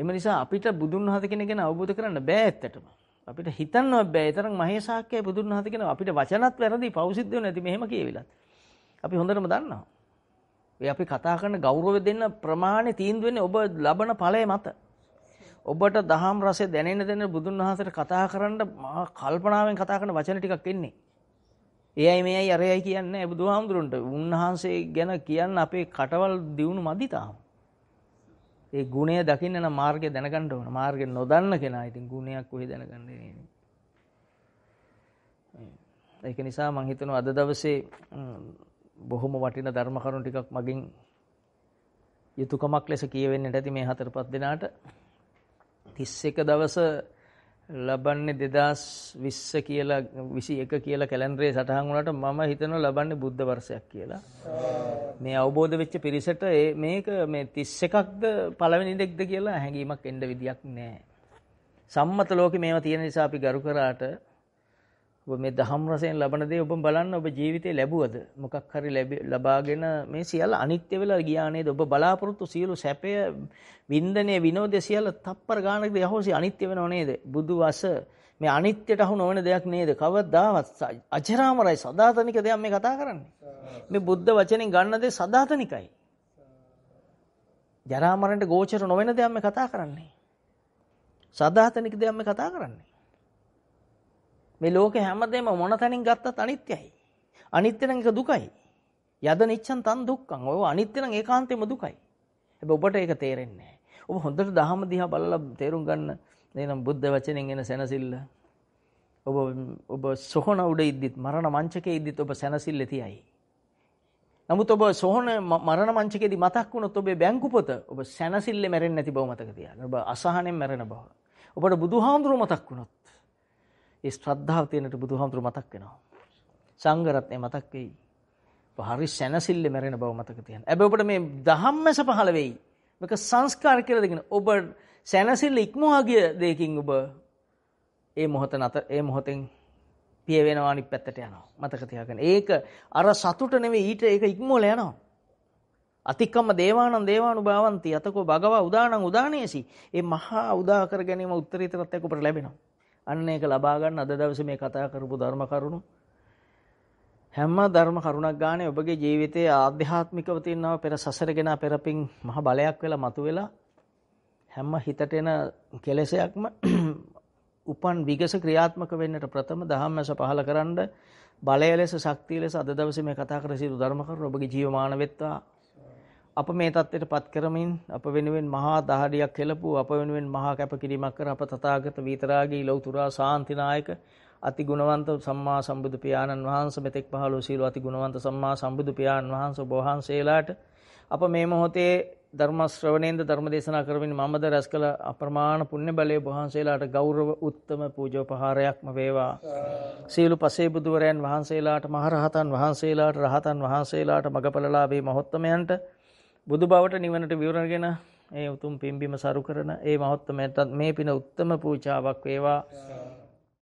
A: එම නිසා අපිට බුදුන් වහන්සේ කෙනෙක් ගැන අවබෝධ කරන්න බෑ ඇත්තටම. අපිට හිතන්නවත් බෑ. ඒතරම් මහේසාක්‍ය බුදුන් වහන්සේ කෙනෙක් අපිට වචනත් වැරදි පෞසිද්ධ නැති මෙහෙම කියවිලත්. අපි හොඳටම දන්නවා. ඔය අපි කතා කරන ගෞරවය දෙන්න ප්‍රමාණය තීන්දුව වෙන්නේ ඔබ ලබන ඵලය මත. ඔබට දහම් රසය දැනෙන්න දැනෙන බුදුන් වහන්සේට කතා කරන්න මා කල්පනාවෙන් කතා කරන වචන ටිකක් එන්නේ. ඒයි මේයි අරයයි කියන්නේ බුදුහාමුදුරන්ට. උන්වහන්සේ ගැන කියන්න අපේ කටවල් දියුණු මදි තාම. ඒ ගුණය දකින්න නම් මාර්ගය දැනගන්න ඕන. මාර්ගය නොදන්න කෙනා ඉතින් ගුණයක් කොහේ දැනගන්නේ නේ. ඒක නිසා මම හිතනවා අද දවසේ බොහොම වටින ධර්ම කරුණු ටිකක් මගින් යුතුයකමක් ලෙස කියවෙන්නට ඇති මේ හතරපත් දිනාට 31 දවස ලබන්නේ 2020 කියලා 21 කියලා කැලෙන්ඩරේ සටහන් වුණාට මම හිතනවා ලබන්නේ බුද්ධ වර්ෂයක් කියලා. මේ අවබෝධ වෙච්ච පිරිසට මේක මේ 31ක්ද පළවෙනි දෙක්ද කියලා හැඟීමක් එන්න විදියක් නැහැ. සම්මත ලෝකේ මේවා තියෙන නිසා අපි ගරු කරාට ඔබ මේ දහම් රසයෙන් ලබන දේ ඔබ බලන්න ඔබ ජීවිතේ ලැබුවද මොකක් හරි ලබාගෙන මේ සියල්ල අනිත්‍ය වෙලා ගියා නේද ඔබ බලාපොරොත්තු සියලු සැපය වින්දනය විනෝදේ සියල්ල තප්පර ගානකදී යහෝසි අනිත්‍ය වෙනව නේද බුදු වස මේ අනිත්‍යට අහු නොවන දෙයක් නේද කවදාවත් අජරාමරයි සදාතනික දෙයක් මේ කතා කරන්නේ මේ බුද්ධ වචනෙන් ගන්න දේ සදාතනිකයි ජරාමරණයට ගෝචර නොවන දෙයක් මේ කතා කරන්නේ සදාතනික දෙයක් මේ කතා කරන්නේ මේ ලෝකේ හැමදේම මොන තැනින් ගත්තත් අනිත්‍යයි. අනිත්‍ය නම් ඒක දුකයි. යද නිච්ඡන් තන් දුක්ඛං. ඔය අනිත්‍ය නම් ඒකාන්තෙම දුකයි. හැබැයි ඔබට ඒක තේරෙන්නේ නැහැ. ඔබ හොඳට දහම දිහා බලලා තේරුම් ගන්න. එනම් බුද්ධ වචනෙන් එන සැනසෙල්ල. ඔබ ඔබ සොහන උඩ ඉද්දිත් මරණ මංචකයේ ඉද්දිත් ඔබ සැනසෙල්ලේ තියයි. නමුත් ඔබ සොහන මරණ මංචකයේදී මතක් වුණොත් ඔබේ බැංකු පොත ඔබ සැනසෙල්ලේ මැරෙන්නේ නැති බව මතක තියාගන්න. ඔබ අසහනෙන් මැරෙන බව. ඔබට බුදුහාමුදුරුව මතක් වුණොත් ඒ ශ්‍රද්ධාව තියෙනට බුදුහාමුදුරු මතක් වෙනවා. සංඝ රත්නේ මතක් වෙයි. හරි සැනසille මැරෙන බව මතක තියන්න. හැබැයි ඔබට මේ ධම්මස පහළ වෙයි. මේක සංස්කාර කියලා දෙගෙන ඔබ සැනසille ඉක්මවා ගිය දෙයකින් ඔබ ඒ මොහොත නැත ඒ මොහොතෙන් පිය වෙනවා අනිත් පැත්තට යනවා. මතක තියාගන්න. ඒක අර සතුට නෙවෙයි ඊට ඒක ඉක්මවල යනවා. අතික්කම දේවානන් දේවානු භාවන්ති අතකෝ භගවා උදානං උදානේසි. ඒ මහා උදා කර ගැනීම උත්තරීතරත් එක්ක ඔබට ලැබෙනවා. අන්න ඒක ලබා ගන්න අද දවසේ මේ කතා කරපු ධර්ම කරුණු හැම ධර්ම කරුණක් ගානේ ඔබගේ ජීවිතයේ ආධ්‍යාත්මිකව තියෙනව පෙර සසර ගෙන පෙරපින් මහ බලයක් වෙලා මතුවෙලා හැම හිතට එන කෙලෙසයක්ම උපන් විගස ක්‍රියාත්මක වෙන්නට ප්‍රථම දහම්මස පහල කරන්න බලය ලෙස ශක්තිය ලෙස අද දවසේ මේ කතා කර සිටු ධර්ම කරුණු ඔබගේ ජීවමාන වෙත්වා අප මේ தත්ත්වයට පත් කරමින් අප වෙනුවෙන් මහා දහඩියක් හෙළපු අප වෙනුවෙන් මහා කැපකිරීමක් කර අප තථාගත වීතරාගී ලෞතුරා ශාන්තිනායක අති ගුණවන්ත සම්මා සම්බුදු පියාණන් වහන්සේ මෙතෙක් පහළ වූ සීල අති ගුණවන්ත සම්මා සම්බුදු පියාණන් වහන්සේ ඔබ වහන්සේලාට අප මේ මොහොතේ ධර්ම ශ්‍රවණයෙන්ද ධර්ම දේශනා කරමින් මමද රැස් කළ අප්‍රමාණ පුණ්‍ය බලය ඔබ වහන්සේලාට ගෞරව උත්තම පූජෝපහාරයක්ම වේවා සීල පසේ බුදුවරයන් වහන්සේලාට මහරහතන් වහන්සේලාට රහතන් වහන්සේලාට මගපලලාභී මහොත්තමයන්ට බුදු බවට නිවනට විවරණගෙන ඒ උතුම් පිම්බිම සරු කරන ඒ මහත්තමයටත් මේ පින උත්තම පූජාවක් වේවා